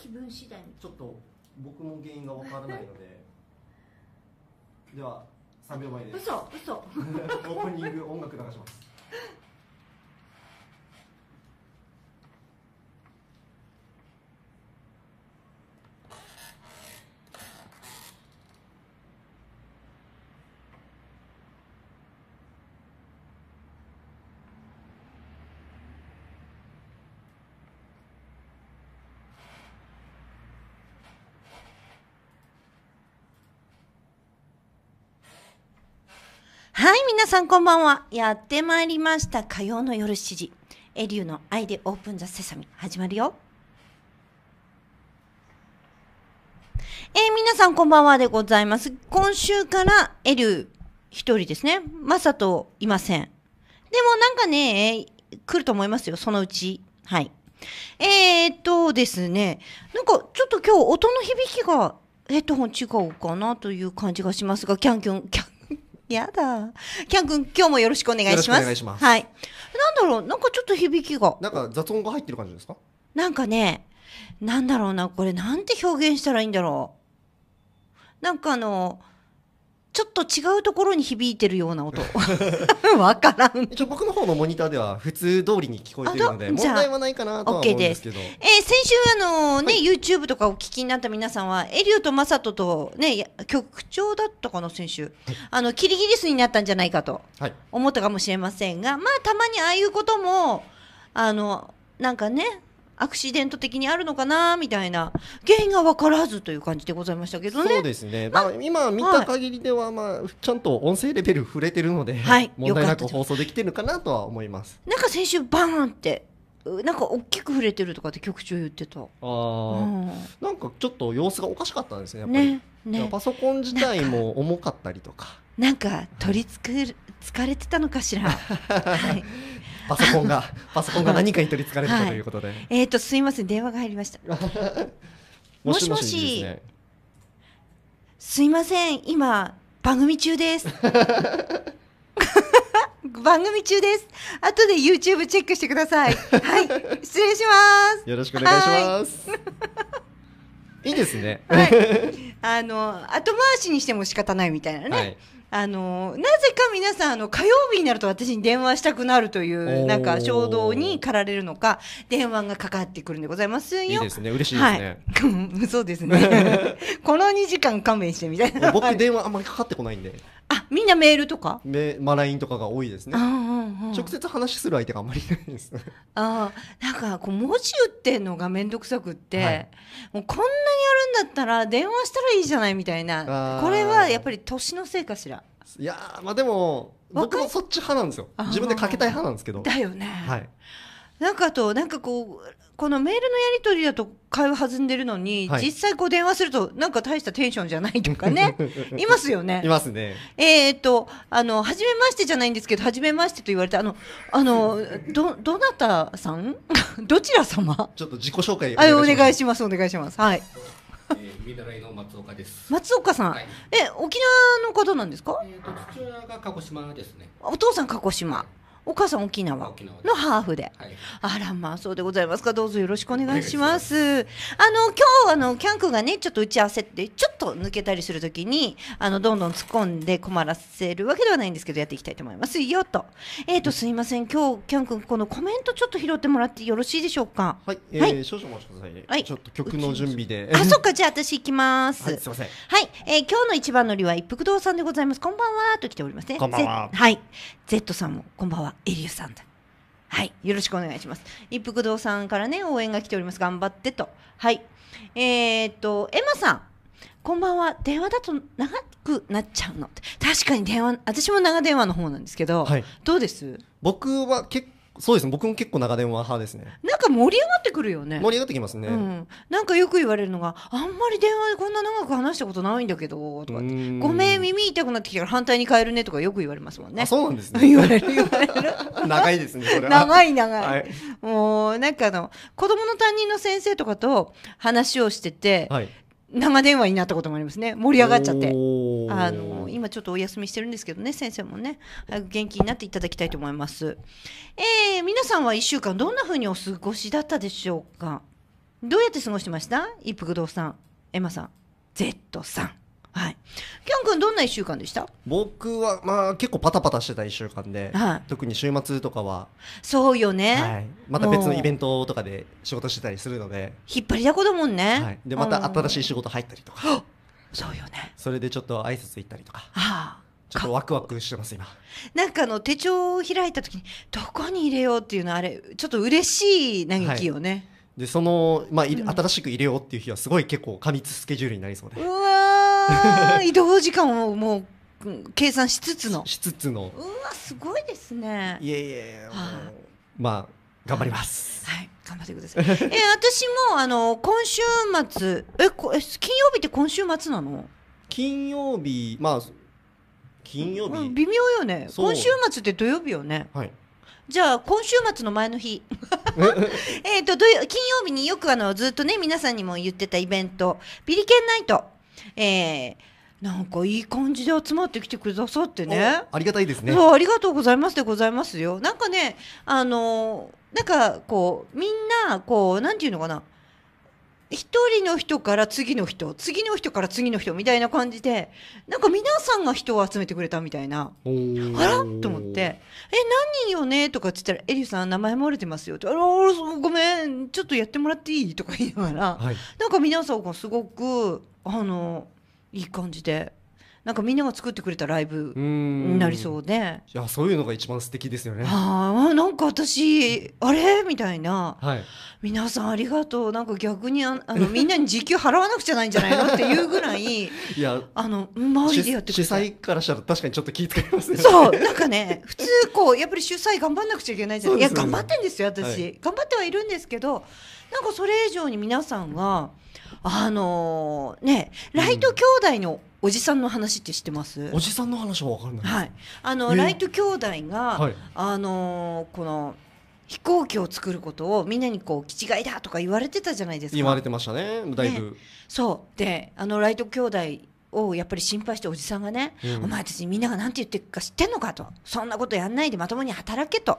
気分次第ちょっと僕も原因が分からないので では3秒前です嘘嘘 オープニング音楽流します皆さんこんばんは。やってまいりました。火曜の夜7時。エリューの愛でオープンザセサミ始まるよ。えー、皆さんこんばんはでございます。今週からエリュー一人ですね。まさといません。でもなんかね、来ると思いますよ。そのうち。はい。えー、っとですね。なんかちょっと今日音の響きがヘッドホン違うかなという感じがしますが、キャンキャン、キャンやだ。キャン君、今日もよろしくお願いします。お願いします。はい。なんだろう、なんかちょっと響きが。なんか雑音が入ってる感じですかなんかね、なんだろうな、これなんて表現したらいいんだろう。なんかあの、ちょっと違うところに響いてるような音。わからん。一応僕の方のモニターでは普通通りに聞こえてるので、問題はないかなとは思うんですけど。OK、ですえー、先週あのね、はい、YouTube とかお聞きになった皆さんは、エリオとマサトとね、局長だったかな、先週。あの、キリギリスになったんじゃないかと思ったかもしれませんが、はい、まあ、たまにああいうことも、あの、なんかね、アクシデント的にあるのかなみたいな原因が分からずという感じでございましたけどね。そうですね、まあ、今見た限りでは、まあ、ちゃんと音声レベル触れてるので、はい、問題なく放送できてるのかなとは思います。なんか先週バーンってなんか大きく触れてるとかって局長言ってたあ、うん、なんかちょっと様子がおかしかったんですねやっぱり、ねね、パソコン自体も重かったりとかなんか取りつく、疲れてたのかしら、はい、パソコンが パソコンが何かに取りつかれるということで、はい、えっ、ー、とすいません電話が入りましたもしもし、すいません今番組中です 番組中です後で YouTube チェックしてくださいはい失礼しますよろしくお願いしますいいですね、はい、あの後回しにしても仕方ないみたいなね、はいあのなぜか皆さんあの火曜日になると私に電話したくなるというなんか衝動に駆られるのか電話がかかってくるんでございますよ。いいですね嬉しいですね。はい、そうですね この2時間勘弁してみたいな。僕電話あんまりかかってこないんで。あみんなメールとかメマラインとかが多いですね、うんうん、直接話する相手があんまりいないですあなんかこう文字打ってんのが面倒くさくって、はい、もうこんなにやるんだったら電話したらいいじゃないみたいなこれはやっぱり年のせいかしらいやまあでも僕もそっち派なんですよ自分でかけたい派なんですけどだよねはいなんかとなんかこうこのメールのやり取りだと会話弾んでるのに、はい、実際こう電話するとなんか大したテンションじゃないとかね いますよね。いますね。えー、っとあの初めましてじゃないんですけど初めましてと言われてあのあのどどなたさん どちら様ちょっと自己紹介お願いしますお願いしますはい。えー、見習いの松岡です。松岡さん、はい、え沖縄の方なんですか？えー、と父親が鹿児島ですね。お父さん鹿児島。お母さん沖縄のハーフで、はい、あらまあそうでございますかどうぞよろしくお願いしますあの今日あのキャン君がねちょっと打ち合わせってちょっと抜けたりするときにあのどんどん突っ込んで困らせるわけではないんですけどやっていきたいと思いますよとえっ、ー、とすいません今日キャン君このコメントちょっと拾ってもらってよろしいでしょうかはい、えー、はい、少々お待ちくださいね、はい、ちょっと曲の準備であそっかじゃあ私行きますはいすいませんはい、えー、今日の一番乗りは一服堂さんでございますこんばんはと来ておりますねこんばんははい Z さんもこんばんはエリュさんだ。はい、よろしくお願いします。一服堂さんからね、応援が来ております。頑張ってと。はい。えー、っと、エマさん。こんばんは。電話だと長くなっちゃうの。確かに電話、私も長電話の方なんですけど、はい、どうです僕は結そうですね僕も結構長電話派ですねなんか盛り上がってくるよね盛り上がってきますね、うん、なんかよく言われるのがあんまり電話でこんな長く話したことないんだけどとかってごめん耳痛くなってきたら反対に変えるねとかよく言われますもんねそうなんですね 言われる言われる長いですねそれは長い長い、はい、もうなんかあの子供の担任の先生とかと話をしてて、はい生電話になったこともありますね盛り上がっちゃってあの今ちょっとお休みしてるんですけどね先生もね早く元気になっていただきたいと思います、えー、皆さんは1週間どんな風にお過ごしだったでしょうかどうやって過ごしてました一服堂さんエマさん Z さんはい。きょん君どんな一週間でした？僕はまあ結構パタパタしてた一週間で、はい特に週末とかは、そうよね。はい、また別のイベント。とかで仕事してたりするので、引っ張りだこだもんね。はい、でまた新しい仕事入ったりとか、そうよね。それでちょっと挨拶行ったりとか、はあ。ちょっとワクワクしてます今。なんかあの手帳を開いた時にどこに入れようっていうのあれちょっと嬉しい嘆きよね。でそのまあ、いうん新しく入れようっていう日はすごい結構過密スケジュールになりそうで、うわ移動時間をもう計算しつつのしつつのうわすごいですねいえいえ、まあ頑張ります、はい、頑張ってください えー、私もあの今週末えこえ金曜日って今週末なの金曜日まあ金曜日、うん、微妙よね今週末って土曜日よねはいじゃあ今週末の前の日 えと金曜日によくあのずっとね皆さんにも言ってたイベントビリケンナイトえー、なんかいい感じで集まってきてくださってね。ありがたいですね。ありがとうございますでございますよ。なんかね、あのなんかこうみんなこうなんていうのかな一人の人から次の人、次の人から次の人みたいな感じで、なんか皆さんが人を集めてくれたみたいな。あらと思って、え、何人よねとかって言ったら、エリュさん名前漏れてますよって、あら、ごめん、ちょっとやってもらっていいとか言いながら、はい、なんか皆さんがすごく、あの、いい感じでなんかみんなが作ってくれたライブになりそうでいやそういうのが一番素敵ですよねあなんか私あれみたいな、はい、皆さんありがとうなんか逆にああのみんなに時給払わなくちゃないんじゃないのっていうぐらい いやあの周りでやってくれ主催からしたら確かにちょっと気遣いますねそうなんかね普通こうやっぱり主催頑張んなくちゃいけないじゃない、ね、いや頑張ってんですよ私、はい、頑張ってはいるんですけどなんかそれ以上に皆さんがあのー、ねライト兄弟のおじさんの話って知ってますおじさんの話はわかんないはい、あの、ライト兄弟が、はい、あのー、この飛行機を作ることをみんなにこう気違いだとか言われてたじゃないですか言われてましたねだいぶ、ね、そうであのライト兄弟をやっぱり心配しておじさんがね、うん、お前たちみんながなんて言ってるか知ってんのかとそんなことやんないでまともに働けと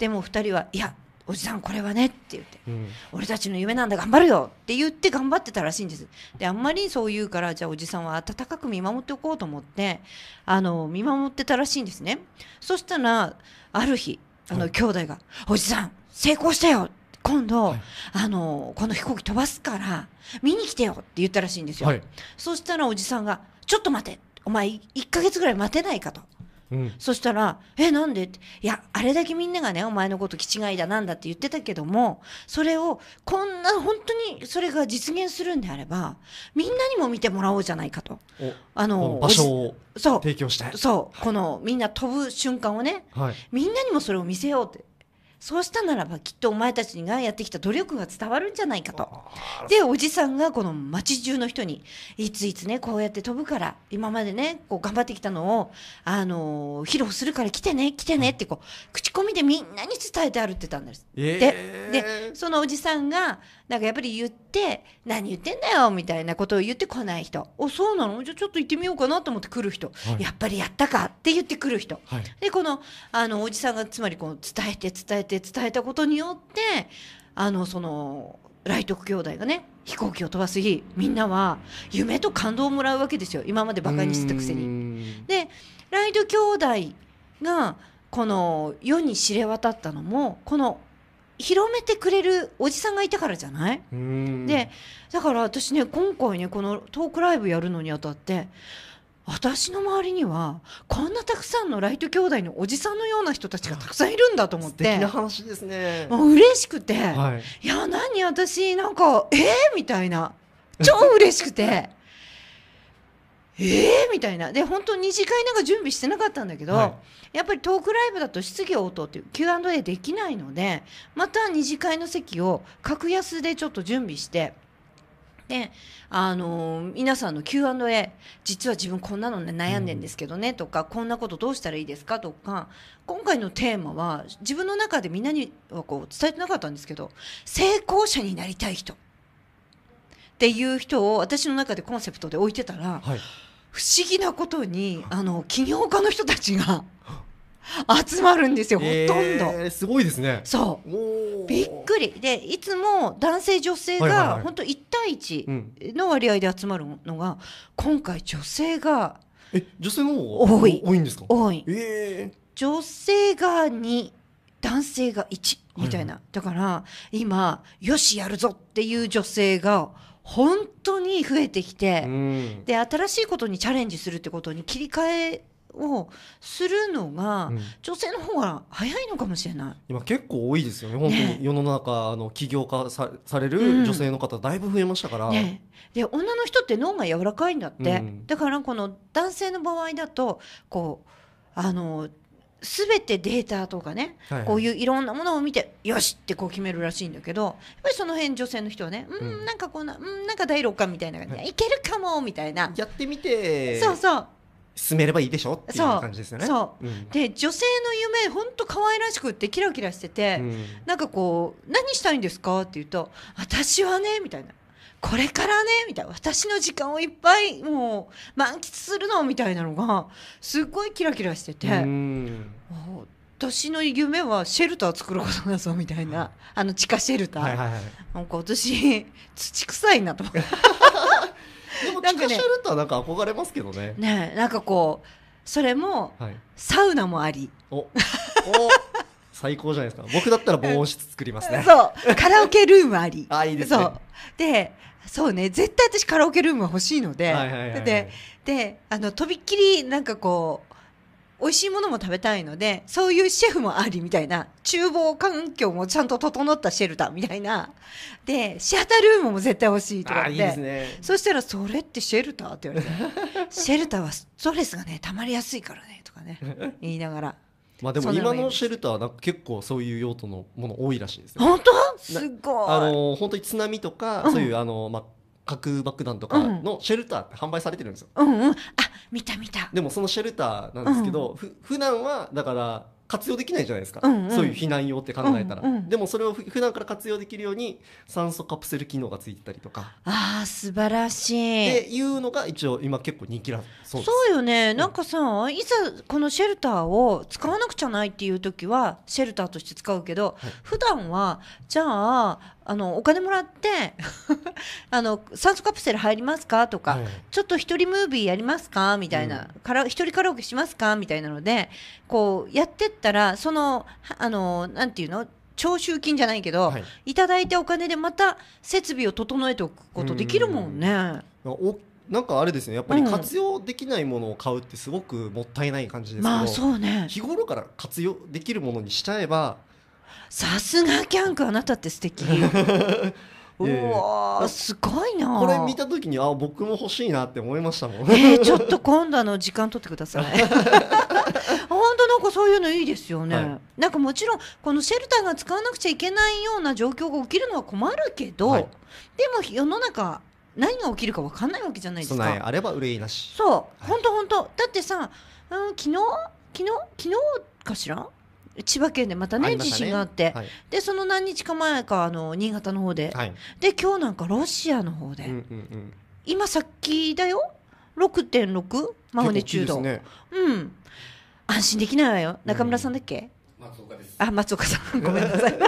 でも2人はいやおじさんこれはね」って言って、うん「俺たちの夢なんだ頑張るよ」って言って頑張ってたらしいんですであんまりそう言うからじゃあおじさんは温かく見守っておこうと思ってあの見守ってたらしいんですねそしたらある日あの、はい、兄弟が「おじさん成功したよ!」今度、はい、あのこの飛行機飛ばすから見に来てよって言ったらしいんですよ、はい、そしたらおじさんが「ちょっと待てお前1か月ぐらい待てないか」と。そしたら「えなんで?」って「いやあれだけみんながねお前のこと気違いだなんだ」って言ってたけどもそれをこんな本当にそれが実現するんであればみんなにも見てもらおうじゃないかとあの場所を提供してそうこのみんな飛ぶ瞬間をね、はい、みんなにもそれを見せようってそうしたならばきっとお前たちがやってきた努力が伝わるんじゃないかと。でおじさんがこの町中の人にいついつねこうやって飛ぶから今までねこう頑張ってきたのを、あのー、披露するから来てね来てねってこう口コミでみんなに伝えて歩ってたんです。えー、ででそのおじさんがなんかやっぱり言って何言ってんだよみたいなことを言ってこない人おそうなのじゃちょっと行ってみようかなと思って来る人、はい、やっぱりやったかって言ってくる人、はい、でこのあのおじさんがつまりこう伝えて伝えて。って伝えたことによってあのそのラ来徳兄弟がね飛行機を飛ばす日みんなは夢と感動をもらうわけですよ今までバカにしてたくせに。でライト兄弟がこの世に知れ渡ったのもこの広めてくれるおじさんがいたからじゃないでだから私ね今回ねこのトークライブやるのにあたって私の周りにはこんなたくさんのライト兄弟のおじさんのような人たちがたくさんいるんだと思って、う素敵話ですねもう嬉しくて、はい、いや何私なんかえー、みたいな超嬉しくてええみたいなで本当二次会なんか準備してなかったんだけど、はい、やっぱりトークライブだと質疑応答っていう Q&A できないのでまた二次会の席を格安でちょっと準備して。であの皆さんの Q&A 実は自分こんなの、ね、悩んでんですけどねとか、うん、こんなことどうしたらいいですかとか今回のテーマは自分の中でみんなにはこう伝えてなかったんですけど成功者になりたい人っていう人を私の中でコンセプトで置いてたら、はい、不思議なことにあの起業家の人たちが。集まるんですよ、ほとんど。すごいですね。そう。びっくり。で、いつも男性女性が本当一対一の割合で集まるのが、今回女性がえ女性の多い多いんですか。多い。えー、女性が二、男性が一みたいな。はいはい、だから今よしやるぞっていう女性が。本当に増えてきて、で新しいことにチャレンジするってことに切り替えをするのが、女性の方が早いのかもしれない、今結構多いですよね本当に世の中、あの起業家さされる女性の方だいぶ増えましたから、ね、で女の人って脳が柔らかいんだって、うん、だからこの男性の場合だとこうあの全てデータとかね、はいはい、こういういろんなものを見てよしってこう決めるらしいんだけどやっぱりその辺女性の人はね、うん、なんかこんな、うん、なんか第六感みたいな感じはい、いけるかもみたいなやってみてそうそう進めればいいでしょっていう感じですよね。そう、うん、で女性の夢本当可愛らしくってキラキラしてて、うん、なんかこう何したいんですかって言うと私はねみたいなこれからねみたいな私の時間をいっぱいもう満喫するのみたいなのがすっごいキラキラしてて。う私の夢はシェルター作ることだぞみたいな、あの地下シェルター、はいはいはい、なんか私土臭いなと思ってでも、なんかシャルターなんか憧れますけどね。ね、なんかこう、それも、はい、サウナもあり。お、お。最高じゃないですか。僕だったら防音室作りますね。そう、カラオケルームあり。あ、いいですね。で、そうね、絶対私カラオケルームは欲しいので、はいはいはいはい、で、で、あの、とびっきりなんかこう。美味しいものも食べたいので、そういうシェフもありみたいな、厨房環境もちゃんと整ったシェルターみたいな、で、シアタールームも絶対欲しいとかって、いいですね、そしたら、それってシェルターって言われて、シェルターはストレスがね、たまりやすいからねとかね、言いながら。まあでも今のシェルターなんか結構そういう用途のもの多いらしいです、ね、本当すごいあの本当に津波とか、そういうあのまあ核爆弾とかのシェルターって販売されてるんですよ。うんうん、あ見た見たでもそのシェルターなんですけど、うん、ふ普段はだから活用できないじゃないですか、うんうん、そういう避難用って考えたら、うんうん、でもそれを普段から活用できるように酸素カプセル機能がついてたりとかああ素晴らしいっていうのが一応今結構人気だそうそうよね、なんかさいざこのシェルターを使わなくちゃないっていう時はシェルターとして使うけど、はい、普段はじゃああのお金もらって あの酸素カプセル入りますかとか、ちょっと一人ムービーやりますかみたいな、うん、から一人カラオケしますかみたいなのでこうやってったらそのあのなんていうの徴収金じゃないけど、はい、いただいたお金でまた設備を整えておくことできるもんね。んなんかあれですねやっぱり活用できないものを買うってすごくもったいない感じですけど、うんまあね、日頃から活用できるものにしちゃえばさすがキャンクあなたって素敵 うわすごいなこれ見た時にあ僕も欲しいなって思いましたもんえー、ちょっと今度あの時間取ってください 本当なんかそういうのいいですよね、はい、なんかもちろんこのシェルターが使わなくちゃいけないような状況が起きるのは困るけど、はい、でも世の中何が起きるか分かんないわけじゃないですかあれば憂いなしそう、本当本当だってさ、うん、昨日昨日昨日かしら千葉県でまたね、ね、地震があって、はい、でその何日か前かあの新潟の方で、はい、で今日なんかロシアの方で、うんうんうん、今さっきだよ6.6マグネチュード、ね、うん安心できないわよ中村さんだっけ、うん、松岡ですあ松岡さんごめんなさい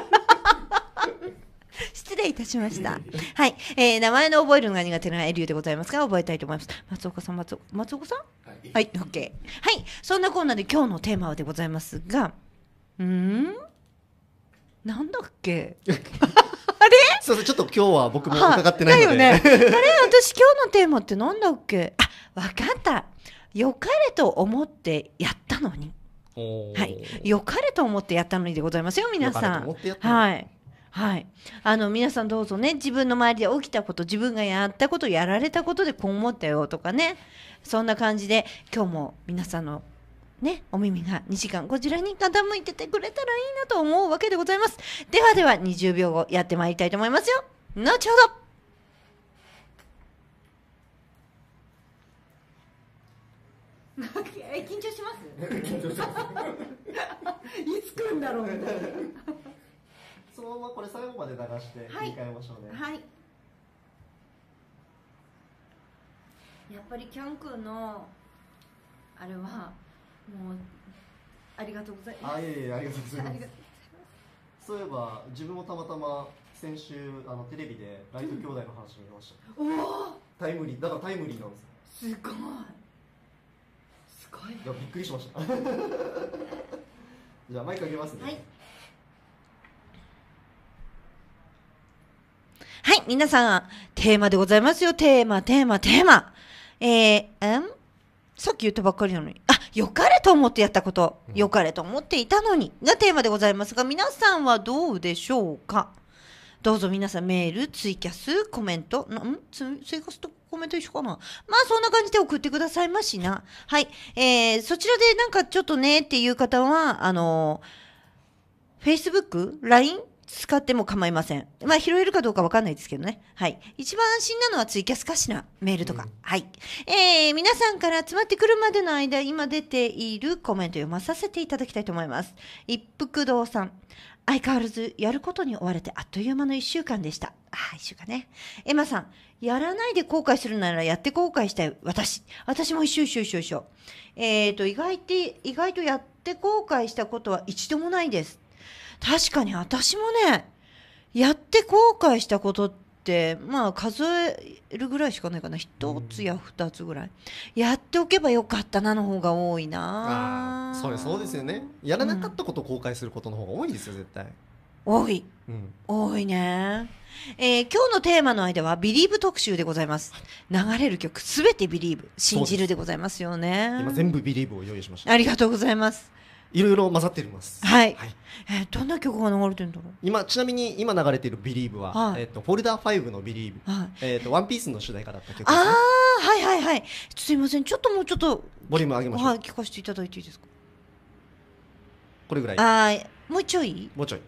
失礼いたしました。はい、えー、名前の覚えるのが苦手なエリューでございますが、覚えたいと思います。松岡さん、松岡さん。はい、オッケー。はい、そんなコーナーで今日のテーマでございますが。うんなんだっけ あれそうちょっと今日は僕も伺ってないので、だよねあれ 私今日のテーマってなんだっけあわかった良かれと思ってやったのにはい良かれと思ってやったのにでございますよ皆さんはいはい、あの皆さんどうぞね自分の周りで起きたこと自分がやったことやられたことでこう思ったよとかねそんな感じで今日も皆さんのね、お耳が2時間こちらに傾いててくれたらいいなと思うわけでございます。ではでは20秒後やってまいりたいと思いますよ。後ほどえ緊張します いつ来るんだろうみたいなそのままこれ最後まで流して切り替えましょうね、はいはい、やっぱりキャン君のあれはもうありがとうございますあいえいえありがとうございますそういえば自分もたまたま先週あのテレビでライト兄弟の話見ました、おおタイムリーだからタイムリーなんですすごいすごいいやびっくりしました じゃあマイクあげますねはいはい、皆さん、テーマでございますよ。テーマ、テーマ、テーマ。えー、んさっき言ったばっかりなのに。良かれと思ってやったこと、良かれと思っていたのに、がテーマでございますが、皆さんはどうでしょうかどうぞ皆さんメール、ツイキャス、コメント、んツイキャスとコメント一緒かなまあそんな感じで送ってくださいましな。はい。えー、そちらでなんかちょっとねっていう方は、あのー、Facebook、LINE 使っても構いません。まあ、拾えるかどうかわかんないですけどね。はい。一番安心なのはツイキャスかしら。メールとか。うん、はい。えー、皆さんから集まってくるまでの間、今出ているコメント読まさせていただきたいと思います。一服堂さん。相変わらずやることに追われてあっという間の一週間でした。ああ、一週間ね。エマさん、やらないで後悔するならやって後悔したい。私。私も一週一週一週一周。えー、と、意外って、意外とやって後悔したことは一度もないです。確かに私もね、やって後悔したことって、まあ数えるぐらいしかないかな。一つや二つぐらい。やっておけばよかったなの方が多いな。ああ、それそうですよね。やらなかったことを後悔することの方が多いんですよ、絶対。多い、うん、多いね、えー、今日のテーマの間はビリーブ特集でございます流れる曲すべてビリーブ信じるでございますよね今全部ビリーブを用意しましたありがとうございますいろいろ混ざっています。はい。はい、えー、どんな曲が流れてるんだろう。今ちなみに今流れているビリーブは、はい、えっ、ー、とフォルダー5のビリーブ、はい、えっ、ー、とワンピースの主題歌だった曲です、ね、ああはいはいはい。すいませんちょっともうちょっとボリューム上げましょう。はい聞かせていただいていいですか。これぐらい。はいもうちょい。もうちょい。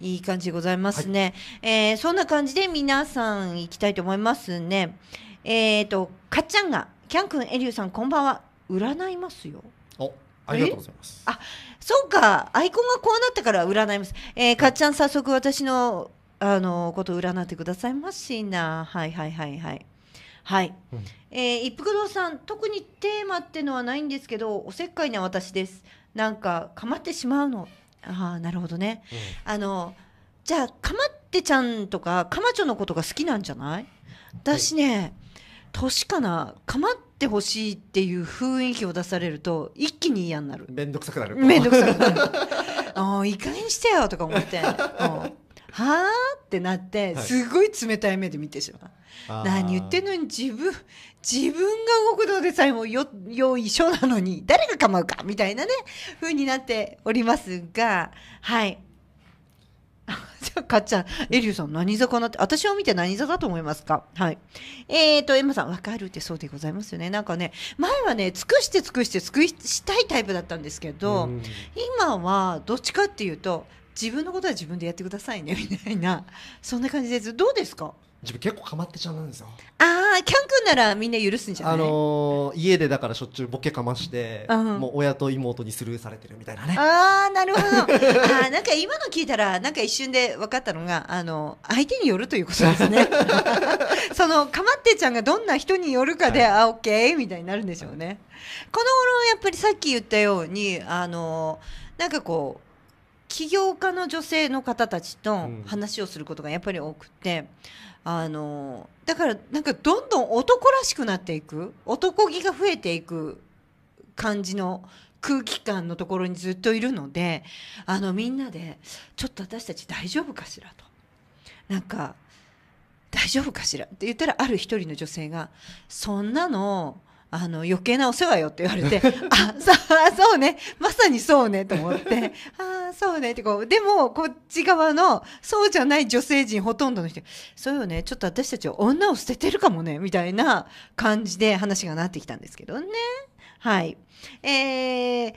いい感じでございますね、はい、えー、そんな感じで皆さん行きたいと思いますね。えっ、ー、と、かっちゃんが、きゃん君エリュゅさん、こんばんは。占いますよ。おありがとうございます。あ、そうか。アイコンがこうなったから占います。えー、かっちゃん早速私のあのこと占ってくださいましな。はいはいはいはい。はい。うん、えー、一福堂さん、特にテーマってのはないんですけど、おせっかいな私です。なんか構ってしまうの。ああ、なるほどね。うん、あのじゃあかまってちゃんとかかまちょのことが好きなんじゃない？私ね、年かなかまってってほしいっていう雰囲気を出されると一気に嫌になる面倒くさくなる面倒くさくなる ああいかにしてよとか思ってはあってなってすごい冷たい目で見てしまう、はい、何言ってんのに自分自分が動くのでさえもよよいしょなのに誰が構うかみたいなねふうになっておりますがはいじゃあ、かっちゃん、エリューさん、何座かなって、私を見て何座だと思いますかはい。えーと、エマさん、わかるってそうでございますよね。なんかね、前はね、尽くして尽くして尽くしたいタイプだったんですけど、今は、どっちかっていうと、自分のことは自分でやってくださいね、みたいな、そんな感じです。どうですか自分結構かまってちゃうなんですよああキャン君ならみんな許すんじゃないあのー、家でだからしょっちゅうボケかまして、うん、もう親と妹にスルーされてるみたいなねああなるほどあなんか今の聞いたらなんか一瞬で分かったのがあの相手によるということですね そのかまってちゃんがどんな人によるかで、はい、あオッケーみたいになるんでしょうね、はい、この頃やっぱりさっき言ったようにあのなんかこう起業家の女性の方たちと話をすることがやっぱり多くて、うん、あのだからなんかどんどん男らしくなっていく男気が増えていく感じの空気感のところにずっといるのであのみんなでちょっと私たち大丈夫かしらとなんか大丈夫かしらって言ったらある一人の女性がそんなの。あの余計なお世話よって言われて あそそうねまさにそうねと思って ああそうねってこうでもこっち側のそうじゃない女性陣ほとんどの人そうよねちょっと私たちは女を捨ててるかもねみたいな感じで話がなってきたんですけどねはいえー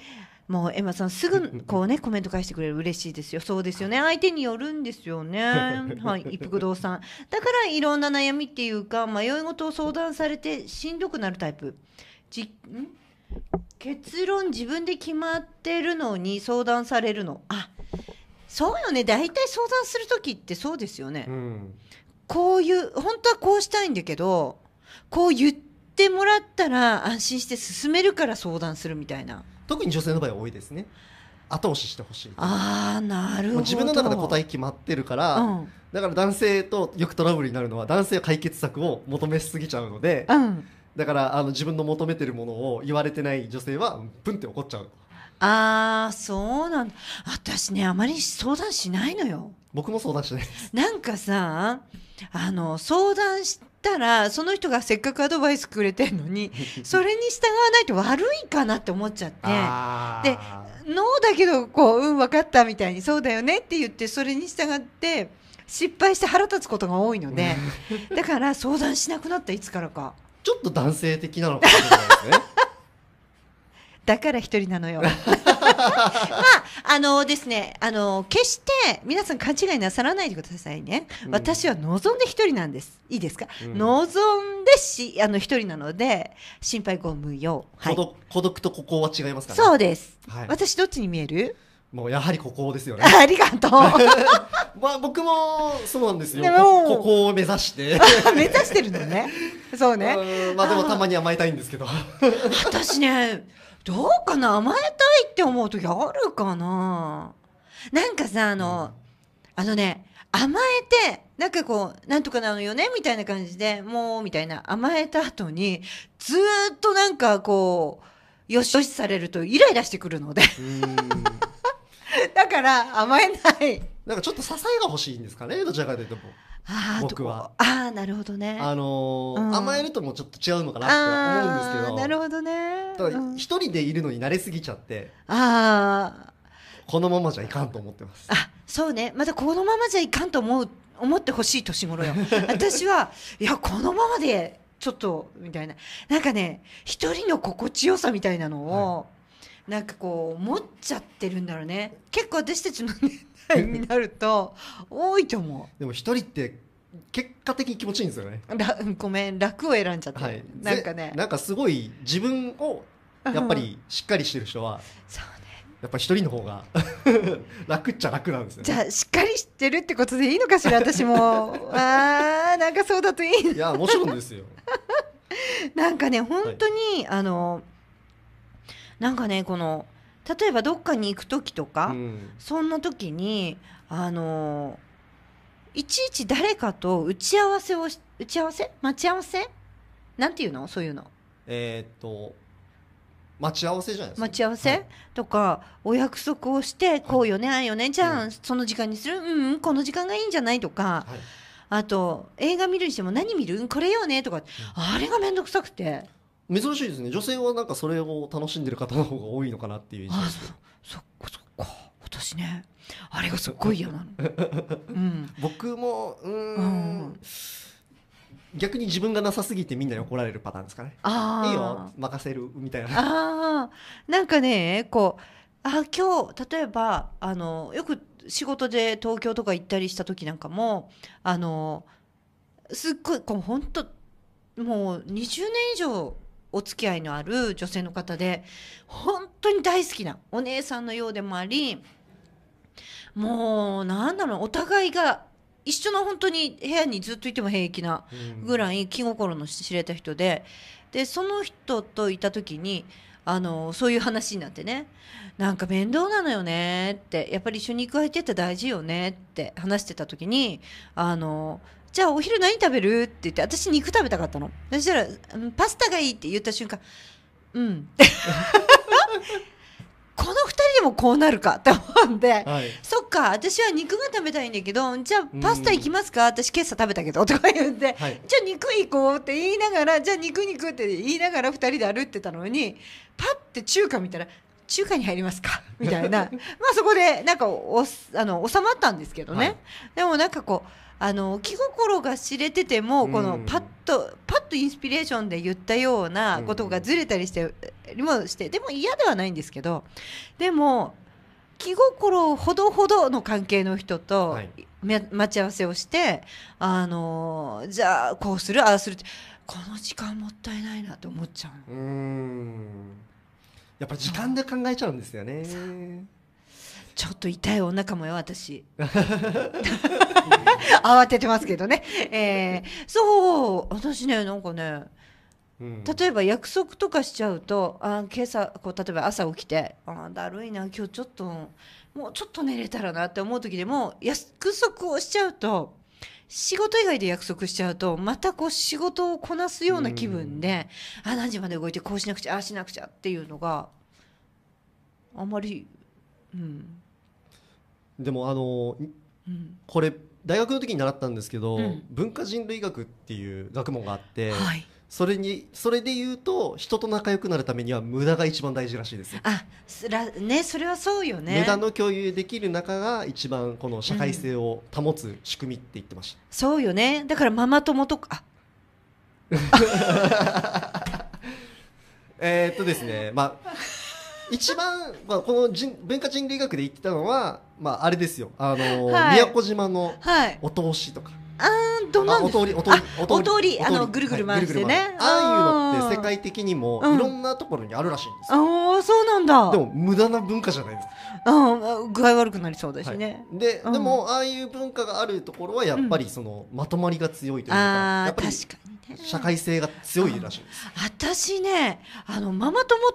もうエマさんすぐこうねコメント返してくれる嬉しいですよそうですよね相手によるんですよね はい一服堂さんだからいろんな悩みっていうか迷い事を相談されてしんどくなるタイプじん結論自分で決まってるのに相談されるのあそうよね大体相談する時ってそうですよね、うん、こういう本当はこうしたいんだけどこう言ってもらったら安心して進めるから相談するみたいな。特に女性の場合は多いですね後押ししてほしいあなるほど自分の中で答え決まってるから、うん、だから男性とよくトラブルになるのは男性は解決策を求めすぎちゃうので、うん、だからあの自分の求めてるものを言われてない女性はプンって怒っちゃうああそうなんだ私ねあまり相談しないのよ僕も相談しないですなんかさあの相談してったらその人がせっかくアドバイスくれてるのに それに従わないと悪いかなって思っちゃってでノーだけどこううん分かったみたいにそうだよねって言ってそれに従って失敗して腹立つことが多いので だから相談しなくなったいつからかちょっと男性的なのかもしれないですね だから一人なのよまああのですねあの決して皆さん勘違いなさらないでくださいね、私は望んで一人なんですいいですか、うん、望んでしあの一人なので心配ご無用、はい、孤独と孤高は違いますか、そうです、はい、私どっちに見えるもうやはりここですよね。ありがとう。まあ僕もそうなんですよ。ここを目指して 目指してるのね。そうね。まあでもたまに甘えたいんですけど。私ね、どうかな甘えたいって思う時あるかななんかさあの、あのね甘えてなんかこうなんとかなのよねみたいな感じでもうみたいな甘えた後にずっとなんかこうよしよしされるとイライラしてくるので だから甘えないなんかちょっと支えが欲しいんですかねどちらかというと僕はああなるほどねあのーうん、甘えるともちょっと違うのかなって思うんですけどなるほどね一人でいるのに慣れすぎちゃって、ああこのままじゃいかんと思ってますあそうねまたこのままじゃいかんと思う思ってほしい年頃よ 私はいやこのままでちょっとみたいななんかね一人の心地よさみたいなのを、はい、なんかこう思っちゃってるんだろうね結構私たちの、ねい になると多いと思うでも一人って結果的に気持ちいいんですよね ごめん楽を選んじゃって、はいなんかねなんかすごい自分をやっぱりしっかりしてる人はそうねやっぱ一人の方が 楽っちゃ楽なんですよじゃあしっかりしてるってことでいいのかしら私もあーなんかそうだといいいやもちろんですよなんかね本当に、あのなんかねこの例えばどっかに行く時とか、うん、そんな時にあのいちいち誰かと打ち合わせを打ち合わせ待ち合わせなんていうのそういうの。えっと待ち合わせじゃないですか待ち合わせ、はい、とかお約束をしてこうよね、ああよねじゃあ、うん、その時間にするうん、この時間がいいんじゃないとか、はい、あと映画見るにしても何見るこれよねとか、あれが面倒くさくて。珍しいですね女性はなんかそれを楽しんでる方の方が多いのかなっていう印象ですそっかそっか私ねあれがすっごい嫌なの、うん、僕もうん逆に自分がなさすぎてみんなに怒られるパターンですかねいいよ任せるみたいなあなんかねこうあ今日例えばあのよく仕事で東京とか行ったりした時なんかもあのすっごいこう本当もう20年以上お付き合いのある女性の方で本当に大好きなお姉さんのようでもありもうなんだろうお互いが一緒の本当に部屋にずっといても平気なぐらい気心の知れた人ででその人といた時にあのそういう話になってねなんか面倒なのよねってやっぱり一緒に行く相手って大事よねって話してた時にあのじゃあお昼何食べるって言って、私肉食べたかったの。そしたら、パスタがいいって言った瞬間、うん。この2人でもこうなるかって思うんで、はい、そっか、私は肉が食べたいんだけど、じゃあパスタいきますか、私、今朝食べたけどとか言うんはい、じゃあ肉行こうって言いながら、じゃあ肉肉って言いながら2人で歩いてたのに、パッて中華見たら、中華に入りますかみたいな、まあそこでなんかおあの収まったんですけどね、はい、でもなんかこう、あの気心が知れててもこのパッと、パッとインスピレーションで言ったようなことがずれたりしてりもしてでも嫌ではないんですけどでも気心ほどほどの関係の人と待ち合わせをして、あのじゃあこうするああするってこの時間もったいないなと思っちゃううんやっぱ時間で考えちゃうんですよね。ちょっと痛いお腹もよ私 慌ててますけどね、えー、そう私ねなんかね、うん、例えば約束とかしちゃうとあ今朝こう例えば朝起きてあだるいな今日ちょっともうちょっと寝れたらなって思う時でも約束をしちゃうと仕事以外で約束しちゃうとまたこう仕事をこなすような気分で、うん、あ何時まで動いてこうしなくちゃああしなくちゃっていうのがあんまりうんでもあの、うん、これ大学の時に習ったんですけど、うん、文化人類学っていう学問があって、はい、それにそれで言うと人と仲良くなるためには無駄が一番大事らしいですあすらねそれはそうよね無駄の共有できる中が一番この社会性を保つ仕組みって言ってました、うん、そうよねだからママ友とか えっとですねまあ一番、まあ、この人文化人類学で言ってたのは、まあ、あれですよ、あの、はい、宮古島のお通しとか。はいあーどなんお通りおりお通りあのぐるぐる回してね、はい、ああいうのって世界的にもいろんなところにあるらしいんですよ、うん、ああそうなんだでも無駄な文化じゃないですか、具合悪くなりそうだしね、はい、で、でもああいう文化があるところはやっぱりその、まとまりが強いというか、やっぱ確かに社会性が強いらしいです。私ね、あのママ友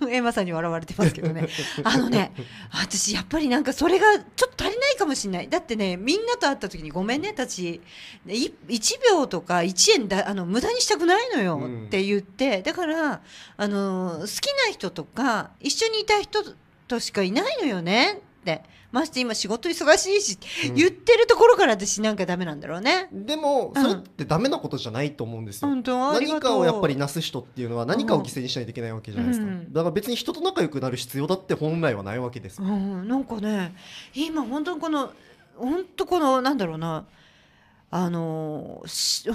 とエマさんに笑われてますけどね。あのね、私やっぱりなんかそれがちょっと足りないかもしれない。だってね、みんなと会った時にごめんね、たち1秒とか1円だあの無駄にしたくないのよって言って、うん、だからあの好きな人とか一緒にいた人としかいないのよねって。まして今仕事忙しいし、言ってるところから私なんかダメなんだろうね。でも、それってダメなことじゃないと思うんですよ。本当何かをやっぱりなす人っていうのは何かを犠牲にしないといけないわけじゃないですか。うん、だから別に人と仲良くなる必要だって本来はないわけです、うん。なんかね、今本当にこの、本当この、なんだろうな、あの、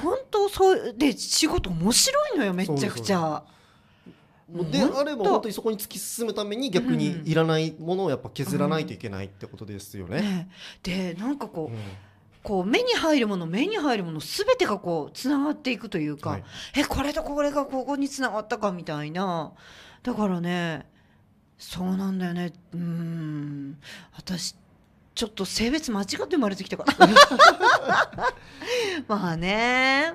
本当そう、で、仕事面白いのよ、めちゃくちゃ。そうそうそうであれば本当にそこに突き進むために逆にいらないものをやっぱ削らないといけないってことですよね。うんねでなんかこう、うんこう目に入るもの目に入るもの全てがこうつながっていくというか、はい、えこれとこれがここにつながったかみたいなだからねそうなんだよねうん私ちょっと性別間違って生まれてきたから まあね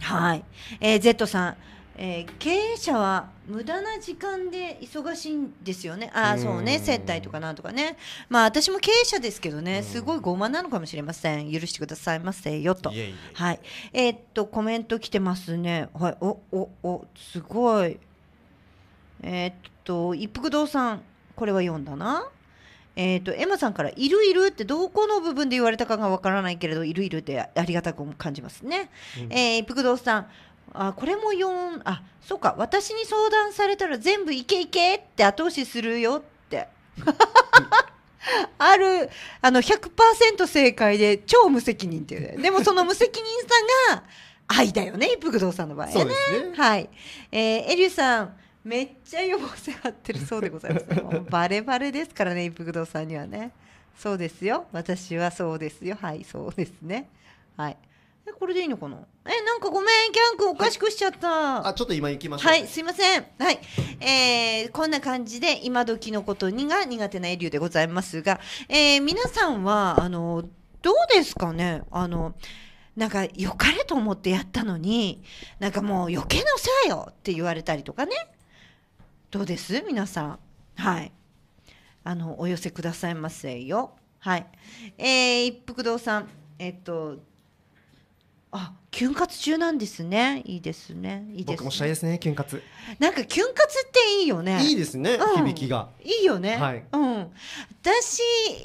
はい、えー、Z さんえー、経営者は無駄な時間で忙しいんですよね。あそうね、接待とかなんとかね。まあ、私も経営者ですけどね、すごい傲慢なのかもしれません。許してくださいませよと。っと、コメント来てますね。はい、お、お、お、すごい。えー、っと、一服堂さん、これは読んだな。えーと、エマさんから「いるいる」ってどこの部分で言われたかがわからないけれど「いるいる」ってありがたく感じますね。うん、えー、一服堂さんあこれも4あそうか私に相談されたら全部いけいけって後押しするよって あるあの100%正解で超無責任っていう、ね、でもその無責任さが愛だよね一服堂さんの場合はねねはいえー、エリュさんめっちゃ予防線張ってるそうでございます バレバレですからね一服堂さんにはねそうですよ私はそうですよはいそうですねはいえこれでいいのかなえなんかごめんキャン君おかしくしちゃった、あちょっと今行きましょうはいすいませんはいえー、こんな感じで今時のことにが苦手なエリューでございますが、えー、皆さんはあのどうですかねあのなんか良かれと思ってやったのになんかもう余計なお世話よって言われたりとかねどうです皆さんはいあのお寄せくださいませよはいえー、一服堂さんえっとあ、キュン活中なんですね。いいですね。いいです、ね。僕もしたいですね、キュン活。なんかキュン活っていいよね。いいですね、うん、響きが。いいよね。はい、うん。私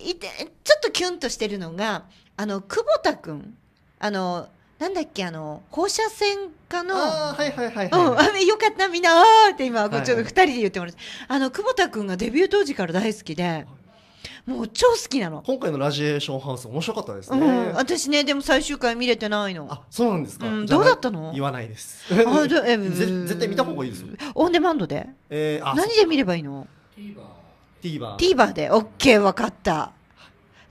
いて、ちょっとキュンとしてるのが、あの久保田君。あの、なんだっけ、あの放射線科の。あ、はいはいはい、はい、うん、あ、よかった、みんな、ああって今、はいちょっと二人で言ってもらって、あの久保田君がデビュー当時から大好きで。はいもう超好きなの今回のラジエーションハウス面白かったですね、うん、私ねでも最終回見れてないのあそうなんですか、うん、どうだったの言わないですあえ 絶対見た方がいいですオンデマンドで、えー、何で見ればいいの TVer TVer で OK 分かった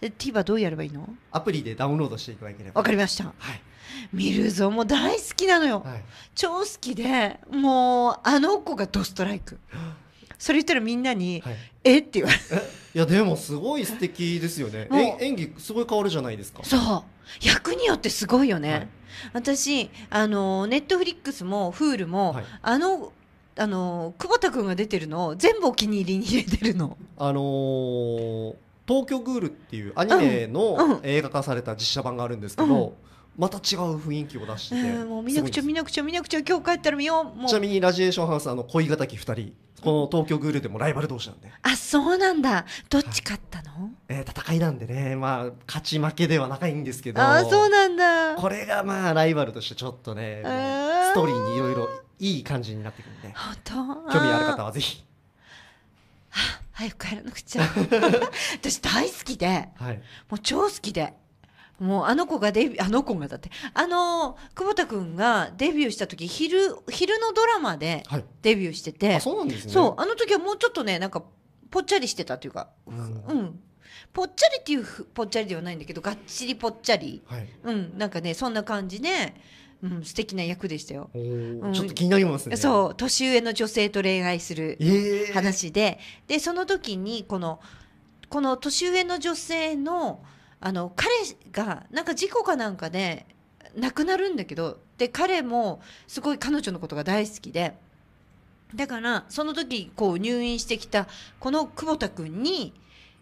で TVer どうやればいいのアプリでダウンロードしていただければわかりました、はい、見るぞもう大好きなのよ、はい、超好きでもうあの子がドストライク それ言ったらみんなに、はい、えって言われいやでもすごい素敵ですよね演技すごい変わるじゃないですかそう役によってすごいよね、はい、私あのネットフリックスもフー l も、はい、あのあの久保田君が出てるの全部お気に入りに入れてるのあのー東京グールっていうアニメの映画化された実写版があるんですけど、うんうんまた違う雰囲気を出してて、えー、もう見なくちゃ見なくちゃ見なくちゃ今日帰ったら見ようちなみにラジエーションハウスあの恋敵2人この東京グールでもライバル同士なんであそうなんだどっち勝ったの、はい、えー、戦いなんでねまあ勝ち負けではないんですけどあそうなんだこれがまあライバルとしてちょっとねストーリーにいろいろいい感じになってくるんで本当興味ある方はぜひあ、早く帰らなくちゃ 私大好きで、はい、もう超好きでもうあの子がデビュー、あの子がだって、あの、久保田君がデビューした時、昼、昼のドラマでデビューしてて、はい、そうなんですね。そう、あの時はもうちょっとね、なんか、ぽっちゃりしてたというか、うん、うん。ぽっちゃりっていうぽっちゃりではないんだけど、がっちりぽっちゃり。はい、うん、なんかね、そんな感じで、うん、素敵な役でしたよ、うん、ちょっと気になりますねそう年上の女性と恋愛する話で、えー、でその時にこのこの年上の女性のあの彼がなんか事故かなんかで亡くなるんだけどで彼もすごい彼女のことが大好きでだからその時こう入院してきたこの久保田君に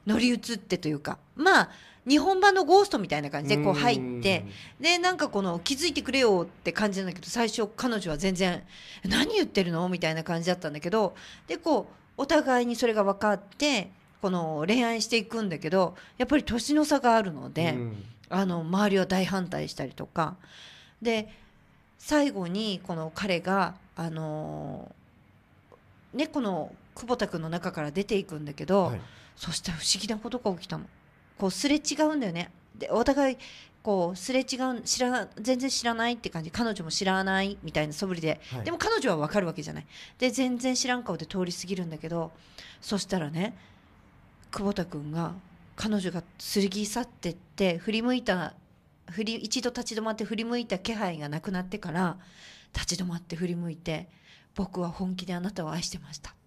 乗り移ってというかまあ日本版のゴーストみたいな感じでこう入ってでなんかこの気づいてくれよって感じなんだけど最初彼女は全然何言ってるのみたいな感じだったんだけどでこうお互いにそれが分かってこの恋愛していくんだけどやっぱり年の差があるので、うん、あの周りは大反対したりとかで最後にこの彼があのねこの久保田君の中から出ていくんだけど、はい、そしたら不思議なことが起きたのこうすれ違うんだよねでお互いこうすれ違う知ら全然知らないって感じ彼女も知らないみたいな素振りで、はい、でも彼女は分かるわけじゃないで全然知らん顔で通り過ぎるんだけどそしたらね久保田君が彼女が剣り去ってって振り向いた振り一度立ち止まって振り向いた気配がなくなってから立ち止まって振り向いて「僕は本気であなたを愛してました」って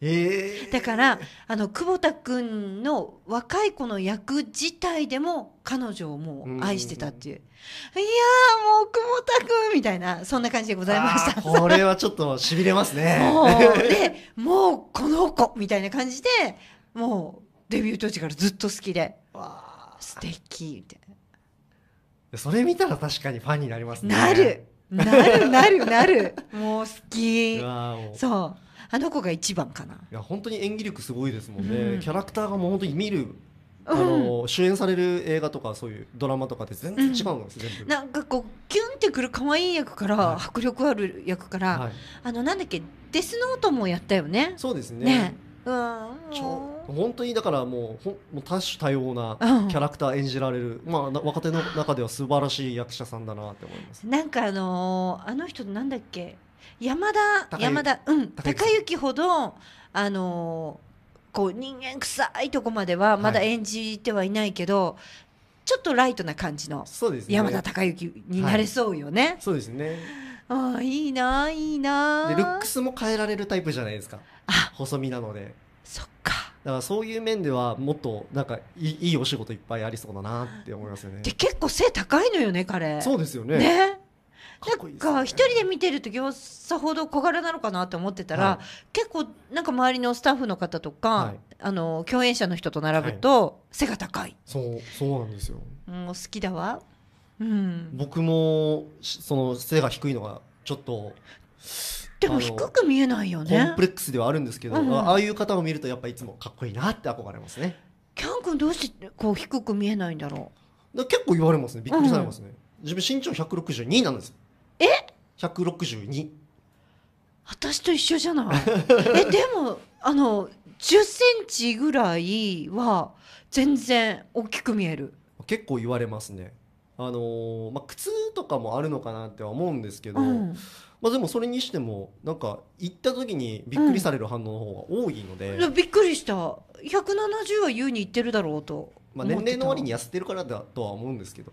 えー、だからあの久保田君の若い子の役自体でも彼女をもう愛してたっていう、うん、いやもう久保田君みたいなそんな感じでございましたこれはちょっとしびれますねもでもうこの子みたいな感じでもうデビュー当時からずっと好きでわ素敵みたいなそれ見たら確かにファンになりますねなるなるなるなるもう好きそうあの子が一番かないや本当に演技力すごいですもんね、うん、キャラクターがもう本当に見るあの、うん、主演される映画とかそういうドラマとかって全然違うんです、うん、全部なんかこうキュンってくる可愛い役から、はい、迫力ある役から、はい、あのなんだっけデスノートもやったよねそうですねねうん本当にだからもうほもう多種多様なキャラクター演じられる、うん、まあ、若手の中では素晴らしい役者さんだなって思いますなんかあのー、あの人なんだっけ山田山田うん高行ほどあのー、こう人間臭いとこまではまだ演じてはいないけど、はいちょっとライトな感じの山田孝之になれそうよね。そうですね。はい、すねああいいないいな。でルックスも変えられるタイプじゃないですか。あ細身なので。そっか。だからそういう面ではもっとなんかいいいお仕事いっぱいありそうだなって思いますよね。で結構背高いのよね彼。そうですよね。ね。なんか一人で見てるとさほど小柄なのかなって思ってたら、はい、結構なんか周りのスタッフの方とか、はい、あの共演者の人と並ぶと背が高い、はい、そうそうなんですようん、好きだわ、うん、僕もその背が低いのがちょっとでも低く見えないよねコンプレックスではあるんですけど、うんああいう方を見るとやっぱいつもかっこいいなって憧れますねキャン君どうしてこう低く見えないんだろうだ結構言われますねびっくりされますね、うん、自分身長162なんですえ162私と一緒じゃないえでもあの10センチぐらいは全然大きく見える結構言われますねあのー、まあ、靴とかもあるのかなっては思うんですけど、うんまあ、でもそれにしてもなんか行った時にびっくりされる反応の方が多いので、うん、びっくりした170は優に行ってるだろうとまあ、年齢の割に痩せてるからだとは思うんですけど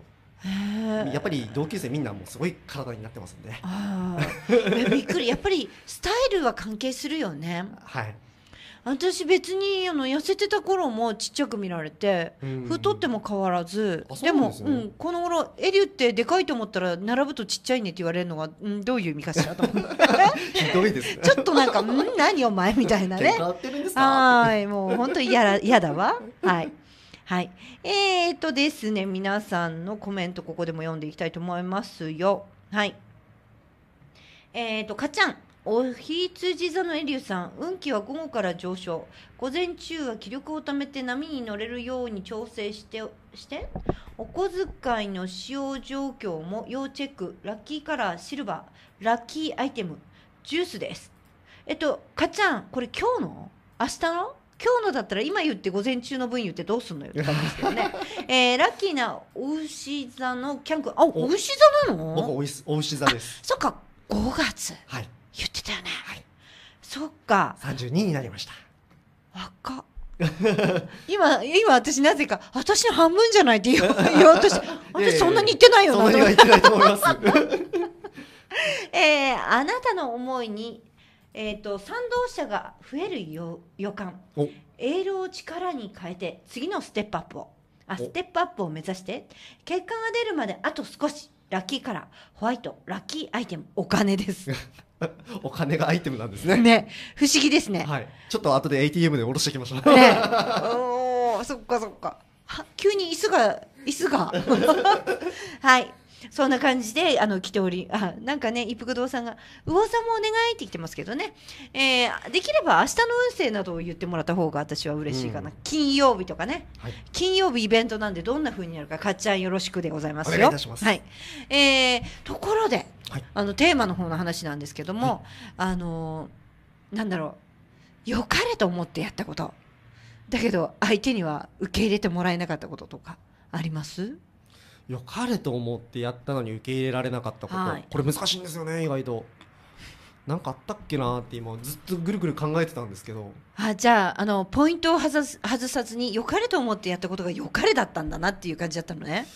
やっぱり同級生みんなもうすごい体になってますんでびっくりやっぱりスタイルは関係するよねはい私別にあの痩せてた頃もちっちゃく見られて、太っても変わらずでも、うん、この頃エリュってでかいと思ったら並ぶとちっちゃいねって言われるのが、うん、どういう意味かしらと ひどいですね ちょっとなんか「ん何お前」みたいなねはいもう本当嫌だわはいはいえー、っとですね皆さんのコメントここでも読んでいきたいと思いますよはいえー、っとかっちゃんおひつじ座のエリュウさん、運気は午後から上昇。午前中は気力をためて波に乗れるように調整して、してお小遣いの使用状況も要チェック。ラッキーカラー、シルバー、ラッキーアイテム、ジュースです。えっと、かっちゃん、これ今日の明日の今日のだったら今言って午前中の分言ってどうすんのよって 感じですけどね、えー、ラッキーなお牛座のキャン君あお牛座なの僕お牛座ですそっか5月はい言ってたよね。はい。そっか。32になりました。若っ。今、今私なぜか、私の半分じゃないって言 おうとして、私そんなに言ってないよな。えー、あなたの思いに、えっ、ー、と、賛同者が増えるよ予感。エールを力に変えて、次のステップアップを。あ、ステップアップを目指して、結果が出るまであと少し。ラッキーカラー、ホワイト、ラッキーアイテム、お金です。お金がアイテムなんですね。ね、不思議ですね。はい、ちょっと後で ATM で下ろしてきました。ね、おお、そっかそっか。は急に椅子が椅子が はいそんな感じで、あの、来ており、あ、なんかね、一服堂さんが、噂もお願いって来てますけどね。えー、できれば明日の運勢などを言ってもらった方が私は嬉しいかな。うん、金曜日とかね、はい、金曜日イベントなんでどんな風になるか、かっちゃんよろしくでございますよ。いいはい。えー、ところで、はい、あの、テーマの方の話なんですけども、はい、あのー、なんだろう、良かれと思ってやったこと。だけど、相手には受け入れてもらえなかったこととか、ありますよかれと思ってやったのに受け入れられなかったこと、はい、これ難しいんですよね意外と。なんかあったっけなって今ずっとぐるぐる考えてたんですけどあじゃああのポイントを外す外さずによかれと思ってやったことがよかれだったんだなっていう感じだったのね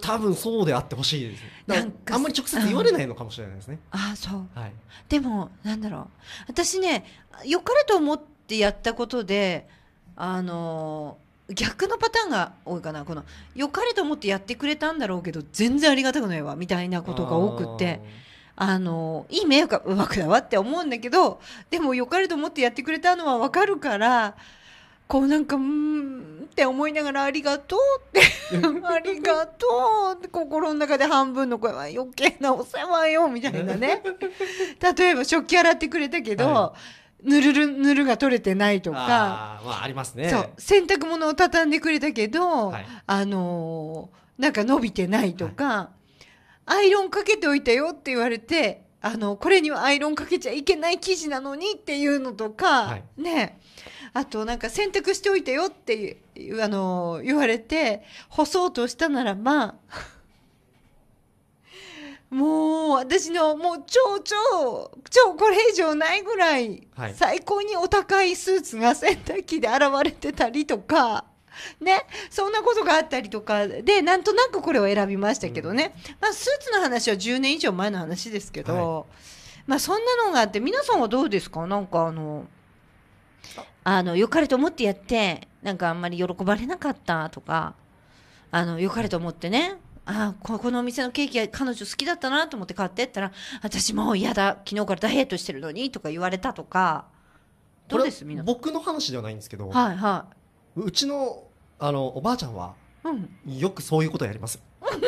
多分そうであってほしいですなんかあんまり直接言われないのかもしれないですね、う ん、あそう、はい、でもなんだろう私ねよかれと思ってやったことであのー逆のパターンが多いかなこの良かれと思ってやってくれたんだろうけど全然ありがたくないわみたいなことが多くてあのいい迷惑くだわって思うんだけどでも良かれと思ってやってくれたのは分かるからこうなんかうんって思いながらありがとうって ありがとうって心の中で半分の声は余計なお世話よみたいなね 例えば食器洗ってくれたけど、はいぬるるぬるが取れてないとかあ,、まあ、ありますねそう洗濯物を畳んでくれたけど、はい、あのー、なんか伸びてないとか、はい、アイロンかけておいたよって言われてあのこれにはアイロンかけちゃいけない生地なのにっていうのとか、はい、ねあとなんか洗濯しておいたよってあのー、言われて干そうとしたならば、まあもう私のもう超超超これ以上ないぐらい最高にお高いスーツが洗濯機で現れてたりとか。ね、そんなことがあったりとかでなんとなくこれを選びましたけどね、うん、まあ、スーツの話は10年以上前の話ですけど、はい、まあ、そんなのがあって皆さんはどうですかなんかあのあの良かれと思ってやってなんかあんまり喜ばれなかったとかあの良かれと思ってねあここのお店のケーキは彼女好きだったなと思って買ってったら私もう嫌だ昨日からダイエットしてるのにとか言われたとかどうですみんな僕の話ではないんですけど、はいはい、うちのあのおばあちゃんは、うん、よくそういうことやります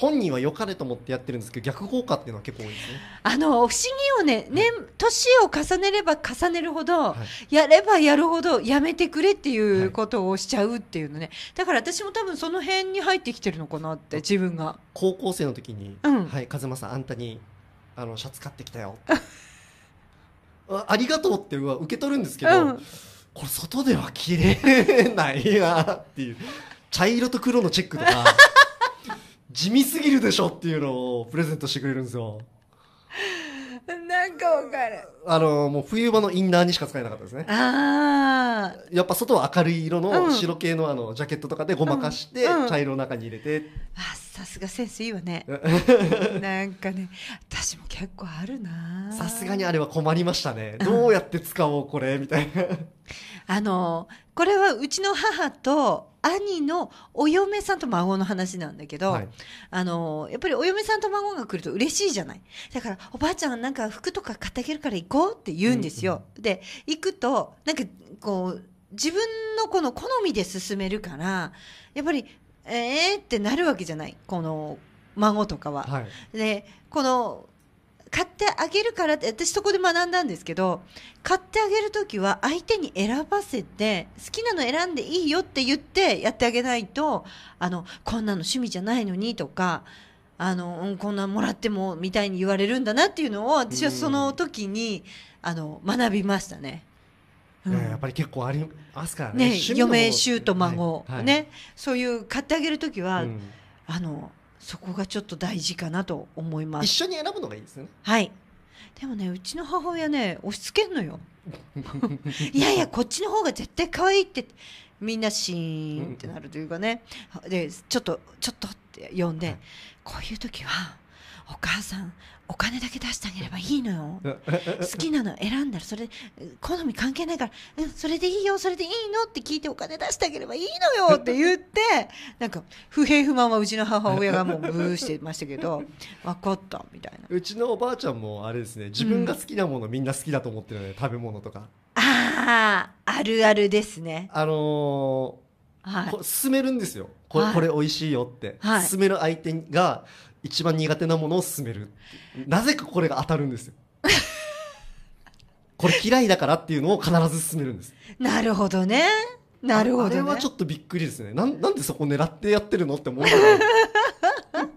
本人は良かれと思ってやってるんですけど逆効果っていうのは結構多いですねあの不思議をね年年を重ねれば重ねるほど、はい、やればやるほどやめてくれっていうことをしちゃうっていうのね、はい、だから私も多分その辺に入ってきてるのかなって自分が高校生の時に「うん、はい風間さんあんたにあのシャツ買ってきたよ」あありがとうってわ受け取るんですけど、うん、これ外では着れないなっていう茶色と黒のチェックとか地味すぎるでしょっていうのをプレゼントしてくれるんですよ。なんかわかる。あの、もう冬場のインナーにしか使えなかったですね。ああ。やっぱ外は明るい色の白系のあの、ジャケットとかでごまかして、茶色の中に入れて。うんうん、あ、さすがセンスいいわね。なんかね、私も結構あるな。さすがにあれは困りましたね。どうやって使おう、これ、みたいな。あの、これはうちの母と兄のお嫁さんと孫の話なんだけど、はい、あのやっぱりお嫁さんと孫が来ると嬉しいじゃないだからおばあちゃんなんか服とか買ってあげるから行こうって言うんですよ、うんうん、で行くとなんかこう自分のこの好みで進めるからやっぱりえーってなるわけじゃないこの孫とかは、はい、でこの買ってあげるからって私そこで学んだんですけど買ってあげる時は相手に選ばせて好きなの選んでいいよって言ってやってあげないとあのこんなの趣味じゃないのにとかあの、うん、こんなもらってもみたいに言われるんだなっていうのを私はその時にあの学びましたね。うん、やっぱり結構ありますからね。ね嫁、姑、孫、はいはい、ね、そういう買ってあげるときは、うん、あのそこがちょっと大事かなと思います一緒に選ぶのがいいですねはいでもねうちの母親ね押し付けんのよ いやいやこっちの方が絶対可愛いってみんなシーンってなるというかね、でちょっとちょっとって呼んで、はい、こういう時はお母さんお金だけ出してあげればいいのよ好きなの選んだらそれ好み関係ないから、うん、それでいいよそれでいいのって聞いてお金出してあげればいいのよって言って なんか不平不満はうちの母親がもうブーしてましたけど 分かったみたいなうちのおばあちゃんもあれですね自分が好きなもの、うん、みんな好きだと思ってるので食べ物とかあああるあるですねあのーはい、勧めるんですよこれはい、これ美味しいよって、はい、勧める相手が一番苦手なものを勧めるなぜかこれが当たるんですよ これ嫌いだからっていうのを必ず勧めるんですなるほどねなるほど、ね、あれはちょっとびっくりですねなんなんでそこ狙ってやってるのって思うなんか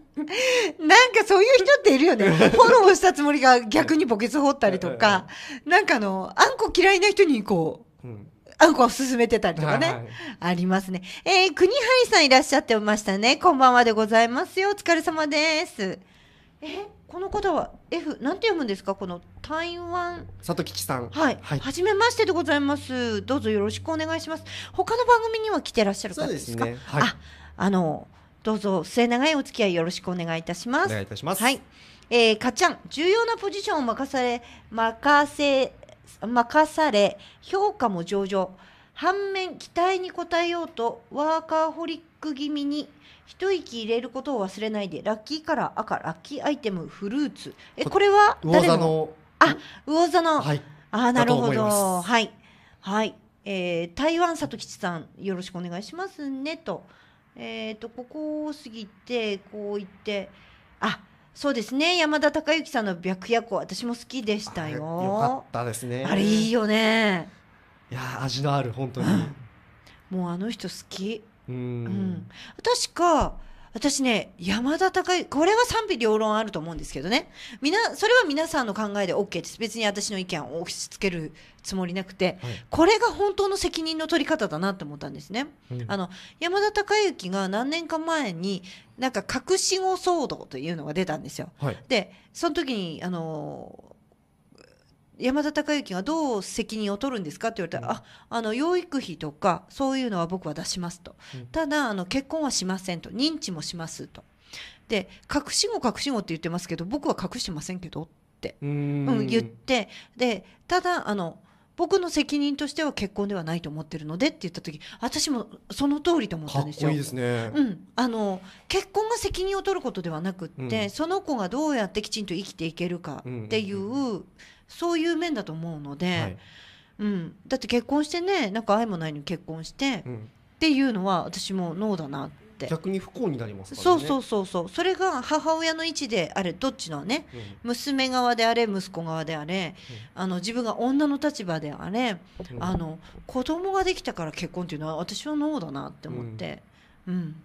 そういう人っているよね。フォローしたつもりが逆に墓穴掘ったりとか、なんかあの、あんこ嫌いな人にこう、うん、あんこを進めてたりとかね、はいはい、ありますね。えー、国原さんいらっしゃってましたね。こんばんはでございますよ。お疲れ様です。えこの方は F なんて読むんですかこの台湾佐藤吉さんはい、はい、めましてでございますどうぞよろしくお願いします他の番組には来てらっしゃる方ですか、ねはい、ああのどうぞ末永いお付き合いよろしくお願いいたしますお願いいたしますはいえー、かっちゃん重要なポジションを任され任せ任され評価も上々反面期待に応えようとワーカーホリック気味に一息入れることを忘れないでラッキーカラー赤ラッキーアイテムフルーツえこれは誰のあ魚座の、はい、あなるほどはいはいえー、台湾里吉さんよろしくお願いしますねと,、えーと、ここを過ぎてこう言ってあっそうですね山田孝之さんの白夜行私も好きでしたよよかったですねあれいいよねいや味のある本当に、もうあの人好きうん、うん、確か私ね山田孝之これは賛否両論あると思うんですけどねみなそれは皆さんの考えで OK です別に私の意見を押し付けるつもりなくて、はい、これが本当の責任の取り方だなと思ったんですね、うん、あの山田孝之が何年か前になんか隠し子騒動というのが出たんですよ。はい、でその時にあの山田孝之がどう責任を取るんですかって言われたら、うん、ああの養育費とかそういうのは僕は出しますと、うん、ただあの結婚はしませんと認知もしますとで隠し子隠し子って言ってますけど僕は隠してませんけどってうん、言ってでただあの僕の責任としては結婚ではないと思ってるのでって言った時私もその通りと思ったんですよ。いいすね、うん、あの結婚が責任を取ることではなくって、うん、その子がどうやってきちんと生きていけるかっていううんうんうん、そういう面だと思うので、はい、うん、だって結婚してねなんか愛もないのに結婚して、うん、っていうのは私もノーだなって。って逆に不幸になりますからねそうそうそうそうそれが母親の位置であれどっちのね、うん、娘側であれ息子側であれ、うん、あの自分が女の立場であれ、うん、あの子供ができたから結婚っていうのは私はノーだなって思って、うん、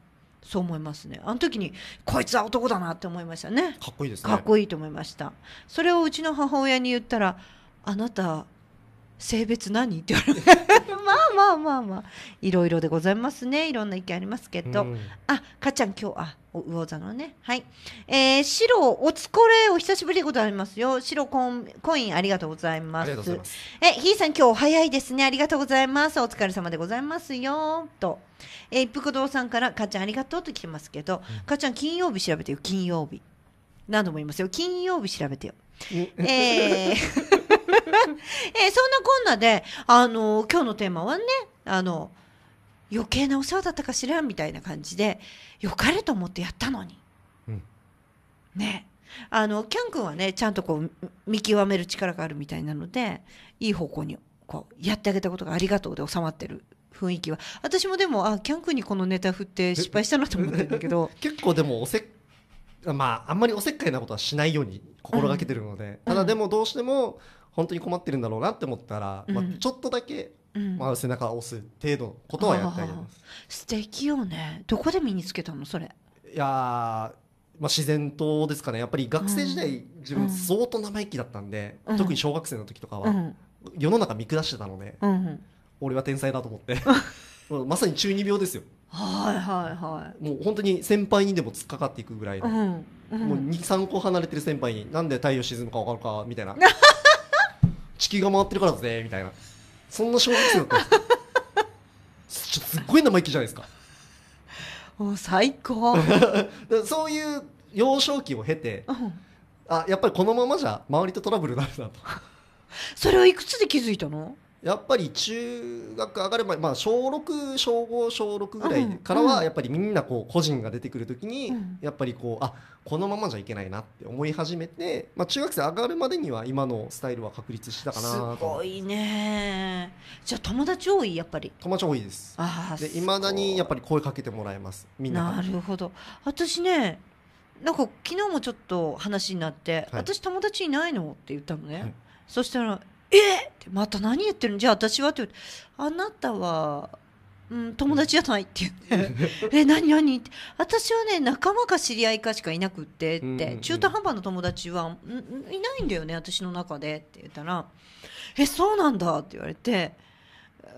そう思いますねあの時にこいつは男だなって思いましたねかっこいいです、ね、かっこいいと思いましたそれをうちの母親に言ったらあなた性別何って言われまあまあまあいろいろでございますねいろんな意見ありますけど、うん、あかちゃん今日あ魚座のねはい、えー、白お疲れお久しぶりでございますよ白コンコインありがとうございますえひいさん今日早いですねありがとうございますお疲れ様でございますよとえー、一服堂さんからかちゃんありがとうと来てますけど、うん、かちゃん金曜日調べてよ金曜日何度も言いますよ金曜日調べてよえー えそんなこんなで、あの今日のテーマはね、あの、余計なお世話だったかしらみたいな感じで、よかれと思ってやったのに。うん、ね。あの、キャン君はね、ちゃんとこう、見極める力があるみたいなので、いい方向に、こう、やってあげたことがありがとうで収まってる雰囲気は。私もでも、あ、キャン君にこのネタ振って失敗したなと思ってるんだけど。結構でも、おせまあ、あんまりおせっかいなことはしないように心がけてるので、うん、ただでもどうしても、うん本当に困ってるんだろうなって思ったら、まあ、ちょっとだけ、まあ、背中を押す程度のことはやってあげます素敵よねどこで身につけたのそれいやまあ、自然とですかねやっぱり学生時代、自分相当生意気だったんで、特に小学生の時とかは、世の中見下してたので、俺は天才だと思って まさに中二病ですよはいはいはいもう本当に先輩にでも突っかかっていくぐらいの、もう23個離れてる先輩になんで太陽沈むか分かるかみたいな 地球が回ってるからぜみたいなそんな小学生だったんですよすっごい生意気じゃないですかもう最高 そういう幼少期を経て、うん、あやっぱりこのままじゃ周りとトラブルになるなとそれはいくつで気づいたのやっぱり中学上がる前、まあ、小6小5小6ぐらいからはやっぱりみんなこう個人が出てくる時にやっぱりこうあこのままじゃいけないなって思い始めて、まあ、中学生上がるまでには今のスタイルは確立したかなすごいねじゃあ友達多いやっぱり友達多いですでいまだにやっぱり声かけてもらえますみんななるほど私ねなんか昨日もちょっと話になって、はい、私友達いないのって言ったのね、はい、そしたらえっまた何言ってるのじゃあ私はって言てあなたは、うん、友達じゃないって言って え何何って私はね仲間か知り合いかしかいなくってって、うんうん、中途半端な友達はいないんだよね私の中でって言ったらえそうなんだって言われて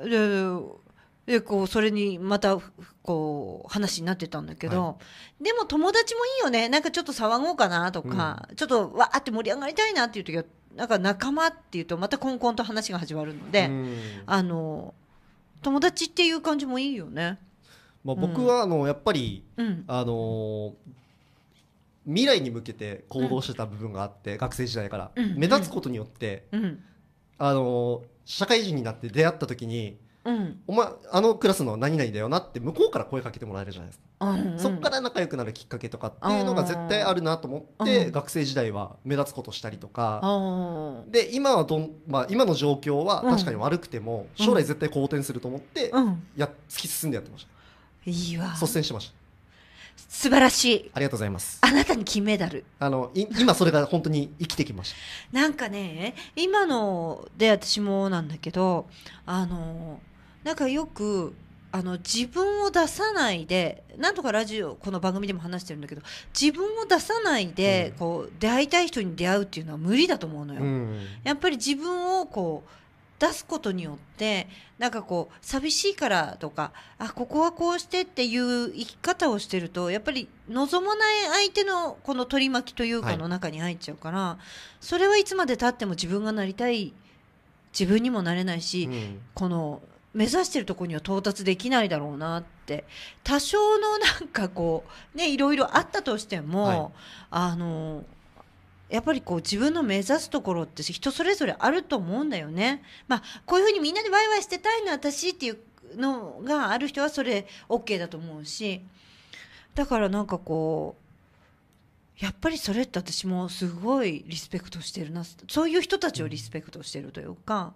ででこうそれにまたこう話になってたんだけど、はい、でも友達もいいよねなんかちょっと騒ごうかなとか、うん、ちょっとわーって盛り上がりたいなっていう時はなんか仲間っていうとまたこんこんと話が始まるので、あの友達っていう感じもいいよね。まあ、僕はあのやっぱり、あの未来に向けて行動してた部分があって、学生時代から、目立つことによって、あの社会人になって出会った時にうん、お前あのクラスの何々だよなって向こうから声かけてもらえるじゃないですか、うんうん、そっから仲良くなるきっかけとかっていうのが絶対あるなと思って、学生時代は目立つことしたりとか、うん、で今はどん、まあ、今の状況は確かに悪くても、将来絶対好転すると思って、や突き進んでやってました、いいわ率先しました素晴らしいありがとうございますあなたに金メダルあの 今それが本当に生きてきましたなんかね今ので私もなんだけどあのなんかよくあの自分を出さないでなんとかラジオこの番組でも話してるんだけど自分を出さないで、うん、こう出会いたい人に出会うっていうのは無理だと思うのよ。うん、やっぱり自分をこう出すことによってなんかこう寂しいからとかあここはこうしてっていう生き方をしてるとやっぱり望まない相手のこの取り巻きというかの中に入っちゃうから、はい、それはいつまでたっても自分がなりたい自分にもなれないし、うん、この目指してるとこには到達できないだろうなって多少のなんかこうねいろいろあったとしても、はい、あのやっぱりこう自分の目指すところって人それぞれあると思うんだよね。まあ、こういうふうにみんなでワイワイしてたいの私っていうのがある人はそれ OK だと思うしだからなんかこうやっぱりそれって私もすごいリスペクトしてるなそういう人たちをリスペクトしてるというか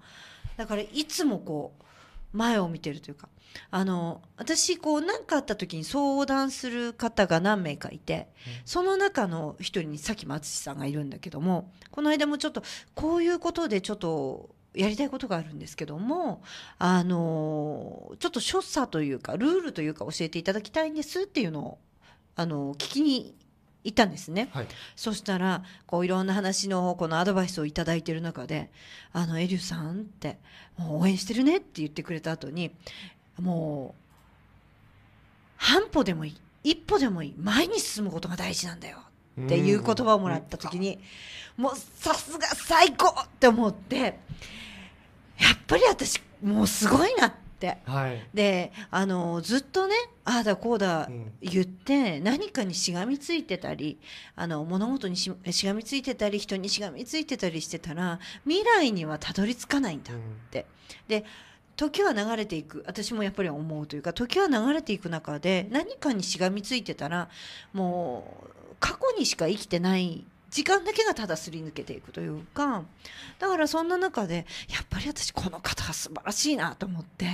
だからいつもこう前を見てるというかあの私こう何かあった時に相談する方が何名かいて、うん、その中の一人にさっき松さんがいるんだけどもこの間もちょっとこういうことでちょっとやりたいことがあるんですけどもあのちょっと所作というかルールというか教えていただきたいんですっていうのをあの聞きにいたんですね、はい、そしたらこういろんな話のこのアドバイスを頂いてる中で「あのエリュさん」って「もう応援してるね」って言ってくれた後にもう半歩でもいい一歩でもいい前に進むことが大事なんだよっていう言葉をもらった時にもうさすが最高って思ってやっぱり私もうすごいなって。、はい、であのずっとねああだこうだ言って、何かにしがみついてたりあの物事にしがみついてたり人にしがみついてたりしてたら未来にはたどり着かないんだって。うん、で時は流れていく私もやっぱり思うというか時は流れていく中で何かにしがみついてたらもう過去にしか生きてない時間だけがただすり抜けていくというかだからそんな中でやっぱり私この方は素晴らしいなと思って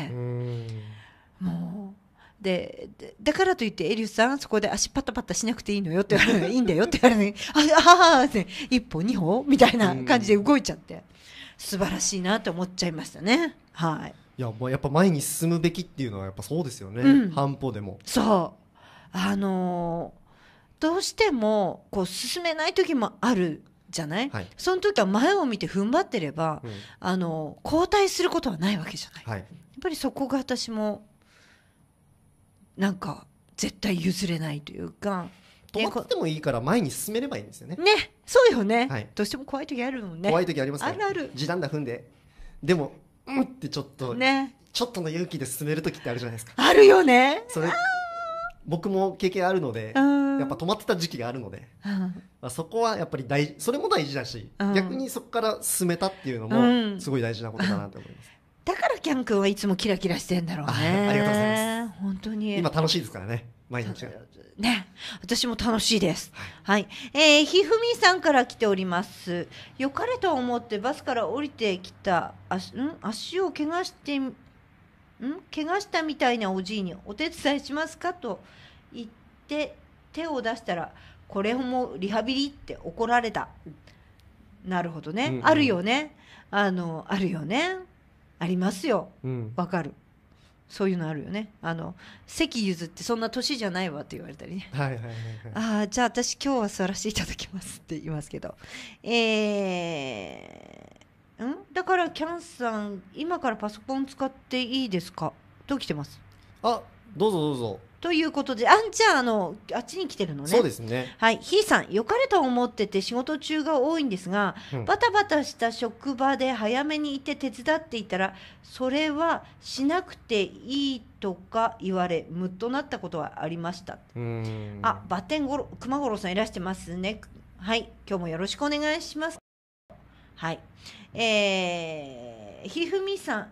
もうででだからといってエリウさんそこで足パタパタしなくていいのよって言われるいいんだよって言われるああって一歩二歩みたいな感じで動いちゃって素晴らしいなと思っちゃいましたねはい。いやもうやっぱ前に進むべきっていうのはやっぱそうですよね、うん、半歩でもそうあのーどうしてもこう進めない時もあるじゃない、はい、その時は前を見て踏ん張ってれば、うん、あの後退することはないわけじゃない、はい、やっぱりそこが私もなんか絶対譲れないというか止まってもいいから前に進めればいいんですよねねそうよね、はい、どうしても怖い時あるもんね怖い時ありますねあるある時短だ踏んででもうんってちょっとねちょっとの勇気で進める時ってあるじゃないですかあるよねそれ僕も経験あるので、やっぱ止まってた時期があるので、まあ、そこはやっぱり大それも大事だし、逆にそこから進めたっていうのもすごい大事なことだなと思います。だからキャン君はいつもキラキラしてんだろうね。ありがとうございます。本当に。今楽しいですからね。毎日ね。私も楽しいです。はい。はい、えー、ひふみさんから来ております。良かれと思ってバスから降りてきた足、ん足を怪我してん怪我したみたいなおじいにお手伝いしますかと言って手を出したらこれもリハビリって怒られたなるほどね、うんうん、あるよねあのあるよねありますよわ、うん、かるそういうのあるよねあの席譲ってそんな年じゃないわって言われたりね、はいはいはい、はい、ああじゃあ私今日は座らせていただきますって言いますけどえーんだからキャンさん今からパソコン使っていいですかと来てますあどうぞどうぞということであんちゃんあのあっちに来てるのねそうですねはいひーさん良かれと思ってて仕事中が多いんですが、うん、バタバタした職場で早めに行って手伝っていたらそれはしなくていいとか言われムッとなったことはありましたあバッテンごろ熊五郎さんいらしてますねはい今日もよろしくお願いしますはい。えー、ひふみさん。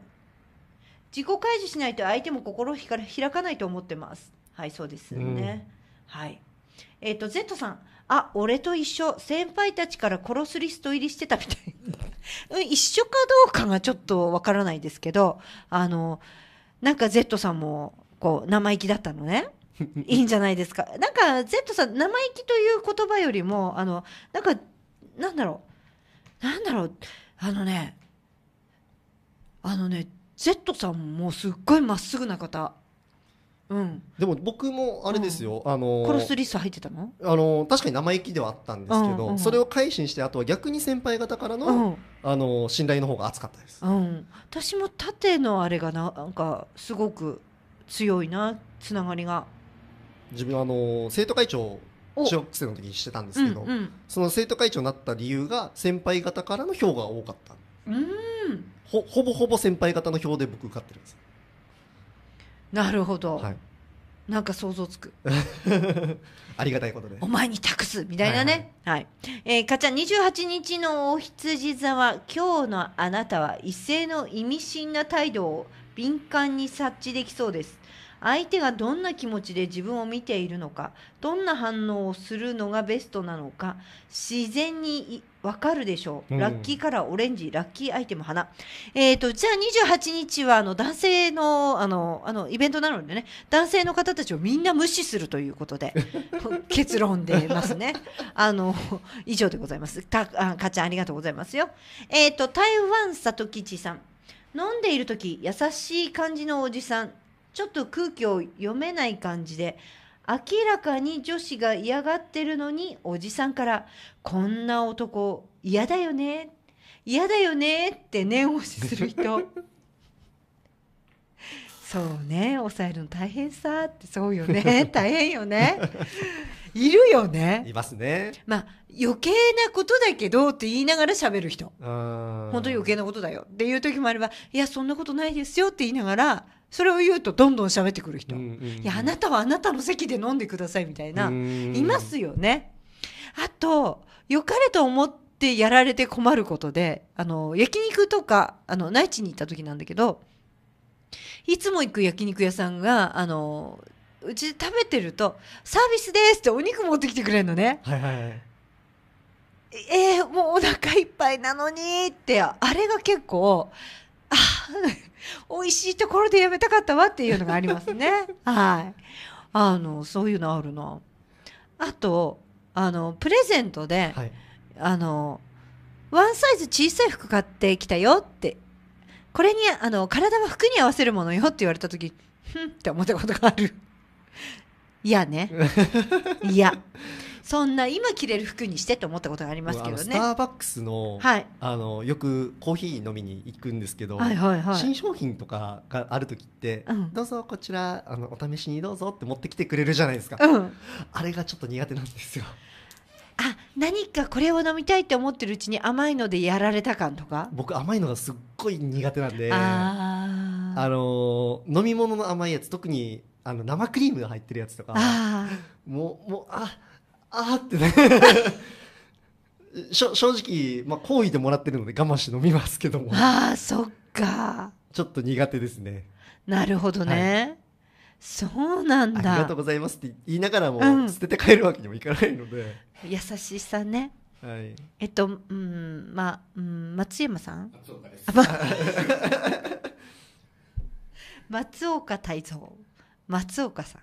自己開示しないと相手も心を開かないと思ってます。はい、そうですね。うん、はい。えっ、ー、と、Z さん。あ、俺と一緒。先輩たちから殺すリスト入りしてたみたい。うん、一緒かどうかがちょっとわからないですけど、あの、なんか Z さんも、こう、生意気だったのね。いいんじゃないですか。なんか、Z さん、生意気という言葉よりも、あの、なんか、なんだろう。なんだろうあのねあのね Z さんもすっごいまっすぐな方うん、でも僕もあれですよ、うん、あのコロスリス入ってたのあの確かに生意気ではあったんですけど、うんうん、それを改心してあとは逆に先輩方からのうん、あの信頼の方が厚かったです、うん、私も縦のあれがなんかすごく強いなつながりが自分あの生徒会長小学生の時にしてたんですけど、うんうん、その生徒会長になった理由が先輩方からの票が多かったうんほほぼほぼ先輩方の票で僕受かってるんですなるほど、はい、なんか想像つく ありがたいことでお前に託すみたいなねはい、はいはい、えー、かちゃん28日のお羊座は今日のあなたは一斉の意味深な態度を敏感に察知できそうです相手がどんな気持ちで自分を見ているのかどんな反応をするのがベストなのか自然にわかるでしょう、うん、ラッキーカラーオレンジラッキーアイテム花えー、とじゃあ28日はあの男性のあのあのイベントなのでね男性の方たちをみんな無視するということで 結論でますねあの以上でございますたあかちゃんありがとうございますよえー、と台湾里吉さん飲んでいる時優しい感じのおじさんちょっと空気を読めない感じで明らかに女子が嫌がってるのにおじさんから「こんな男嫌だよね嫌だよね」って念押しする人 そうね抑えるの大変さってそうよね大変よねいるよねいますねまあ余計なことだけどって言いながら喋る人本当に余計なことだよっていう時もあればいやそんなことないですよって言いながらそれを言うとどんどん喋ってくる人、いやあなたはあなたの席で飲んでくださいみたいな、いますよね。あと良かれと思ってやられて困ることであの焼肉とかあの内地に行った時なんだけどいつも行く焼肉屋さんがあのうちで食べてると「サービスです」ってお肉持ってきてくれるのね。はいはいはいえー、もうお腹いっぱいなのにってあれが結構あ美味しいところでやめたかったわっていうのがありますね。はい。あの、そういうのあるな。あと、あの、プレゼントで、はい、あの、ワンサイズ小さい服買ってきたよって、これに、あの、体は服に合わせるものよって言われた時、ふんって思ったことがある。いやね。いや。そんな今着れる服にしてと思ったことがありますけどねスターバックスの,、はい、あのよくコーヒー飲みに行くんですけど、はいはいはい、新商品とかがある時って、うん、どうぞこちらあのお試しにどうぞって持ってきてくれるじゃないですか、うん、あれがちょっと苦手なんですよ。あ何かこれを飲みたいって思ってるうちに甘いのでやられた感とか僕甘いのがすっごい苦手なんであの飲み物の甘いやつ特にあの生クリームが入ってるやつとかもうもうああーってね しょ正直、まあ、好意でもらってるので我慢して飲みますけどもああそっかちょっと苦手ですねなるほどね、はい、そうなんだありがとうございますって言いながらも、捨てて帰るわけにもいかないので優しさねはい、えっと、うん、まあ、うん、松山さん。松岡 松岡泰造。松岡さん。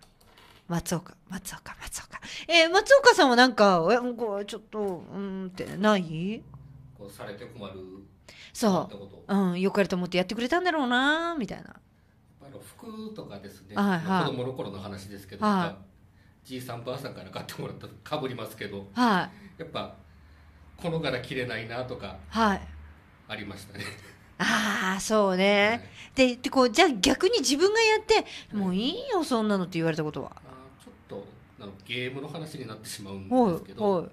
松岡、松岡、松岡。えー、松岡さんはなんか、え、こちょっと、うんってないこうされて困る。そう。うん、よかれと思ってやってくれたんだろうな、みたいな。服とかですね、はいはい、子供の頃の話ですけど、はい、じいさんばあさんから買ってもらったかぶりますけど、はい、やっぱこの柄着れないなとか、はい、ありましたね。ああそうね、はい、ででこうじゃあ逆に自分がやって「もういいよそんなの」って言われたことは、なんゲームの話になってしまうんですけど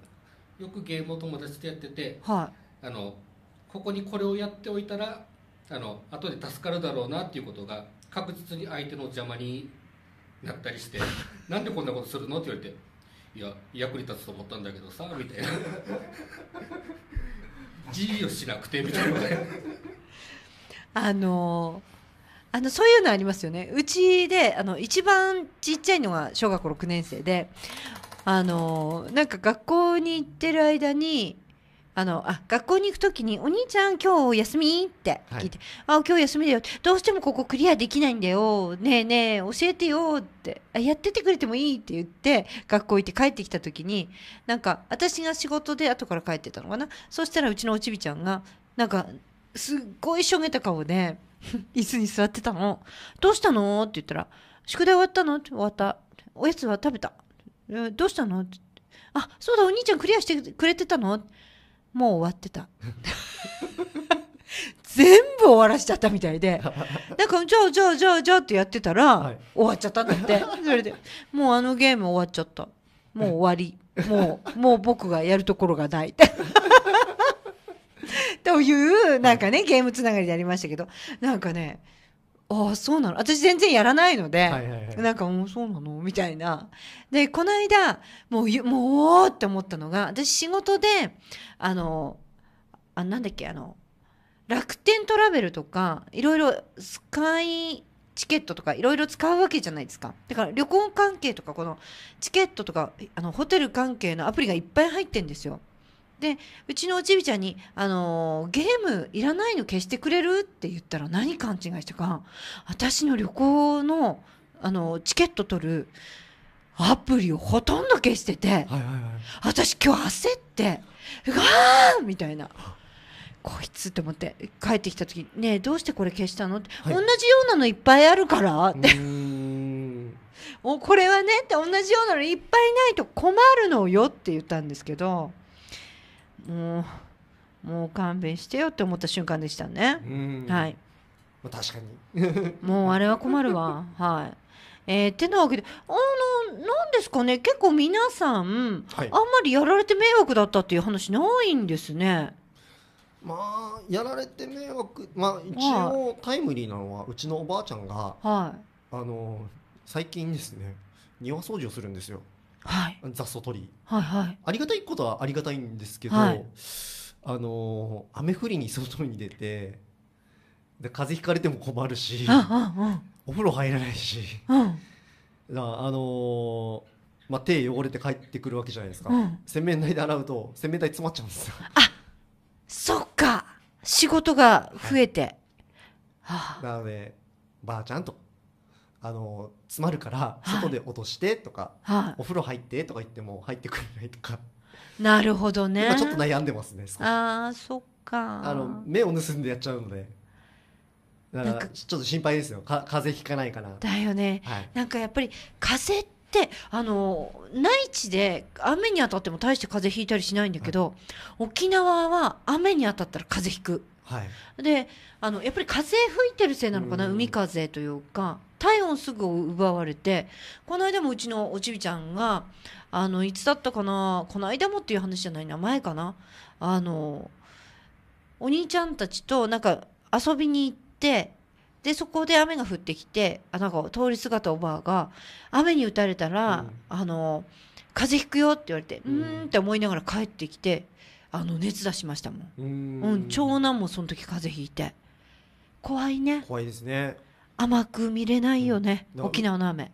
よくゲームを友達とやってて、はい、あのここにこれをやっておいたらあの後で助かるだろうなっていうことが確実に相手の邪魔になったりして「なんでこんなことするの?」って言われて「いや役に立つと思ったんだけどさ」みたいな「自由をしなくて」みたいな。あのーあのそういうのありますよねうちであの一番ちっちゃいのが小学校6年生であのなんか学校に行ってる間にあのあ学校に行く時に「お兄ちゃん今日休み?」って聞いて「はい、あ今日休みだよどうしてもここクリアできないんだよねえねえ教えてよ」ってあ「やっててくれてもいい?」って言って学校行って帰ってきた時になんか私が仕事で後から帰ってたのかなそしたらうちのおちびちゃんがなんかすっごいしょげた顔で、椅子に座ってたの。どうしたのって言ったら、宿題終わったのって終わった。おやつは食べた。どうしたのってあ、そうだ、お兄ちゃんクリアしてくれてたのもう終わってた。全部終わらしちゃったみたいで、なんか、じゃあ、じゃあ、じゃあ、じゃあってやってたら、はい、終わっちゃったんだって。それで、もうあのゲーム終わっちゃった。もう終わり。もう、もう僕がやるところがない。という、なんかね、ゲームつながりでありましたけど、なんかね、ああそうなの私全然やらないので、なんか「うそうなの?」みたいなでこの間もうもうって思ったのが私仕事であのあなんだっけあの楽天トラベルとかいろいろスカイチケットとかいろいろ使うわけじゃないですかだから旅行関係とかこのチケットとかあのホテル関係のアプリがいっぱい入ってんですよでうちのおちびちゃんに、あのゲームいらないの消してくれる?」って言ったら何勘違いしたか私の旅行の、あのチケット取るアプリをほとんど消してて、はいはいはい、私今日焦って「うわー!」みたいな。こいつって思って帰ってきた時ねえどうしてこれ消したの?」って、はい、同じようなのいっぱいあるから」って。これはねって同じようなのいっぱいないと困るのよって言ったんですけどもうもう勘弁してよって思った瞬間でしたね。はい、まあ、確かに もうあれは困るわ。はいえー、てなわけであのなんですかね結構皆さん、はい、あんまりやられて迷惑だったっていう話ないんですね。まあやられて迷惑まあ一応タイムリーなのはうちのおばあちゃんが、はい、あの最近ですね庭掃除をするんですよ。雑草取り、はいはい、ありがたいことはありがたいんですけど、はい、あの雨降りに外に出てで風邪ひかれても困るし、お風呂入らないし、うん、あのまあ、手汚れて帰ってくるわけじゃないですか、うん、洗面台で洗うと洗面台詰まっちゃうんですよあそっか仕事が増えて、はい、はあ、なのでばあちゃんとあの詰まるから外で落としてとか、はい、お風呂入ってとか言っても入ってくれないとかなるほどねちょっと悩んでますねああそっかあの目を盗んでやっちゃうのでなんかちょっと心配ですよか風邪ひかないかなだよね、はい、なんかやっぱり風邪ってあの内地で雨に当たっても大して風邪ひいたりしないんだけど、はい、沖縄は雨に当たったら風邪ひくはい、であのやっぱり風吹いてるせいなのかな、海風というか体温すぐ奪われてこの間もうちのおちびちゃんがあのいつだったかなこの間もっていう話じゃないな前かなあのお兄ちゃんたちとなんか遊びに行ってでそこで雨が降ってきてあなんか通り姿おばあが雨に打たれたら、うん、あの風邪ひくよって言われて、うん、うんって思いながら帰ってきてあの熱出しましたもんうん、長男もその時風邪ひいて怖いね怖いですね甘く見れないよね、うん、沖縄の雨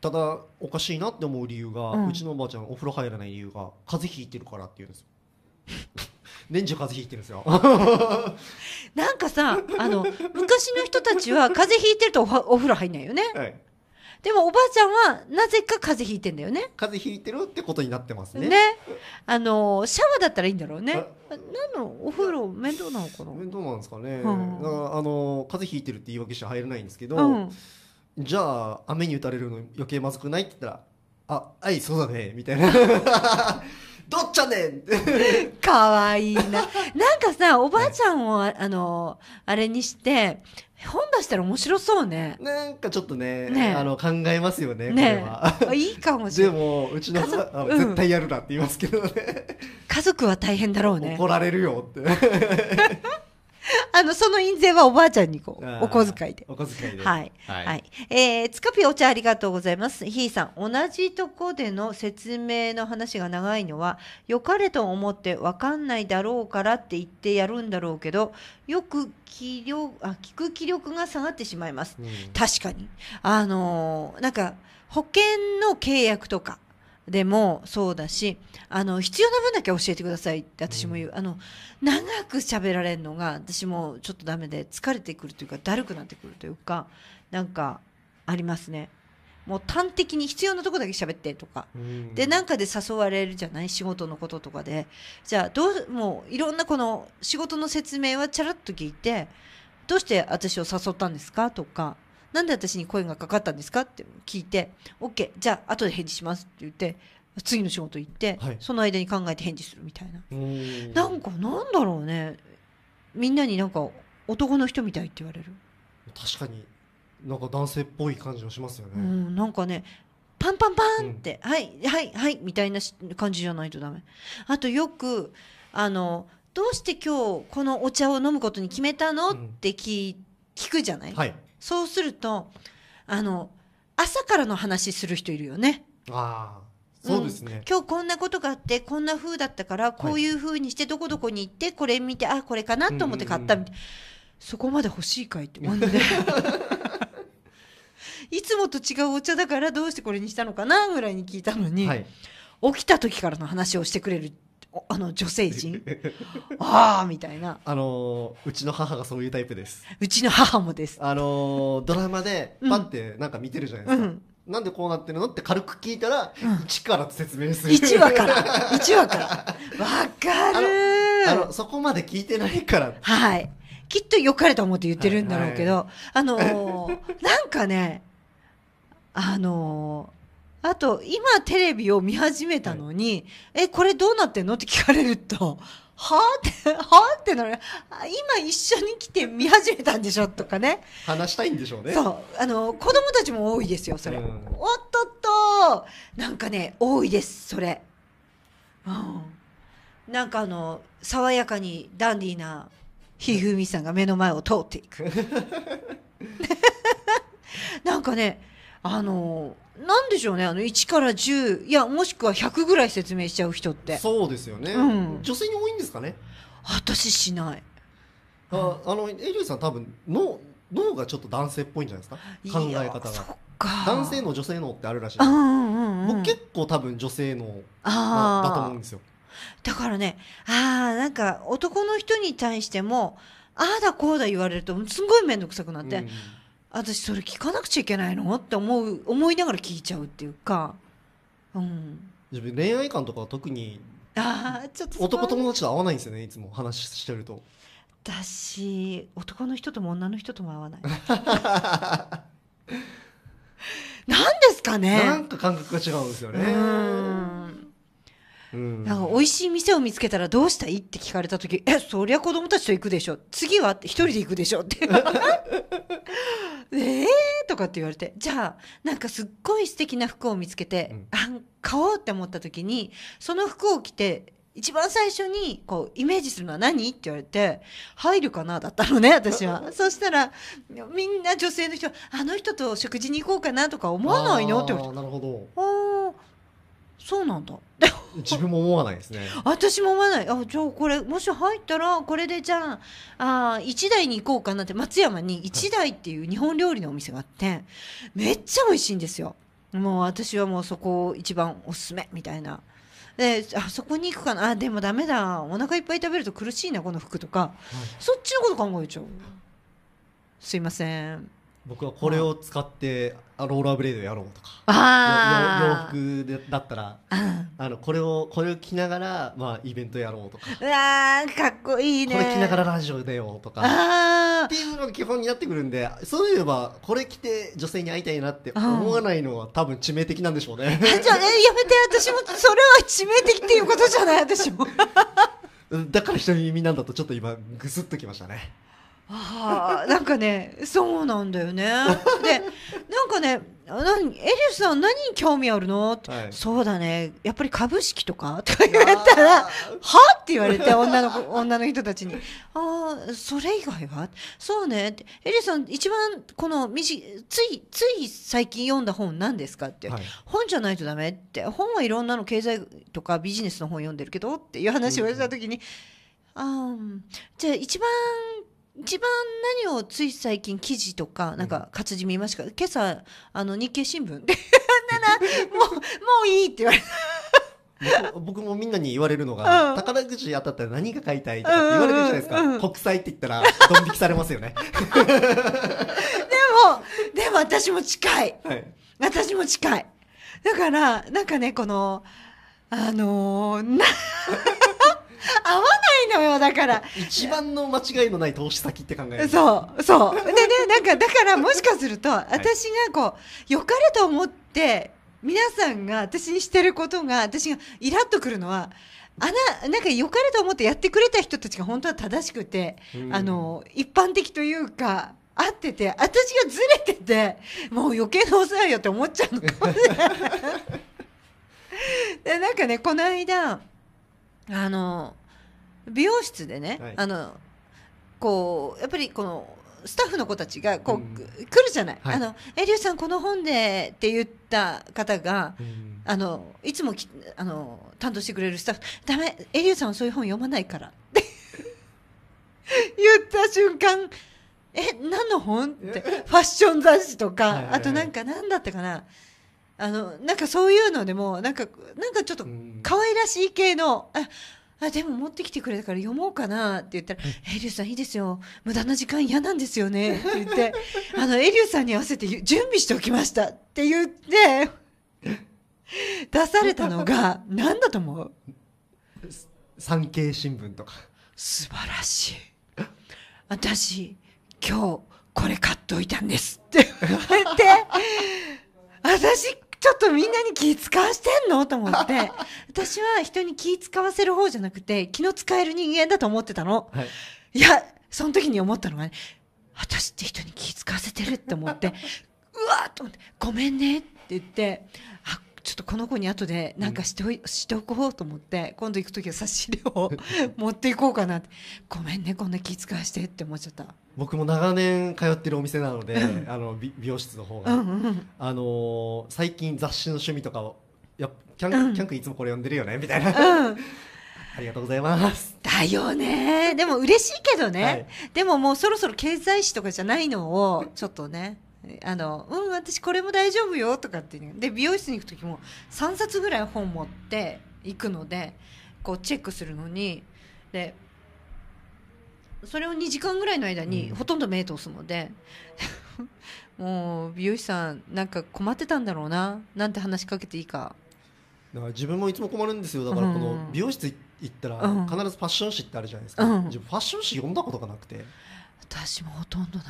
ただおかしいなって思う理由が、うん、うちのおばあちゃんお風呂入らない理由が風邪ひいてるからって言うんですよ 年中風邪ひいてるんですよ なんかさあの昔の人たちは風邪ひいてるとお風呂入んないよね、はいでもおばあちゃんはなぜか風邪ひいてんだよね風邪ひいてるってことになってますねねあのシャワーだったらいいんだろうね何のお風呂面倒なのかな面倒なんですかね、うん、だからあの風邪ひいてるって言い訳して入れないんですけど、うん、じゃあ雨に打たれるの余計まずくないって言ったらあはいそうだねみたいな どっちゃねんって。かわいいな。なんかさ、おばあちゃんを、あの、あれにして、本出したら面白そうね。なんかちょっとね、ねあの考えますよね、ねこれは。いいかもしれない。でも、うちの母、うん、絶対やるなって言いますけどね。家族は大変だろうね。怒られるよって。あの、その印税はおばあちゃんにこう、お小遣いで。お小遣いで。はい。はい。はい、えー、つかぴお茶ありがとうございます。ひいさん、同じとこでの説明の話が長いのは、良かれと思ってわかんないだろうからって言ってやるんだろうけど、よく気力、あ、聞く気力が下がってしまいます。うん、確かに。あのー、なんか、保険の契約とか、でもそうだしあの必要な分だけ教えてくださいって私も言う、うん、あの長く喋られるのが私もちょっとダメで疲れてくるというかだるくなってくるというかなんかありますね。もう端的に必要なとこだけ喋ってとか、うん、でなんかで誘われるじゃない仕事のこととかでじゃあどうもういろんなこの仕事の説明はちゃらっと聞いてどうして私を誘ったんですかとかなんで私に声がかかったんですかって聞いて、OK、じゃあ後で返事しますって言って、次の仕事行って、はい、その間に考えて返事するみたいな。なんかなんだろうね。みんなになんか男の人みたいって言われる。確かに、なんか男性っぽい感じがしますよね。うん、なんかね、パンパンパンって、うん、はい、はい、はい、みたいな感じじゃないとダメ。あとよく、あの、どうして今日このお茶を飲むことに決めたの、って聞聞くじゃない、はい、そうするとあの朝からの話する人いるよね。あそうですね、うん、今日こんなことがあってこんな風だったからこういう風にしてどこどこに行ってこれ見て、はい、あこれかなと思って買ったみたいな、そこまで欲しいかいって思うんで いつもと違うお茶だからどうしてこれにしたのかなぐらいに聞いたのに、はい、起きた時からの話をしてくれるあの女性陣 ああみたいなあのうちの母がそういうタイプですうちの母もですあのドラマでパンってなんか見てるじゃないですか、うんうん、なんでこうなってるのって軽く聞いたら、うん、1から説明する1話から1 話からわかるあのそこまで聞いてないからはいきっと良かれと思って言ってるんだろうけど、はいはい、あのー、なんかねあのーあと今テレビを見始めたのに、はい、えこれどうなってんのって聞かれるとはあって、はあってなる。今一緒に来て見始めたんでしょとかね。話したいんでしょうね。そう。あの、子供たちも多いですよ、それ。うん、おっとっとなんかね、多いです、それ。うん。なんかあの、爽やかにダンディーなひふみさんが目の前を通っていく。なんかね、あのなんでしょうねあの1から10いやもしくは100ぐらい説明しちゃう人ってそうですよね、うん、女性に多いんですかね私しないああのエリューさん多分脳脳がちょっと男性っぽいんじゃないですか考え方が男性の女性のってあるらしい、うんうんうん、僕結構多分女性のだと思うんですよだからねああなんか男の人に対してもああだこうだ言われるとすごい面倒くさくなって、うん私それ聞かなくちゃいけないのって思う思いながら聞いちゃうっていうか、うん、恋愛観とか特にあちょっと男友達と合わないんですよねいつも話してると私男の人とも女の人とも合わない なんですかねなんか感覚が違うんですよねなんか美味しい店を見つけたらどうしたいって聞かれた時えそりゃ子供たちと行くでしょ次は1人で行くでしょって えー?」とかって言われてじゃあなんかすっごい素敵な服を見つけて、うん、買おうって思った時にその服を着て一番最初にこうイメージするのは何って言われて入るかなだったのね私は そしたらみんな女性の人あの人と食事に行こうかなとか思わないのって言われてなるほどそうなんだ 自分も思わないですね私も思わないあじゃあこれもし入ったらこれでじゃああ一台に行こうかなって松山に一台っていう日本料理のお店があってめっちゃ美味しいんですよもう私はもうそこ一番おすすめみたいなであそこに行くかなあでもダメだお腹いっぱい食べると苦しいなこの服とか、はい、そっちのこと考えちゃうすいません僕はこれを使って、あローラーブレードやろうとかあ洋服だったら、うん、あのこれをこれを着ながら、まあ、イベントやろうとかうわかっこいいねこれ着ながらラジオ出ようとかっていうのが基本になってくるんでそういえばこれ着て女性に会いたいなって思わないのは、多分致命的なんでしょうね。じゃあねやめて私もそれは致命的っていうことじゃない私も だから人になんだとちょっと今ぐすっときましたね。あなんかねそうなんだよね でなんかね何エリスさん何に興味あるの?」って、はい、そうだねやっぱり株式とか? 」とか言われたら「は?」って言われて女の子女の人たちに「ああそれ以外は?」そうね」って「エリスさん一番このみじついつい最近読んだ本何ですか?」って、はい、本じゃないとダメ」って「本はいろんなの経済とかビジネスの本読んでるけど」っていう話をした時に「うん、ああじゃあ一番一番何をつい最近記事とかなんか活字見ましたか、うん、今朝あの日経新聞で もうもういいって言われた。僕もみんなに言われるのが、うん、宝くじ当たったら何が買いたいとかって言われるじゃないですか、うんうん、国債って言ったらドン引きされますよねでもでも私も近い、はい、私も近いだからなんかねこのあのー、な合わないのよだから一番の間違いのない投資先って考えるそうそうでねなんかだからもしかすると私がこう良かれと思って皆さんが私にしてることが私がイラッとくるのはあななんか良かれと思ってやってくれた人たちが本当は正しくて、あの一般的というか合ってて私がずれててもう余計なお世話よって思っちゃうのかもしれない。でなんかねこの間あの美容室でね、はいあのこうやっぱりこのスタッフの子たちがこう、うん来るじゃない、はいあのエリュうさんこの本でって言った方がうんあのいつもきあの担当してくれるスタッフ「ダメエリューさんはそういう本読まないから」っ て言った瞬間「え何の本?」ってファッション雑誌とはいはいかはいあとなんか何だったかなあのなんかそういうのでもなんかなんかちょっと可愛らしい系の、ああでも持ってきてくれたから読もうかなって言ったら「エリュウさんいいですよ無駄な時間嫌なんですよね」って言って「あのエリュウさんに合わせて準備しておきました」って言って 出されたのが何だと思う産経新聞とか素晴らしい私今日これ買っといたんですって言って 私ちょっとみんなに気使わしてんのと思って、私は人に気使わせる方じゃなくて、気の使える人間だと思ってたの。はい、いや、その時に思ったのはね、私って人に気使わせてるって思って、うわーと思って、ごめんねって言って、あ、ちょっとこの子に後でなんかしておい、しておこうと思って今度行く時は差し入れを 持っていこうかなってごめんねこんな気遣わしてって思っちゃった僕も長年通ってるお店なのであの美容室の方が、うんうんあのー、最近雑誌の趣味とかをやキャンうん、キャンいつもこれ読んでるよねみたいな、うん、ありがとうございます。だよね。でも嬉しいけどね、はい。でももうそろそろ経済誌とかじゃないのを、ちょっとね。あのうん私これも大丈夫よとかってで美容室に行く時も3冊ぐらい本持って行くのでこうチェックするのにでそれを2時間ぐらいの間にほとんど目通すので、うん、もう美容師さんなんか困ってたんだろうななんて話しかけていいかだから自分もいつも困るんですよだからこの美容室行ったら必ずファッション誌ってあるじゃないですか、うん、自分ファッション誌読んだことがなくて私もほとんどない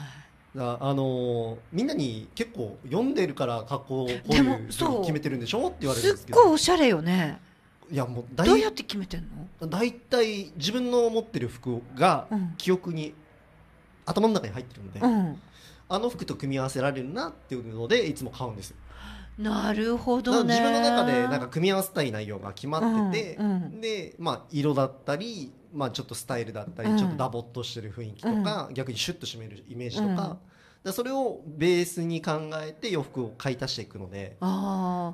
あのみんなに結構読んでるから格好こういうそを決めてるんでしょって言われるんですけどすっごいおしゃれよねいやもうどうやって決めてんの大体自分の持ってる服が記憶に、うん、頭の中に入ってるので、うん、あの服と組み合わせられるなっていうのでいつも買うんですよなるほど、ね、自分の中でなんか組み合わせたい内容が決まってて、うんうん、で、まあ、色だったりまあ、ちょっとスタイルだったり、ちょっとダボっとしてる雰囲気とか、逆にシュッと締めるイメージとか。だそれをベースに考えて洋服を買い足していくので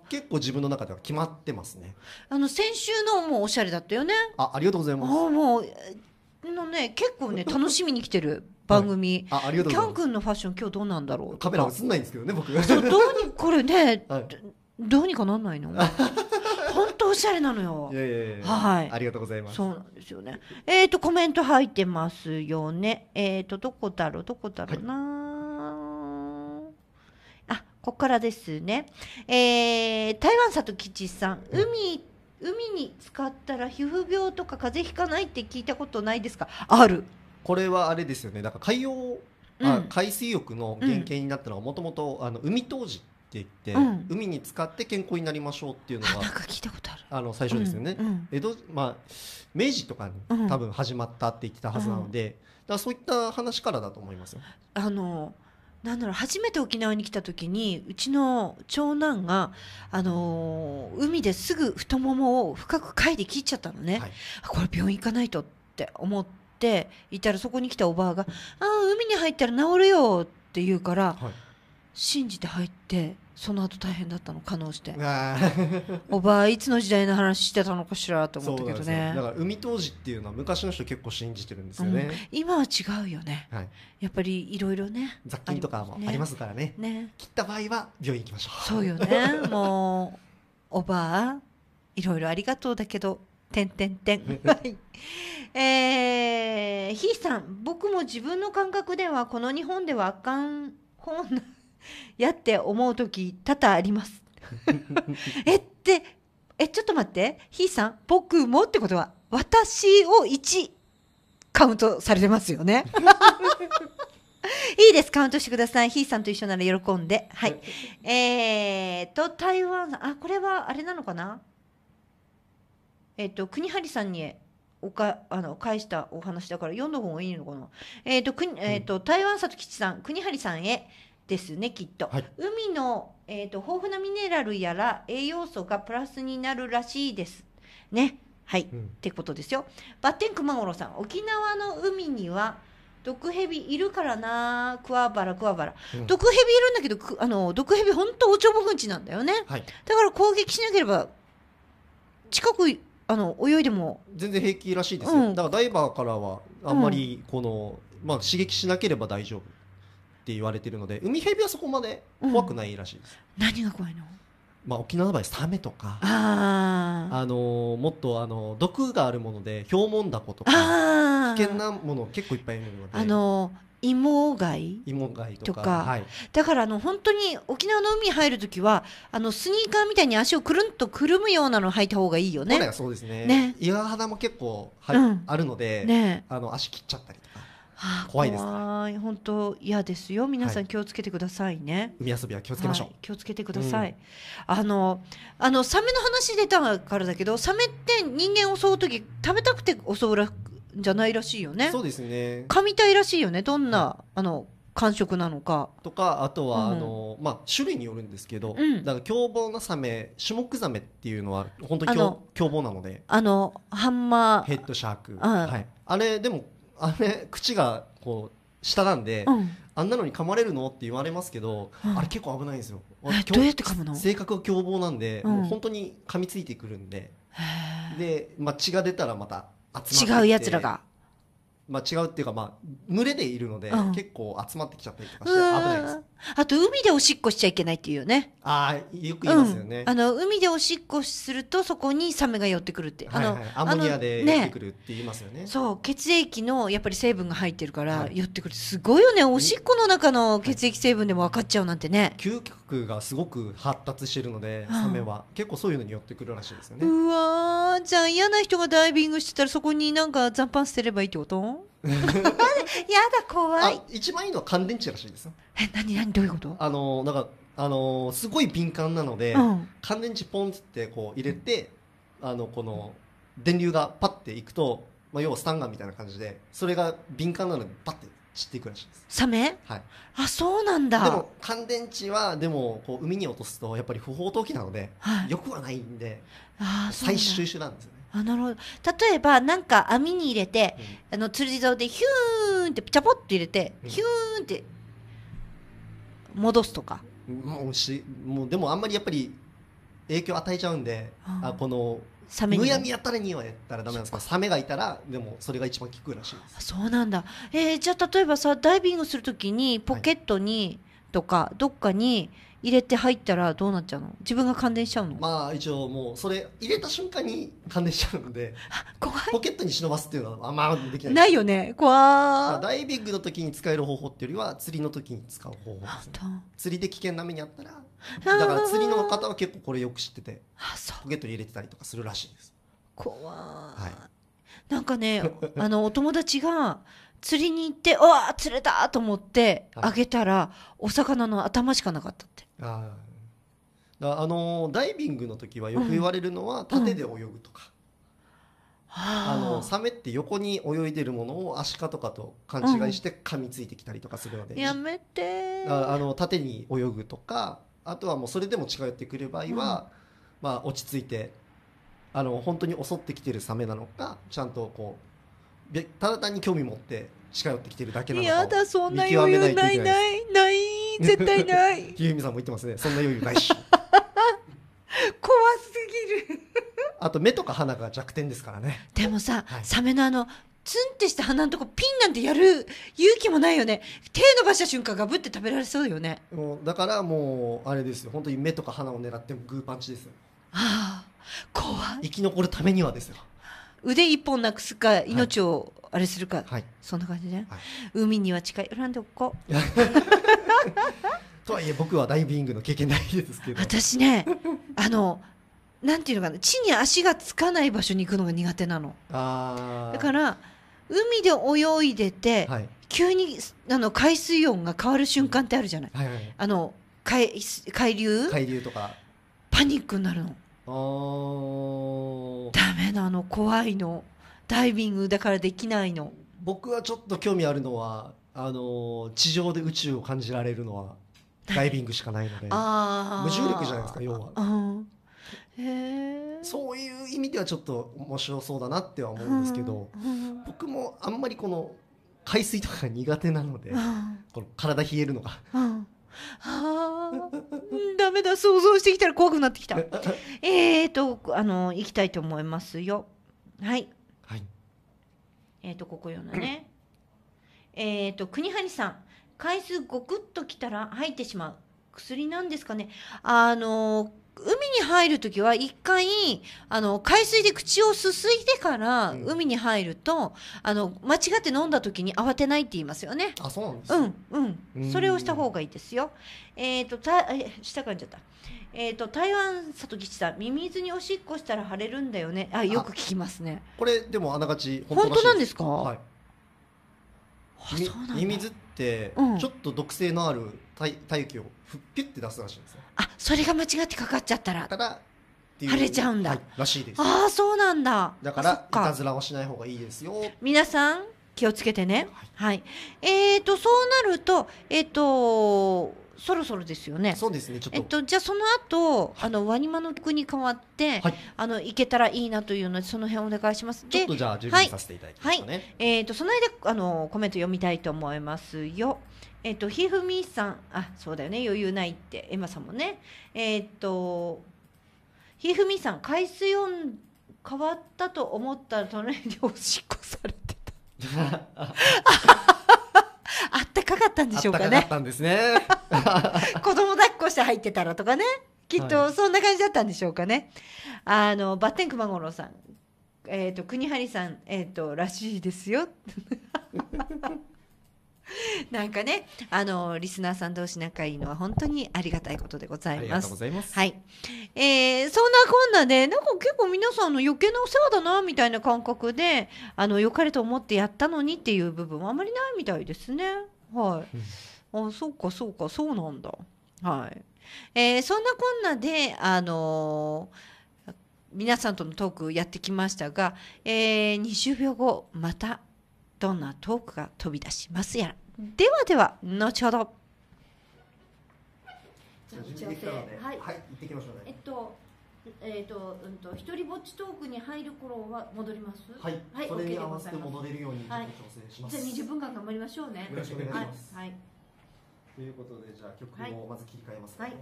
結構自分の中では決まってますねあの先週のもおしゃれだったよねあありがとうございますあもうのね結構ね楽しみに来てる 番組、はい、あありがとうキャン君のファッション今日どうなんだろうカメラ映んないんですけどね僕が。どうにこれね、はい、どうにかなんないの本当おしゃれなのよ。いやいやいやはい。ありがとうございます。そうなんですよね。えっ、ー、とコメント入ってますよね。えっ、ー、とどこだろうどこだろうな、はい、あここからですね。えー、台湾里吉さん海、海に使ったら皮膚病とか風邪ひかないって聞いたことないですかあるこれはあれですよねだから海洋、うん、海水浴の原型になったのはもともとあの、海当時って言って、うん、海に使って健康になりましょうっていうのがあるあの最初ですよね、うんうん、江戸まあ、明治とかに多分始まったって言ってたはずなので、だそういった話からだと思いますよ。あのなんだろう初めて沖縄に来た時にうちの長男が、あのー、海ですぐ太ももを深く嗅いで切っちゃったのね、はい、これ病院行かないとって思っていたらそこに来たおばあが「ああ海に入ったら治るよ」って言うから、はい、信じて入ってその後大変だったの可能して おばあいつの時代の話してたのかしらと思ったけどね、ね、だから海当時っていうのは昔の人結構信じてるんですよね、うん、今は違うよね、はい、やっぱりいろいろね雑菌とかもありますからねね、ね、切った場合は病院行きましょうそうよねもう おばあいろいろありがとうだけどてんてんてん。はい。えー、ひいさん、僕も自分の感覚では、この日本ではあかん本 やって思う時多々あります。えってえちょっと待ってひいさん僕もってことは私を1カウントされてますよね。いいです、カウントしてください。ひいさんと一緒なら喜んで。はい。えーと、台湾、あ、これはあれなのかなえっ、ー、と、国張さんにおかあの返したお話だから読んだ方がいいのかな。えっ、ー、と、えっ、ー、と、台湾里吉さん、国張さんへ、ですねきっと、はい、海の、えーと、豊富なミネラルやら栄養素がプラスになるらしいですねはい、うん、ってことですよバッテン熊五郎さん沖縄の海には毒蛇いるからなクワバラクワバラ、うん、毒蛇いるんだけどあの毒蛇ほ本当おちょぼくんちなんだよね、はい、だから攻撃しなければ近くあの泳いでも全然平気らしいですよ、うん、だからダイバーからはあんまりこの、まあ刺激しなければ大丈夫って言われてるので海蛇はそこまで怖くないらしいです、うん、何が怖いのまあ、沖縄の場合サメとかあ、あのもっと、あの毒があるものでヒョウモンダコとか危険なもの結構いっぱいいるので、あの芋貝芋貝とかはい、だからあの本当に沖縄の海入る時はあのスニーカーみたいに足をくるんとくるむようなの履いた方がいいよねそうですねね岩肌も結構は、うん、あるので、ね、あの足切っちゃったり怖いですい、本当嫌ですよ皆さん気をつけてくださいね、海遊びは気をつけましょう、気をつけてください、あのあのサメの話出たからだけどサメって人間襲う時食べたくて襲うらじゃないらしいよねそうですね噛みたいらしいよねどんな、あの感触なのかとかあとは、あのまあ、種類によるんですけど、だから凶暴なサメシュモクザメっていうのは本当に凶暴なのであのハンマーヘッドシャーク、はい、あれでもあれ口がこう下なんで、うんあんなのに噛まれるのって言われますけど、うん、あれ結構危ないんですよどうやって噛むの性格が凶暴なんで、うん、本当に噛みついてくるんでで、まあ、血が出たらまた集まって違うやつらがまあ、違うっていうか、まあ、群れでいるので、うん結構集まってきちゃったりとかして危ないです。あと海でおしっこしちゃいけないっていうね。ああ、よく言いますよね。うん、あの海でおしっこするとそこにサメが寄ってくるって、はいはい、あのアンモニアで寄ってくるって言いますよね。そう血液のやっぱり成分が入ってるから寄ってくる、すごいよねおしっこの中の血液成分でも分かっちゃうなんてね。究極クがすごく発達してるのでサメは結構そういうのに寄ってくるらしいですよねうわじゃあ嫌な人がダイビングしてたらそこになんか残飯捨てればいいってこと やだ怖い一番いいのは乾電池らしいですえ何何どういうことあのなんかあのすごい敏感なので、うん、乾電池ポンってこう入れて、あのこの電流がパッていくと、まあ、要はスタンガンみたいな感じでそれが敏感なのでパッて散っていくらしいですサメはいあそうなんだでも乾電池はでもこう海に落とすとやっぱり不法投棄なので、はい、よくはないんであ最終手段ですよねあなるほど例えばなんか網に入れて、うん、あの釣り竿でヒューンってチャポッと入れて、うん、ヒューンって戻すとかもうしもうでもあんまりやっぱり影響与えちゃうんで、うん、あこのサメむやみやたらにはやったらダメなんですかサメがいたらでもそれが一番効くらしいですそうなんだ、えー、じゃあ例えばさダイビングするときにポケットにとか、はい、どっかに入れて入ったらどうなっちゃうの自分が感電しちゃうのまあ一応もうそれ入れた瞬間に感電しちゃうので 怖いポケットに忍ばすっていうのはあんまできないないよね怖いダイビングの時に使える方法っていうよりは釣りの時に使う方法です、ね、釣りで危険な目にあったらだから釣りの方は結構これよく知っててポケットに入れてたりとかするらしいです怖い、はい、なんかね あのお友達が釣りに行って「あわ釣れた!」と思ってあげたら、はい、お魚の頭しかなかったってあだあのダイビングの時はよく言われるのは、うん、縦で泳ぐとか、うん、あのサメって横に泳いでるものをアシカとかと勘違いして噛みついてきたりとかするので、うん、やめてあの縦に泳ぐとかあとはもうそれでも近寄ってくる場合は、まあ落ち着いてあの本当に襲ってきてるサメなのかちゃんとこうべただ単に興味持って近寄ってきてるだけなのかをやだそんな余裕ないないない絶対ないゆうみさんも言ってますねそんな余裕ないし 怖すぎる あと目とか鼻が弱点ですからねでもさ、はいサメのあのツンってした鼻のとこピンなんてやる勇気もないよね手伸ばした瞬間ガブって食べられそうよねもうだからもうあれですよ本当に目とか鼻を狙ってもグーパンチですよああ怖い生き残るためにはですよ腕一本なくすか命をあれするか、はい、そんな感じね、はい、海には近い恨んでおこう とはいえ僕はダイビングの経験ないですけど私ねあのなんていうのかな地に足がつかない場所に行くのが苦手なのだから海で泳いでて、はい、急にあの海水温が変わる瞬間ってあるじゃないはいはいあの海海流海流とかパニックになるのあダメなの怖いのダイビングだからできないの僕はちょっと興味あるのはあの地上で宇宙を感じられるのはダイビングしかないので無重力じゃないですか要は。へえそういう意味ではちょっと面白そうだなっては思うんですけど、僕もあんまりこの海水とか苦手なので、この体冷えるのが、はあ、ダメだ想像してきたら怖くなってきた。えっとあの行きたいと思いますよ。はい。はい。えっ、ー、とここよね。えっと国張さん、海水ごくっときたら吐いてしまう。薬なんですかね。あのー海に入る時は一回あの海水で口をすすいでから海に入ると、あの間違って飲んだ時に慌てないって言いますよね。あそうなんですうんうんそれをした方がいいですよ。えっ、ー、とたえ下からじゃった。えっ、ー、と台湾里吉さんミミズにおしっこしたら腫れるんだよね。あよく聞きますね。これでもあながち本当なんですか。はい。ミミズって、ちょっと毒性のある体体液をふっぴって出すらしいんですよ。あそれが間違ってかかっちゃったらたら腫れちゃうんだ、はい、らしいですああそうなんだだからいたずらはしない方がいいですよ皆さん気をつけてねはい、はい、えっ、ー、とそうなるとえっ、ー、とそろそろですよね。そうですね。ちょっと。えっと、じゃあ、その後、はい、あの、ワニマの曲に変わって、はい、あの、いけたらいいなというので、その辺お願いします。ちょっと、じゃあ、準備させていただきますかね。はい、はい、えっ、ー、と、その間、あの、コメント読みたいと思いますよ。えっと、ひふみさん、あ、そうだよね、余裕ないって、エマさんもね。えっと、ひふみさん、海水温変わったと思ったら、隣におしっこされてた。あったかかったんでしょうかね。あったんですね。子供抱っこして入ってたらとかね。きっとそんな感じだったんでしょうかね。はい、あの、バッテンマゴロさん、えっ、ー、と、国張さん、えっ、ー、と、らしいですよ。なんかね、あの、リスナーさん同士仲いいのは本当にありがたいことでございます。ありがとうございます。はい。えー、そんなこんなで、なんか結構皆さんの余計なお世話だな、みたいな感覚で、あの、良かれと思ってやったのにっていう部分はあまりないみたいですね。はい。あ、そうか、そうか、そうなんだ。はい。えー、そんなこんなで、あのー、皆さんとのトークやってきましたが、えー、20秒後またどんなトークが飛び出しますやら、うん、ではでは後ほどはい、はい、行ってきましょうねえっとえっ、ー、と、うんと、一人ぼっちトークに入る頃は戻ります。はい、はい、それに合わせて戻れるように、はい、調整します。じゃ二十分間頑張りましょうね。よろしくお願いします。はい。はい、ということで、じゃ曲をまず切り替えます、ね、はい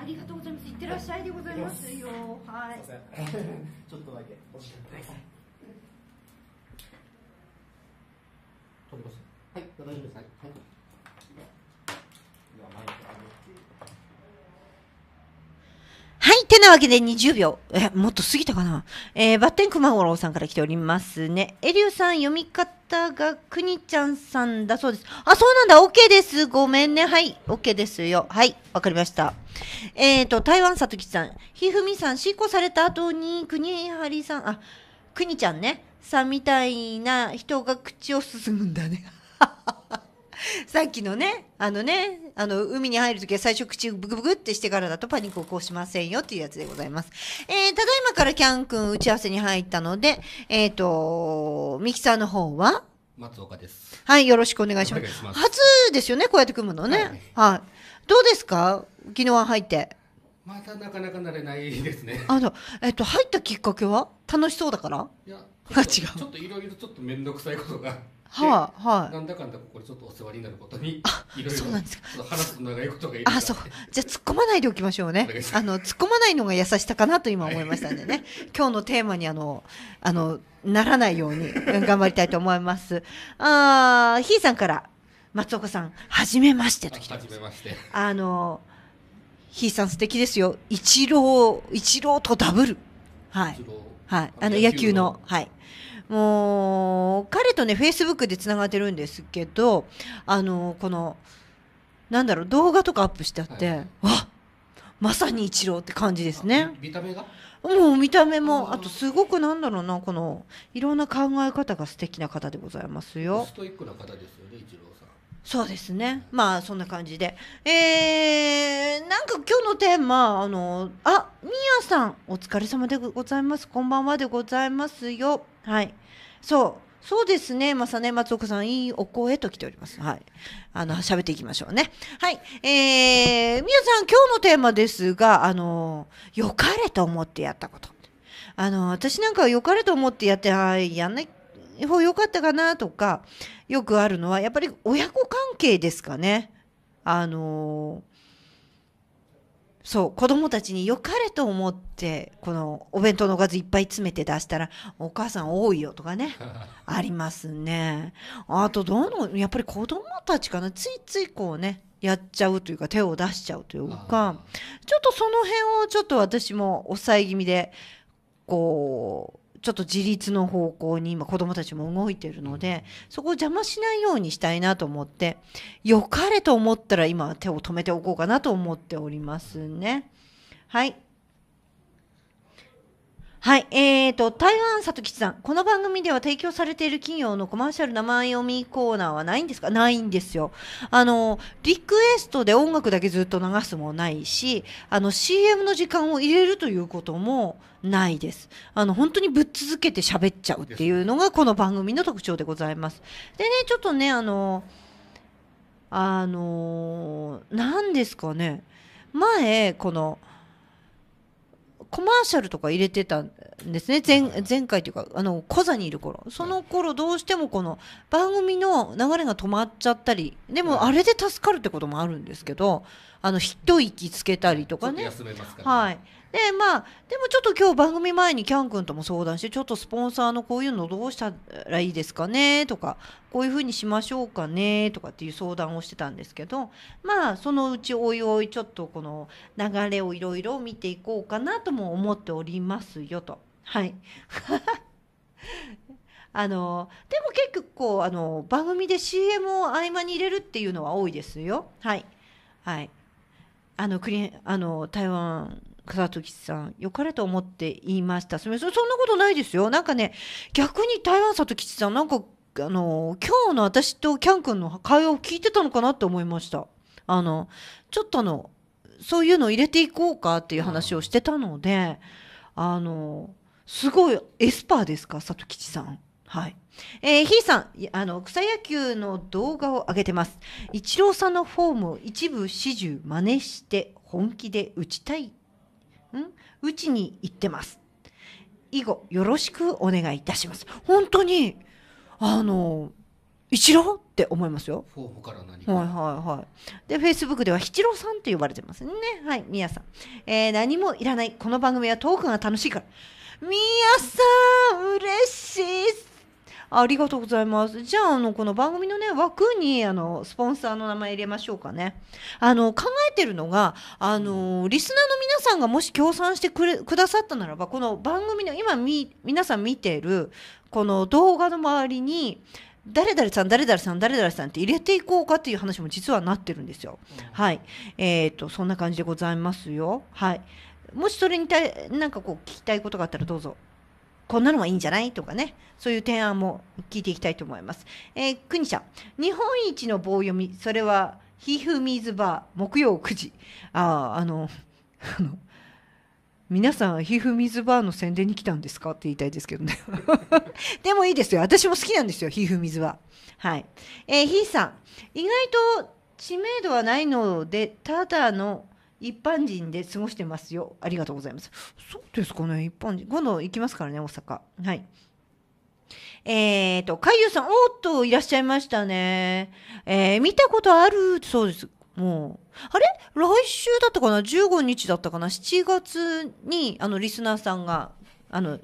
ありがとうございます。いってらっしゃいでございますよ。はい。ちょっとだけお知らせ。はい、大丈夫です。はい。はいてなわけで20秒。え、もっと過ぎたかなえー、バッテン熊五郎さんから来ておりますね。エリュウさん、読み方がくにちゃんさんだそうです。あ、そうなんだ。OK です。ごめんね。はい。OK ですよ。はい。わかりました。えっ、ー、と、台湾さときさん。ひふみさん、執行された後に、くにはりさん、あ、くにちゃんね。さんみたいな人が口を進むんだね。さっきのね、あのね、あの、海に入るときは最初口ブクブクってしてからだとパニックを起こしませんよっていうやつでございます。えー、ただいまからキャン君打ち合わせに入ったので、えっ、ー、と、ミキサーの方は松岡です。はい、よろしくお願いします。ます初ですよね、こうやって組むのね。はい。はい、どうですか昨日は入って。またなかなか慣れないですね。あの、えっ、ー、と、入ったきっかけは楽しそうだからいや、あ、違う。ちょっといろいろちょっと面倒くさいことが。はあはい、なんだかんだここでちょっとお世話になることにいろいろ話すと長いことがいるあそうじゃあ突っ込まないでおきましょうねあの突っ込まないのが優しさかなと今思いましたんでね、はい、今日のテーマにあのあのならないように頑張りたいと思いますあひいさんから松岡さん初めましてといてまてあのひいさん素敵ですよ一郎一郎とダブルはいはいあの野球のはいもう彼とねフェイスブックでつながってるんですけどあのこのなんだろう動画とかアップしてあって、はい、わまさにイチローって感じですね。見た目がもう見た目もあとすごくなんだろうなこのいろんな考え方が素敵な方でございますよ。ストイックな方ですよね一郎さん。そうですね。まあそんな感じで、えー、なんか今日のテーマあのあみやさんお疲れ様でございますこんばんはでございますよはい。そう。そうですね。まさね、松岡さん、いいお声と来ております。はい。あの、喋っていきましょうね。はい。えー、みさん、今日のテーマですが、あの、良かれと思ってやったこと。あの、私なんかは良かれと思ってやって、はい、やんない方良かったかなとか、よくあるのは、やっぱり親子関係ですかね。あの、そう子供たちに良かれと思ってこのお弁当のおかずいっぱい詰めて出したらお母さん多いよとかね ありますねあとどのやっぱり子供たちかなついついこうねやっちゃうというか手を出しちゃうというかちょっとその辺をちょっと私も抑え気味でこうちょっと自立の方向に今子どもたちも動いてるので、そこを邪魔しないようにしたいなと思ってよかれと思ったら今手を止めておこうかなと思っておりますね。はいはい。えーと、台湾里吉さん。この番組では提供されている企業のコマーシャル名前読みコーナーはないんですかないんですよ。あの、リクエストで音楽だけずっと流すもないし、あの、CM の時間を入れるということも、ないです。あの、本当にぶっ続けて喋っちゃうっていうのが、この番組の特徴でございます。でね、ちょっとね、あの、あの、何ですかね、前、この、コマーシャルとか入れてたんですね前前回というかあのコザにいる頃その頃どうしてもこの番組の流れが止まっちゃったりでもあれで助かるってこともあるんですけどあの一息つけたりとかねはいでまあでもちょっと今日番組前にキャン君とも相談してちょっとスポンサーのこういうのどうしたらいいですかねとかこういうふうにしましょうかねとかっていう相談をしてたんですけどまあそのうちおいおいちょっとこの流れをいろいろ見ていこうかなとも思っておりますよと。はい あのでも結構あの番組で CM を合間に入れるっていうのは多いですよ。はい、はいあのクリあの台湾草時さん、良かれと思って言いました。そんなことないですよ。なんかね、逆に台湾里吉さん、なんか、あの、今日の私とキャン君の会話を聞いてたのかなって思いました。あの、ちょっとの、そういうのを入れていこうかっていう話をしてたので、うん、あの、すごいエスパーですか、里吉さん。はい。えー、ひいさん、あの、草野球の動画を上げてます。一郎さんのフォームを一部始終真似して本気で打ちたいんうちに行ってます。以後、よろしくお願いいたします。本当に、あの、一郎って思いますよ。フォームから何か。はいはいはい。で、フェイスブックでは七郎さんって呼ばれてますね。はい、みやさん。えー、何もいらない。この番組はトークが楽しいから。みやさん、嬉しいありがとうございます。じゃあ、あの、この番組のね、枠に、あの、スポンサーの名前入れましょうかね。あの、考えてるのが、あの、リスナーの皆さんがもし協賛してくれ、くださったならば、この番組の、今み、皆さん見てる、この動画の周りに、誰々さん、誰々さん、誰々さんって入れていこうかっていう話も実はなってるんですよ。うん、はい。えっ、ー、と、そんな感じでございますよ。はい。もしそれにたい、なんかこう聞きたいことがあったらどうぞ。こんなのはいいんじゃないとかね、そういう提案も聞いていきたいと思います。えー、くにちゃん、日本一の棒読み、それは、ひフミズバー、木曜9時。ああ、あの、あの、皆さん、ひフミズバーの宣伝に来たんですかって言いたいですけどね。でもいいですよ。私も好きなんですよ、ヒふみずバー。はい。えー、ひーさん、意外と知名度はないので、ただの、一般人で過ごしてますよ。ありがとうございます。そうですかね、一般人。今度行きますからね、大阪。はい。えっ、ー、と、海遊さん、おっと、いらっしゃいましたね。えー、見たことある、そうです。もう。あれ来週だったかな ?15 日だったかな ?7 月に、あの、リスナーさんが、あの、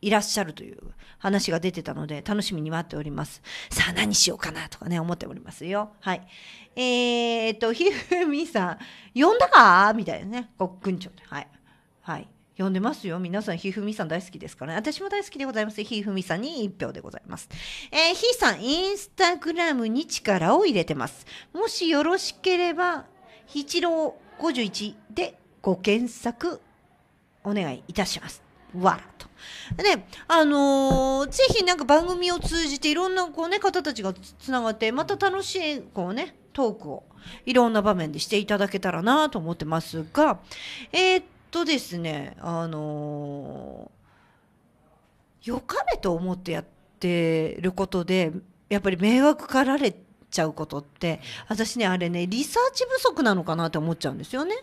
いらっしゃるという話が出てたので、楽しみに待っております。さあ、何しようかなとかね、思っておりますよ。はい。えー、っと、ひふみさん、呼んだかみたいなね。ごっくんちょ。はい。はい。呼んでますよ。皆さん、ひふみさん大好きですからね。私も大好きでございます。ひふみさんに1票でございます。えー、ひさん、インスタグラムに力を入れてます。もしよろしければ、ひちろう51でご検索お願いいたします。わら。ね、あのー、ぜひなんか番組を通じていろんなこう、ね、方たちがつながって、また楽しい、こうね、トークをいろんな場面でしていただけたらなと思ってますが、えー、っとですね、あのー、よかれと思ってやってることで、やっぱり迷惑かられちゃうことって私ねあれねリサーチ不足なのかなって思っちゃうんですよね。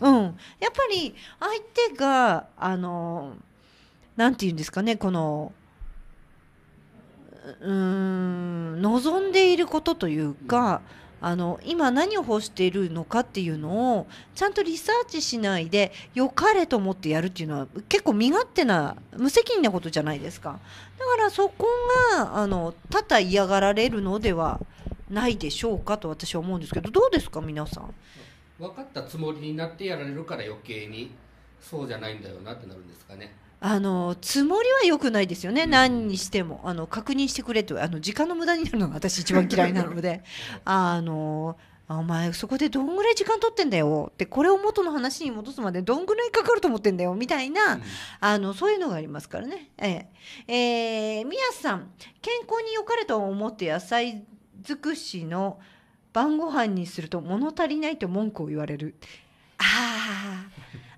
うん、やっぱり相手があのーなんて言うんですかね、この、うーん、望んでいることというか、あの今何を欲しているのかっていうのをちゃんとリサーチしないで良かれと思ってやるっていうのは結構身勝手な無責任なことじゃないですかだからそこがあの多々嫌がられるのではないでしょうかと私は思うんですけどどうですか皆さん分かったつもりになってやられるから余計にそうじゃないんだよなってなるんですかねあのつもりはよくないですよね、うん、何にしてもあの確認してくれとあの時間の無駄になるのが私一番嫌いなのであのお前そこでどんぐらい時間取ってんだよってこれを元の話に戻すまでどんぐらいかかると思ってんだよみたいな、うん、あのそういうのがありますからね。ええー、宮さん健康に良かれと思って野菜尽くしの晩ご飯にすると物足りないと文句を言われる。あ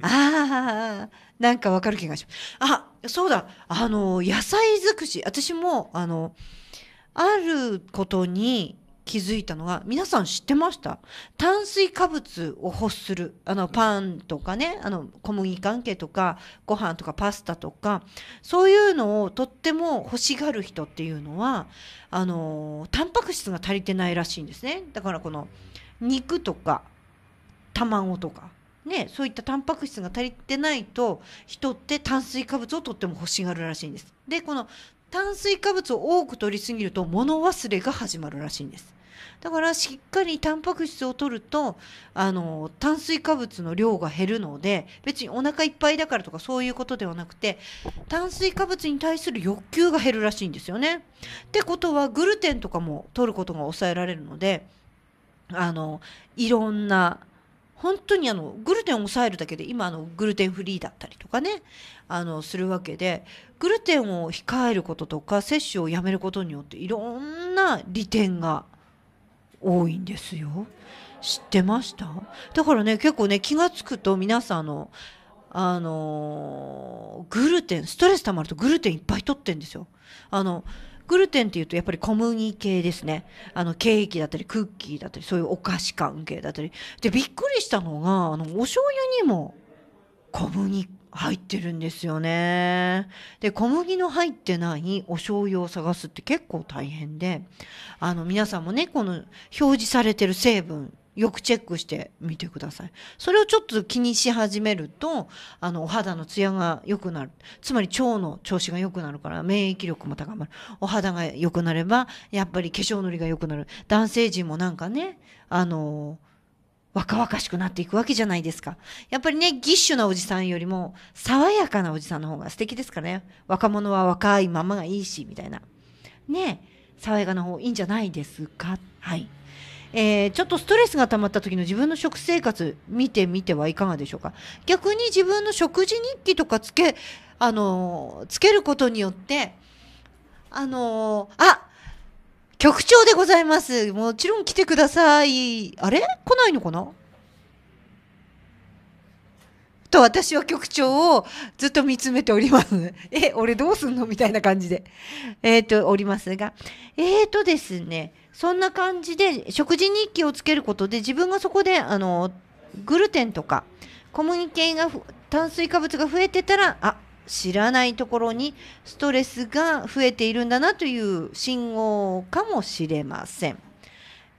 ああなんかわかる気がします。あ、そうだ、あの、野菜尽くし、私も、あの、あることに気づいたのが、皆さん知ってました炭水化物を欲する。あの、パンとかね、あの、小麦関係とか、ご飯とかパスタとか、そういうのをとっても欲しがる人っていうのは、あの、タンパク質が足りてないらしいんですね。だからこの、肉とか、卵とか、ね、そういったタンパク質が足りてないと人って炭水化物をとっても欲しがるらしいんです。でこの炭水化物を多く摂りすぎると物忘れが始まるらしいんです。だからしっかりタンパク質を摂るとあの炭水化物の量が減るので別にお腹いっぱいだからとかそういうことではなくて炭水化物に対する欲求が減るらしいんですよね。ってことはグルテンとかも摂ることが抑えられるのであのいろんな本当にあのグルテンを抑えるだけで今あのグルテンフリーだったりとかねあのするわけでグルテンを控えることとか摂取をやめることによっていろんな利点が多いんですよ。知ってましただからね結構ね気が付くと皆さんのあのグルテンストレス溜まるとグルテンいっぱい取ってんですよ。あのグルテンっていうとやっぱり小麦系ですね。あの、ケーキだったり、クッキーだったり、そういうお菓子関係だったり。で、びっくりしたのが、あの、お醤油にも小麦入ってるんですよね。で、小麦の入ってないお醤油を探すって結構大変で、あの、皆さんもね、この表示されてる成分よくチェックしてみてください。それをちょっと気にし始めると、あの、お肌のツヤが良くなる。つまり腸の調子が良くなるから免疫力も高まる。お肌が良くなれば、やっぱり化粧のりが良くなる。男性陣もなんかね、あの、若々しくなっていくわけじゃないですか。やっぱりね、ギッシュなおじさんよりも、爽やかなおじさんの方が素敵ですからね。若者は若いままがいいし、みたいな。ね爽やかな方いいんじゃないですか。はい。えー、ちょっとストレスが溜まった時の自分の食生活見てみてはいかがでしょうか逆に自分の食事日記とかつけ、あのつけることによって、あのあ局長でございます。もちろん来てください。あれ来ないのかなと私は局長をずっと見つめております。え、俺どうすんのみたいな感じで。えっ、ー、と、おりますが。えっ、ー、とですね。そんな感じで食事日記をつけることで自分がそこであのグルテンとか小麦系が炭水化物が増えてたらあ知らないところにストレスが増えているんだなという信号かもしれません。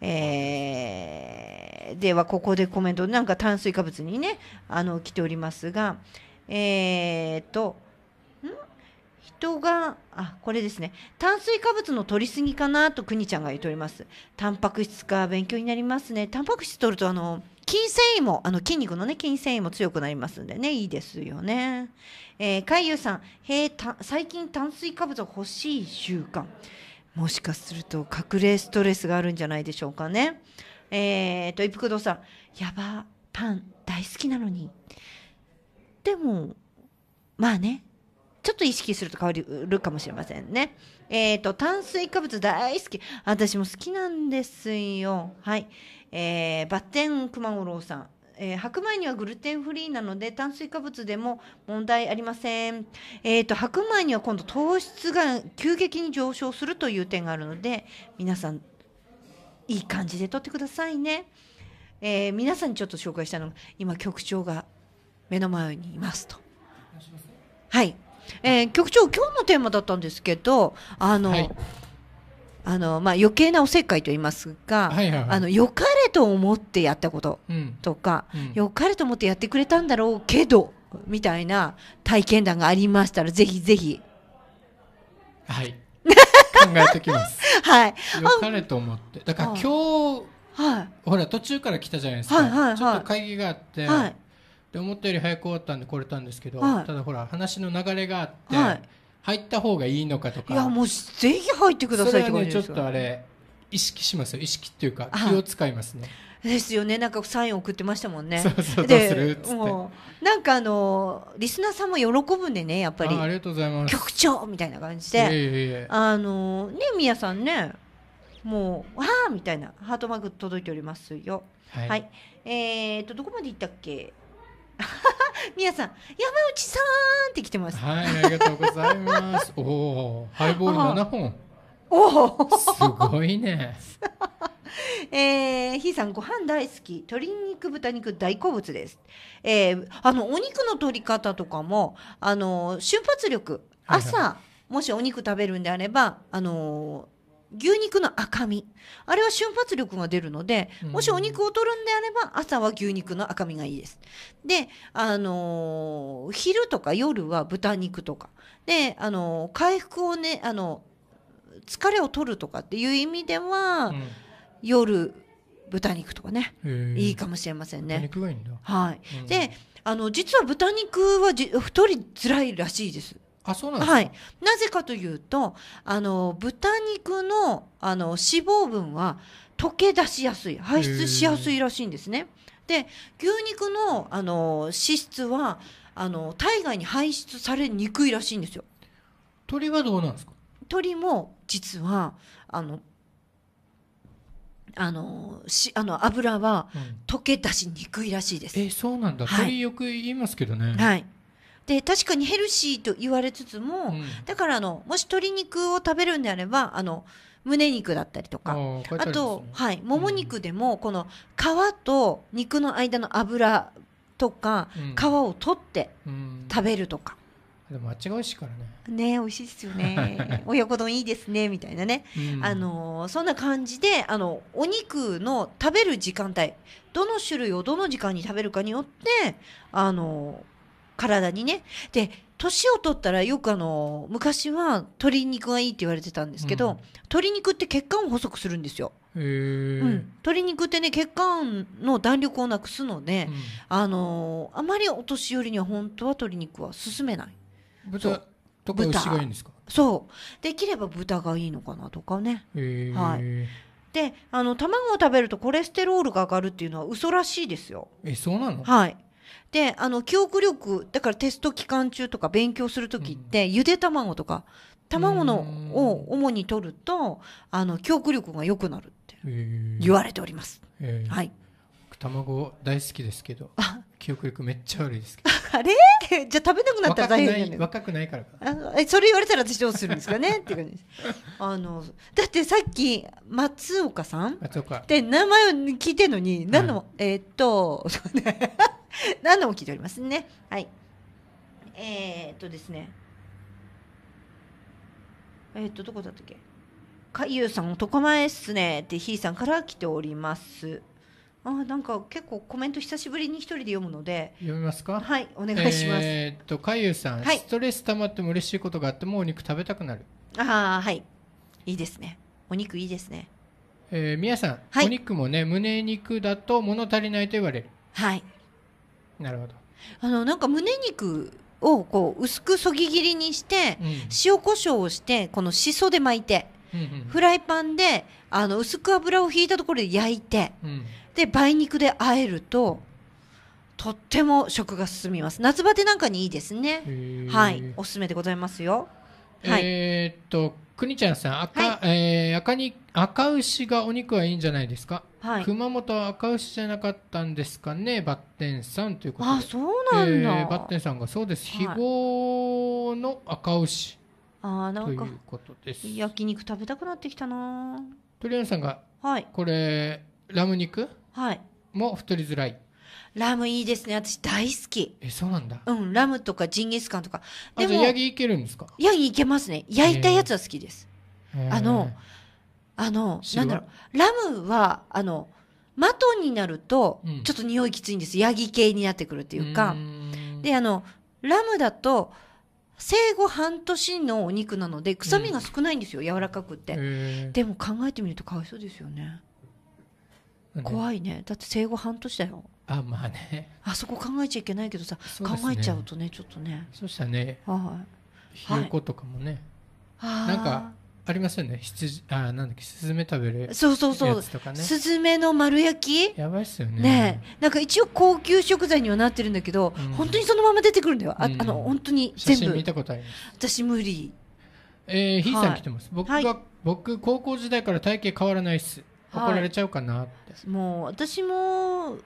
えー、ではここでコメントなんか炭水化物にねあの来ておりますがえー、っと人があこれですね炭水化物の取りすぎかなとくにちゃんが言っておりますタンパク質か勉強になりますねタンパク質取るとあの筋繊維もあの筋肉のね筋繊維も強くなりますんでねいいですよねえー、海優さんへた最近炭水化物欲しい習慣もしかすると隠れストレスがあるんじゃないでしょうかねえーと、とイプクドさんやばパン大好きなのにでもまあねちょっと意識すると変わるかもしれませんね。えっ、ー、と、炭水化物大好き。私も好きなんですよ。はい。えー、バッテン熊五郎さん。えー、白米にはグルテンフリーなので炭水化物でも問題ありません、えーと、白米には今度糖質が急激に上昇するという点があるので皆さんいい感じでとってくださいね、えー、皆さんにちょっと紹介したのが今局長が目の前にいますとはいえー、局長今日のテーマだったんですけどあの、はい、あのまあ、余計なおせっかいと言いますが、はいはいはい、あの良かれと思ってやったこととか、うんうん、良かれと思ってやってくれたんだろうけどみたいな体験談がありましたらぜひぜひ。はい考えきます。はい。かれと思って。だから今日、はい、ほら途中から来たじゃないですか。はいはいはい、ちょっと会議があって、はい、思ったより早く終わったんで来れたんですけど、はい、ただほら話の流れがあって、はい、入った方がいいのかとかいやもうぜひ入ってくださいってちょっとあれ意識しますよ意識っていうか気を使いますねですよねなんかサイン送ってましたもんねそうそうでもうなんかあのリスナーさんも喜ぶんでねやっぱりありがとうございます局長みたいな感じであのねみやさんねもうわあみたいなハートマーク届いておりますよはい、はい、えー、っとどこまで行ったっけみ 宮さん、山内さんって来てます。はい、ありがとうございます。おお、ハイボール七本。おお、すごいね。えー、ひいさん、ご飯大好き、鶏肉、豚肉、大好物です。えー、あの、お肉の取り方とかも、あの、瞬発力、朝、はいはい、もしお肉食べるんであれば、あの、牛肉の赤身あれは瞬発力が出るのでもしお肉を取るんであれば朝は牛肉の赤身がいいです。で、あのー、昼とか夜は豚肉とかで、あのー、回復をね、あのー、疲れを取るとかっていう意味では、うん、夜豚肉とかねいいかもしれませんね。いいはい、うん、であの実は豚肉はじ太りづらいらしいです。あそうなんですはい、なぜかというとあの豚肉のあの脂肪分は溶け出しやすい排出しやすいらしいんですね。で牛肉のあの脂質はあの体外に排出されにくいらしいんですよ。鳥はどうなんですか鳥も実はあのあのしあの油は溶け出しにくいらしいです。うん、えそうなんだ、はい、鳥よく言いますけどね。はいで確かにヘルシーと言われつつも、うん、だからあのもし鶏肉を食べるんであればあの胸肉だったりとかああと、ね、はい、もも肉でも、この皮と肉の間の油とか、うん、皮を取って食べるとか。でもあっちが美味しいからね。ね美味しいですよね。親子丼いいですねみたいなね。うん、あのそんな感じであのお肉の食べる時間帯どの種類をどの時間に食べるかによってあの体にね。で、年を取ったらよくあの、昔は鶏肉がいいって言われてたんですけど、うん、鶏肉って血管を細くするんですよ。うん、鶏肉ってね血管の弾力をなくすので、うん、あのー、あまりお年寄りには本当は鶏肉は勧めない豚とか牛がいいんですかそうできれば豚がいいのかなとかねはいであの卵を食べるとコレステロールが上がるっていうのは嘘らしいですよえそうなのはいであの記憶力だからテスト期間中とか勉強する時って、うん、ゆで卵とか卵のを主に取るとあの記憶力が良くなるって言われております。えー、はい卵大好きですけど記憶力めっちゃ悪いですけど あれ じゃあ食べなくなったら大変若くないからあそれ言われたら私どうするんですかねっていう感じです あのだってさっき松岡さん松岡って名前を聞いてるのに何の、うん、えー、っと 何度も聞いておりますね。はい。えー、っとですね。えー、っと、どこだったっけかゆうさん、ま前っすねってひいさんから来ております。あなんか結構コメント久しぶりに一人で読むので読みますかはいお願いしますえー、っとかゆうさん、はい、ストレス溜まっても嬉しいことがあってもお肉食べたくなるああはいいいですねお肉いいですねえー、みさん、はい、お肉もね胸肉だと物足りないと言われるはいなるほどあのなんか胸肉をこう薄くそぎ切りにして、うん、塩コショウをしてこのしそで巻いて、うんうん、フライパンであの薄く油を引いたところで焼いて、うん、で梅肉で和えるととっても食が進みます夏バテなんかにいいですねはいおすすめでございますよはい、えっと、くにちゃんさん、赤、はい、えー、赤に、赤牛がお肉はいいんじゃないですか。はい、熊本は赤牛じゃなかったんですかね、バッテンさんということで。あ、そうなんだ、えー、バッテンさんがそうです。肥後の赤牛。ああ、なんか。ということです。焼肉食べたくなってきたな。トリアンさんが。はい。これ、ラム肉。はい。も太りづらい。ラムいいですね私大好きえそうなんだうんラムとかジンギスカンとかでもヤギいけるんですかヤギいけますね焼いたやつは好きですあのあのなんだろうラムはあのマトンになると、ちょっと匂いきついんです。うん、ヤギ系になってくるっていうか。うで、あの、ラムだと、生後半年のお肉なので、臭みが少ないんですよ、うん、柔らかくって。でも考えてみるとかわいそうですよね。怖いね。だって生後半年だよ。あまあねあそこ考えちゃいけないけどさ、ね、考えちゃうとねちょっとねそうしたね、はい、ひよことかもね、はい、なんかありますよね羊あなんだっけスズメ食べる、ね、そうそうそうスズメの丸焼きやばいっすよねねなんか一応高級食材にはなってるんだけど、うん、本当にそのまま出てくるんだよあうん、あの本当に全部私無理えー、ひいさん来てます、はい、僕が、僕高校時代から体型変わらないっす怒られちゃうかなって、もう私も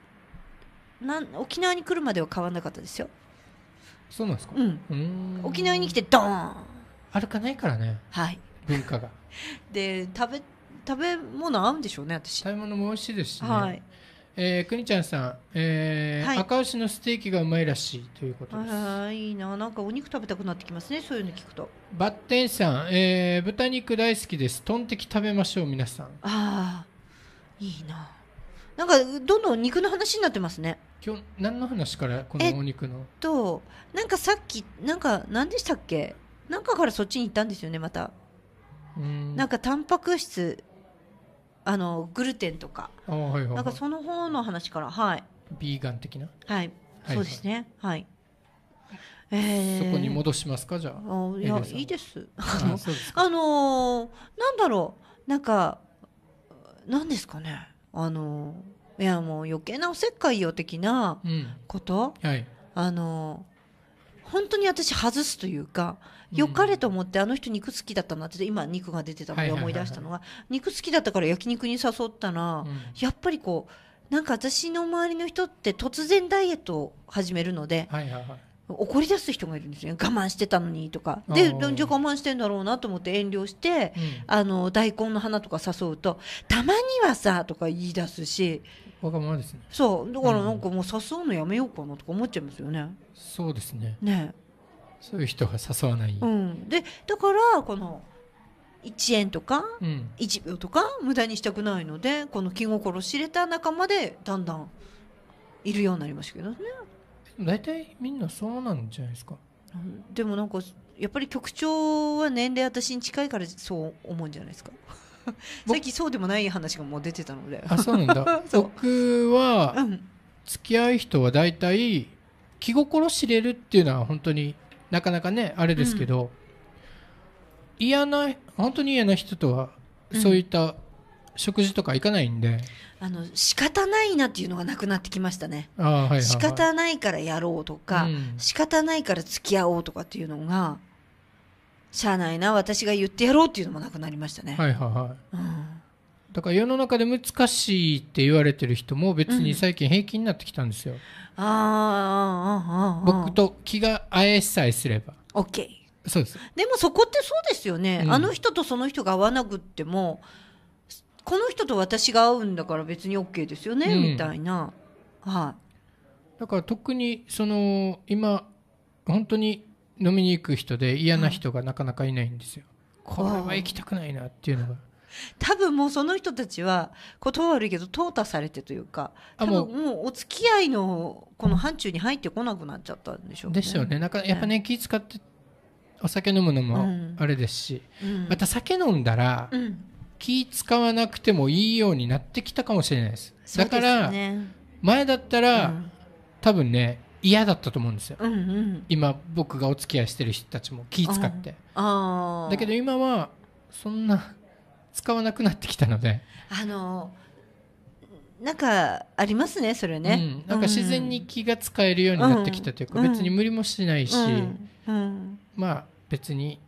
なん沖縄に来るまでは買わなかったですよそうなんですか、うん、うん沖縄に来てドーン歩かないからねはい文化が で食べ食べ物合うんでしょうね私食べ物も美味しいですし、ね、はいえー、くにちゃんさん、えー、はい、赤牛のステーキがうまいらしいということですあいいななんかお肉食べたくなってきますねそういうの聞くとバッテンさん、えー、豚肉大好きですトンテキ食べましょう皆さんああいいななんかどんどん肉の話になってますね今日何の話からこのお肉のえっとなんかさっきなんか何でしたっけなんかからそっちに行ったんですよねまたんなんかタンパク質あのグルテンとかあ、はいはいはい、なんかその方の話からはいビーガン的なはい、はい、そうですねはい、えそこに戻しますかじゃああいやいいですあのー、なんだろうなんか何ですかねあのーいやもう余計なおせっかいよ的なこと、うん、はい、あの本当に私外すというか、良かれと思ってあの人肉好きだったなって今肉が出てたので思い出したのが、肉好きだったから焼肉に誘ったら、やっぱりこうなんか私の周りの人って突然ダイエットを始めるので、はいはいはい、怒り出す人がいるんですね我慢してたのにとかでじゃあ我慢してんだろうなと思って遠慮して、うん、あの大根の花とか誘うとたまにはさとか言い出すしわがままですねそうだからなんかもう誘うのやめようかなとか思っちゃいますよね、うん、そうですねねそういう人が誘わない、うん、でだからこの1円とか1秒とか無駄にしたくないのでこの気心知れた仲間でだんだんいるようになりましたけどね。大体みんなそうなんじゃないですか、うん、でもなんかやっぱり局長は年齢私に近いからそう思うんじゃないですか最近そうでもない話がもう出てたのであそうなんだ 僕は付き合う人は大体気心知れるっていうのは本当になかなかねあれですけど、うん、嫌な本当に嫌な人とはそういった食事とか行かないんであの仕方ないなっていうのがなくなってきましたね、あはいはいはい、仕方ないからやろうとか、うん、仕方ないから付き合おうとかっていうのがしゃあないな私が言ってやろうっていうのもなくなりましたねはいはいはい、うん、だから世の中で難しいって言われてる人も別に最近平気になってきたんですよ、うん、ああ僕と気が合えさえすれば OK そうですでもそこってそうですよね、うん、あの人とその人が合わなくってもこの人と私が会うんだから別に OK ですよね、うんみたいな、はい、だから特にその今本当に飲みに行く人で嫌な人がなかなかいないんですよ。これは行きたくないなっていうのが。多分もうその人たちは断るけど淘汰されてというか多あもう分もうお付き合いのこの範疇に入ってこなくなっちゃったんでしょうね。ですよね。なんかやっぱね気使ってお酒飲むのもあれですし、うんまた酒飲んだらうん気使わなくてもいいようになってきたかもしれないです。だから、前だったら、うん、多分ね、嫌だったと思うんですよ、うんうん、今僕がお付き合いしてる人たちも気使ってだけど今はそんな使わなくなってきたのであのなんかありますねそれね、うん、なんか自然に気が使えるようになってきたというか、うん、別に無理もしないし、うん、まあ別に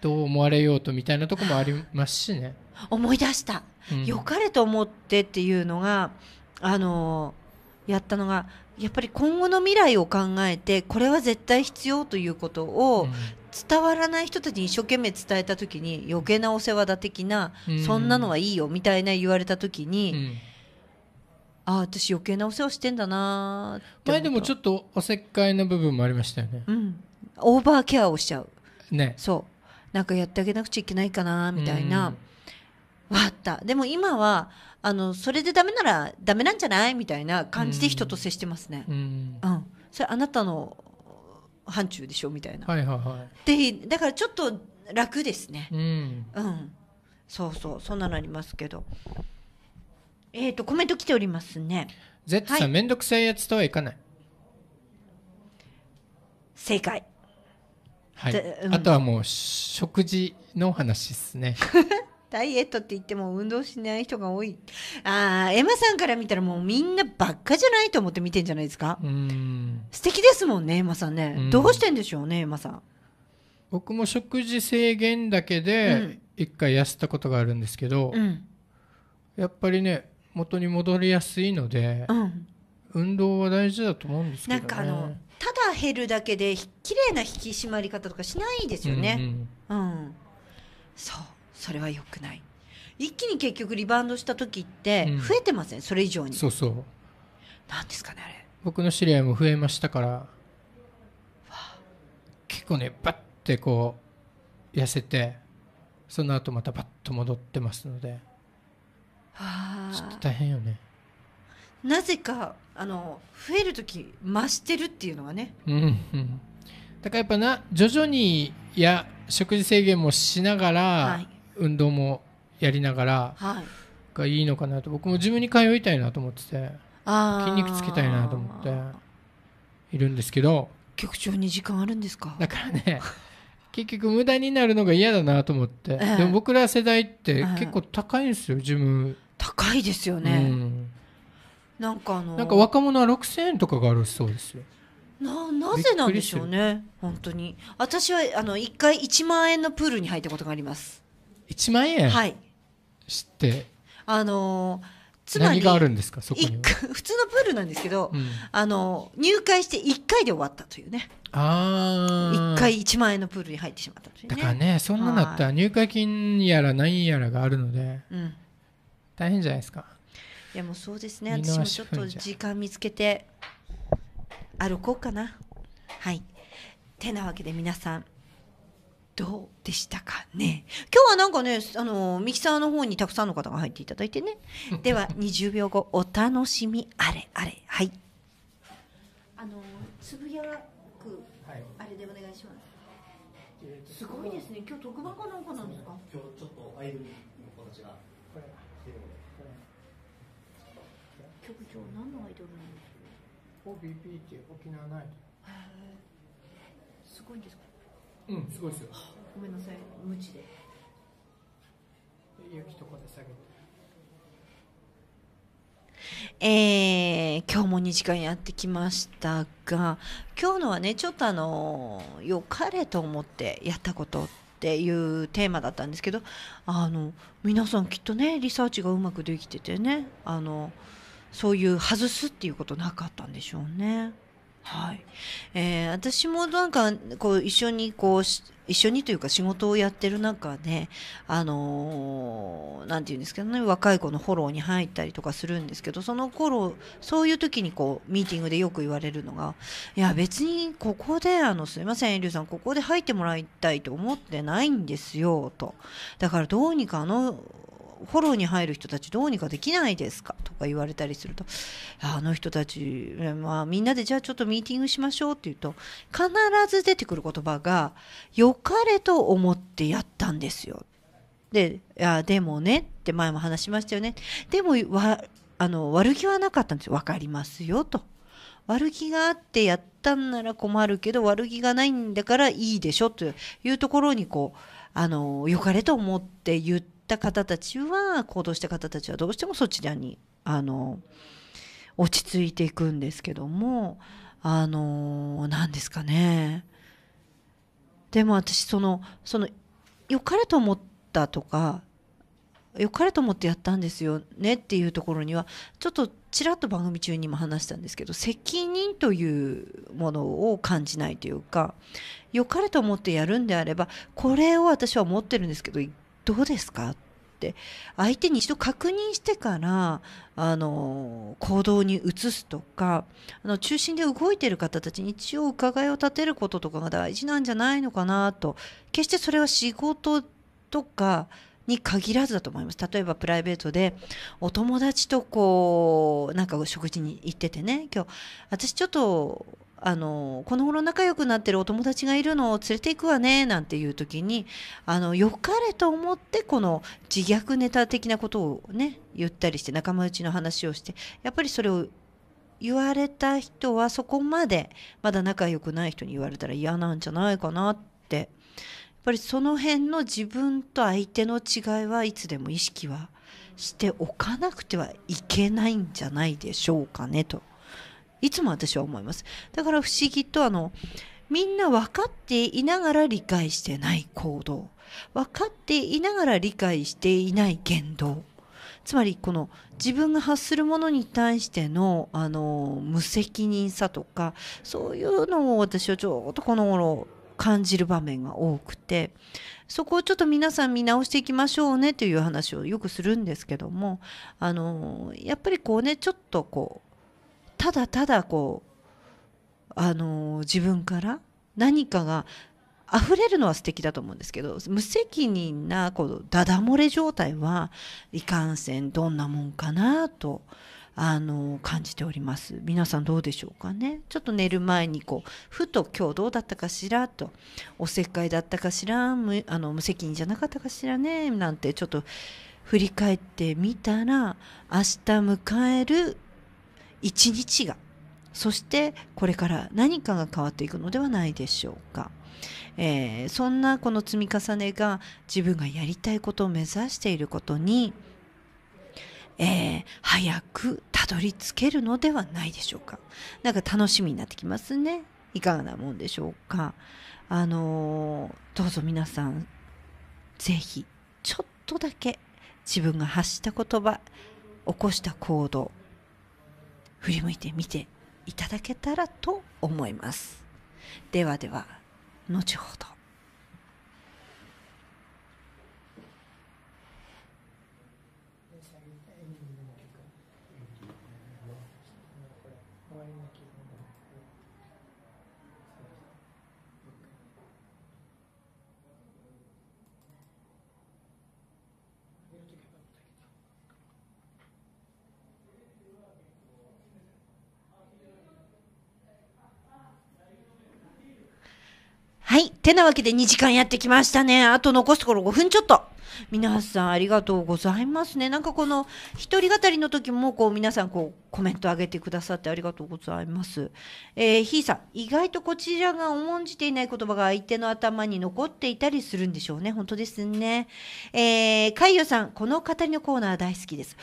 どう思われようとみたいなとこもありますしね思い出した、うん、よかれと思ってっていうのがあのやったのがやっぱり今後の未来を考えてこれは絶対必要ということを伝わらない人たちに一生懸命伝えた時に余計なお世話だ的な、うん、そんなのはいいよみたいな言われた時に、うん、ああ私余計なお世話してんだな前でもちょっとおせっかいな部分もありましたよね、うん、オーバーケアをしちゃう、ね、そうなんかやってあげなくちゃいけないかなみたいな。うんわった。でも今は、あの、それでダメならダメなんじゃないみたいな感じで人と接してますね。うん。うん。それあなたの範疇でしょみたいな。はいはいはい。で、だからちょっと楽ですね。うん。うん。そうそう、そんなのありますけど。えっ、ー、と、コメント来ておりますね。Z さん、はい、めんどくさいやつとはいかない。正解。はい。うん、あとはもう、食事の話ですね。ダイエットって言っても運動しない人が多い。ああ、エマさんから見たらもうみんなばっかじゃないと思って見てんじゃないですか。素敵ですもんね、エマさんね。うんどうしてんでしょうね、エマさん。僕も食事制限だけで一回痩せたことがあるんですけど、うん。やっぱりね元に戻りやすいので、うん。運動は大事だと思うんですけど、なんかあの、ただ減るだけで、綺麗な引き締まり方とかしないですよね。うん、そうそれはよくない一気に結局リバウンドした時って増えてません、うん、それ以上にそうそうなんですかねあれ僕の知り合いも増えましたから結構ねバッてこう痩せてその後またバッと戻ってますのでちょっと大変よねなぜかあの増える時増してるっていうのはね、うん、だからやっぱな徐々にや食事制限もしながら、はい運動もやりながらがいいのかなと、僕もジムに通いたいなと思ってて筋肉つけたいなと思っているんですけど局長に時間あるんですかだからね 結局無駄になるのが嫌だなと思って、でも僕ら世代って結構高いんですよ、ジム高いですよね、うん、なんかあのなんか若者は6000円とかがあるそうですよななぜなんでしょうね本当に私はあの1回1万円のプールに入ったことがあります1万円はいして、あのつまり普通のプールなんですけど、うん、あの入会して1回で終わったというねあ1回1万円のプールに入ってしまったという、ね、だからねそんなだったら入会金やら何やらがあるので、うん、大変じゃないですかいやもうそうですね私もちょっと時間見つけて歩こうかなはいてなわけで皆さんどうでしたかね今日はなんかねあのミキサーの方にたくさんの方が入っていただいてねでは20秒後お楽しみあれあれはいあのつぶやくはい、あれでお願いします、すごいですね今日特番かなんかなんですか今日ちょっとアイドルの子たちがこれ曲今日何のアイドルなんですか OBP って沖縄ナイトすごいんですかうんすごいですよごめんなさい無知で雪とかで下げてえー、今日も2時間やってきましたが今日のはねちょっとあのよかれと思ってやったことっていうテーマだったんですけどあの皆さんきっとねリサーチがうまくできててねあのそういう外すっていうことなかったんでしょうね。はい。えー、私もなんか、こう、一緒に、こう、一緒にというか仕事をやってる中で、あのー、なんて言うんですけどね、若い子のフォローに入ったりとかするんですけど、その頃、そういう時にこう、ミーティングでよく言われるのが、いや、別にここで、あの、すいません、エリュウさん、ここで入ってもらいたいと思ってないんですよ、と。だからどうにかあの、フォローに入る人たちどうにかできないですかとか言われたりするとあの人たち、まあ、みんなでじゃあちょっとミーティングしましょうって言うと必ず出てくる言葉が良かれと思ってやったんですよ。で「いやでもね」って前も話しましたよね。でもわあの悪気はなかったんですよ。分かりますよと。悪気があってやったんなら困るけど悪気がないんだからいいでしょというところにこうあの良かれと思って言って。った方たちは、行動した方たちはどうしてもそちらに、あの、落ち着いていくんですけども、あの、何ですかね。でも私、その、その、良かれと思ったとか、良かれと思ってやったんですよねっていうところにはちょっとちらっと番組中にも話したんですけど責任というものを感じないというか良かれと思ってやるんであればこれを私は持ってるんですけどどうですかって相手に一度確認してからあの行動に移すとかあの中心で動いてる方たちに一応伺いを立てることとかが大事なんじゃないのかなと決してそれは仕事とかに限らずだと思います。例えばプライベートでお友達とこうなんか食事に行っててね今日私ちょっとあのこの頃仲良くなってるお友達がいるのを連れて行くわねなんていう時にあの良かれと思ってこの自虐ネタ的なことをね言ったりして仲間内の話をしてやっぱりそれを言われた人はそこまでまだ仲良くない人に言われたら嫌なんじゃないかなってやっぱりその辺の自分と相手の違いはいつでも意識はしておかなくてはいけないんじゃないでしょうかねと。いつも私は思います。だから不思議とあの、みんな分かっていながら理解してない行動。分かっていながら理解していない言動。つまりこの自分が発するものに対してのあの無責任さとかそういうのを私はちょっとこの頃感じる場面が多くてそこをちょっと皆さん見直していきましょうねという話をよくするんですけどもあのやっぱりこうねちょっとこうただただこう、あのー、自分から何かが溢れるのは素敵だと思うんですけど無責任なこのダダ漏れ状態はいかんせんどんなもんかなとあの感じております皆さんどうでしょうかねちょっと寝る前にこうふと今日どうだったかしらとおせっかいだったかしら無あの無責任じゃなかったかしらねなんてちょっと振り返ってみたら明日迎える一日がそしてこれから何かが変わっていくのではないでしょうか。えー、そんなこの積み重ねが自分がやりたいことを目指していることに、えー、早くたどり着けるのではないでしょうか。なんか楽しみになってきますね。いかがなもんでしょうか。あのー、どうぞ皆さん、是非ちょっとだけ自分が発した言葉、起こした行動、振り向いてみていただけたらと思います。ではでは、後ほど。てなわけで2時間やってきましたね。あと残すところ5分ちょっと。皆さんありがとうございますね。なんかこの一人語りの時もこう皆さんこうコメントあげてくださってありがとうございます。えー、ひいさん、意外とこちらが重んじていない言葉が相手の頭に残っていたりするんでしょうね。本当ですね。えー、かいよさん、この語りのコーナー大好きです。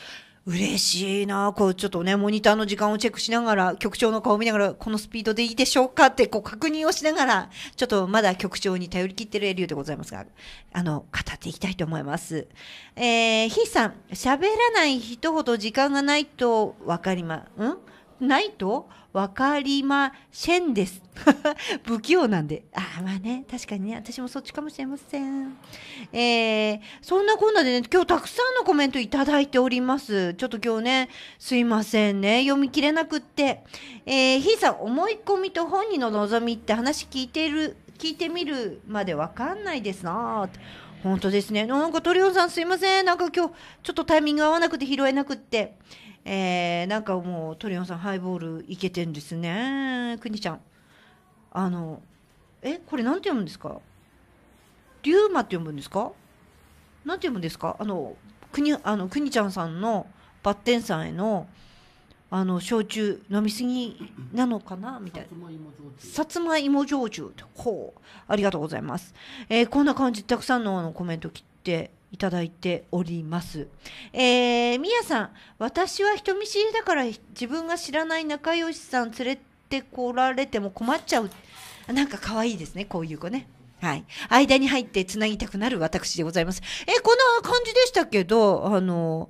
嬉しいなこうちょっとね、モニターの時間をチェックしながら、局長の顔を見ながら、このスピードでいいでしょうかって、こう確認をしながら、ちょっとまだ局長に頼りきってるエリューでございますが、あの、語っていきたいと思います。えー、ひいさん、喋らない人ほど時間がないとわかりま、んないと分かりませんです。不器用なんで。ああ、まあね、確かにね、私もそっちかもしれません。えー、そんなこんなでね、今日たくさんのコメントいただいております。ちょっと今日ね、すいませんね、読み切れなくって。えー、ひいさん、思い込みと本人の望みって話聞いてる、聞いてみるまで分かんないですな本当ですね。なんかトリオンさんすいません。なんか今日ちょっとタイミング合わなくて拾えなくって。えー、なんかもうトリオンさんハイボールいけてんですねくにちゃんあのえこれなんて読むんですかリューマって読むんですかなんて読むんですかあのくにあのくにちゃんさんのバッテンさんへのあの焼酎飲みすぎなのかなみたいなさつまいも焼酎ほうありがとうございます、えー、こんな感じたくさんのあのコメント来ていただいております。えー、みやさん、私は人見知りだから自分が知らない仲良しさん連れてこられても困っちゃう。なんか可愛いですね、こういう子ね。はい。間に入って繋ぎたくなる私でございます。え、こんな感じでしたけど、あの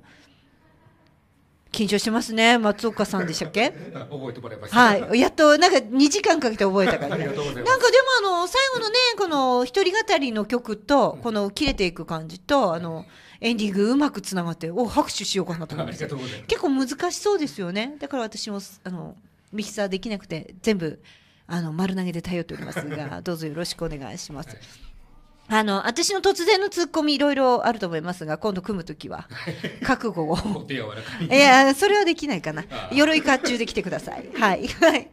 緊張しますね松岡さんでしたっけ 覚えてもらいました、はい、やっとなんか2時間かけて覚えたから、ね、なんかでもあの最後のねこの一人語りの曲とこの切れていく感じとあのエンディングうまくつながってお拍手しようかなと思いま結構難しそうですよねだから私もあのミキサーできなくて全部あの丸投げで頼っておりますが どうぞよろしくお願いします。はいあの、私の突然のツッコミいろいろあると思いますが、今度組むときは、覚悟を。いや、それはできないかな。鎧甲冑で来てください。はい。はい。えー、そんなこんな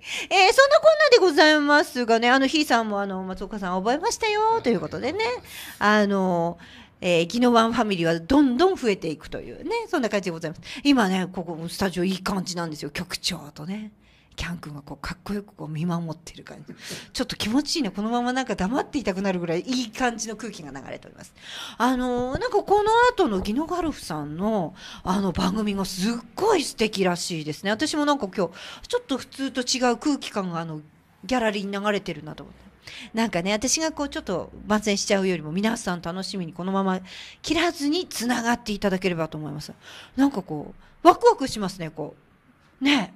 でございますがね、あの、ひいさんも、あの、松岡さん覚えましたよ、ということでね。あの、えー、ギノワンファミリーはどんどん増えていくというね、そんな感じでございます。今ね、ここ、スタジオいい感じなんですよ、局長とね。キャン君がこうかっこよくこう見守ってる感じ ちょっと気持ちいいねこのままなんか黙っていたくなるぐらいいい感じの空気が流れておりますあのー、なんかこの後のギノガルフさんのあの番組がすっごい素敵らしいですね私もなんか今日ちょっと普通と違う空気感があのギャラリーに流れてるなと思ってなんかね、私がこうちょっと万全しちゃうよりも皆さん楽しみにこのまま切らずにつながっていただければと思います。なんかこう、ワクワクしますね、こう。ね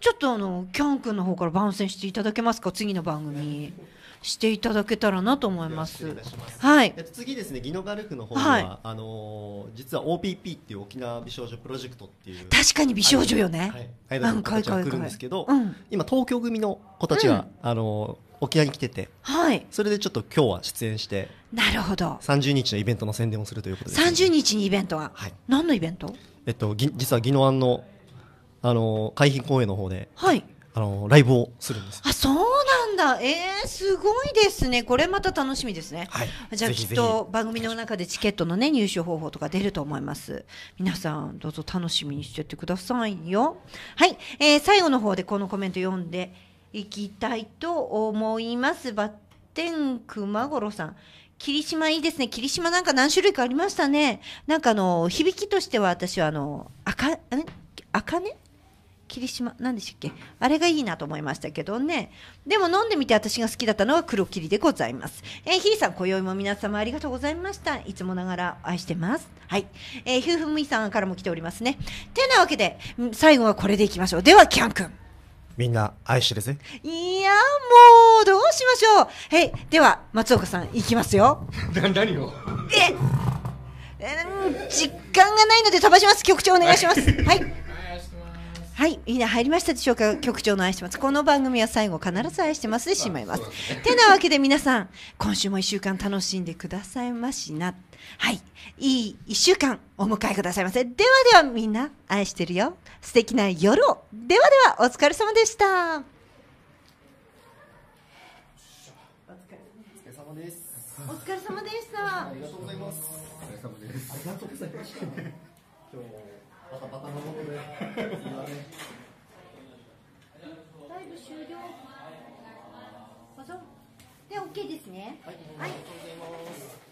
ちょっとあのキャン君の方から番宣していただけますか次の番組。していただけたらなと思います。いますはい。次ですね、ギノガルフの方は、はい、あのー、実は OPP っていう沖縄美少女プロジェクトっていう確かに美少女よね。はい。アイドルの来るんですけど、うん、今東京組の子たちが、うん、あのー、沖縄に来てて、はい、それでちょっと今日は出演してなるほど三十日のイベントの宣伝をするということです、ね、30日にイベントは、はい、何のイベント、えっと、ぎ実は宜野湾のあの海浜公園の方で、はい、あのライブをするんです。あ、そうなんだ。えー、すごいですね。これまた楽しみですね。はい、じゃあきっと番組の中でチケットのね入手方法とか出ると思います。皆さんどうぞ楽しみにしててくださいよ。はい、えー、最後の方でこのコメント読んでいきたいと思います。バッテン熊五郎さん。霧島いいですね。霧島なんか何種類かありましたね。なんかあの、響きとしては私はあの、赤、あかね霧島何でしたっけあれがいいなと思いましたけどねでも飲んでみて私が好きだったのは黒霧でございますえー、ひいさん今宵も皆様ありがとうございましたいつもながら愛してますはいえー、ひゅふみさんからも来ておりますねてなわけで最後はこれでいきましょうではキャン君みんな愛してるぜいやもうどうしましょうはいでは松岡さんいきますよ 何をえ、えー、時間がないので飛ばします局長お願いします はいはい、みんな入りましたでしょうか、局長の愛してます。この番組は最後必ず愛してますでしまいます。てなわけで皆さん、今週も一週間楽しんでくださいましな。はい、いい一週間お迎えくださいませ。ではではみんな、愛してるよ。素敵な夜を。ではでは、お疲れ様でした。お疲れ様です。お疲れ様でした。ありがとうございます。お疲れ様です。ありがとうございました。今 日パタパタのことで、ね。ライブ終了。で、OK ですね。はい。ありがとうございます。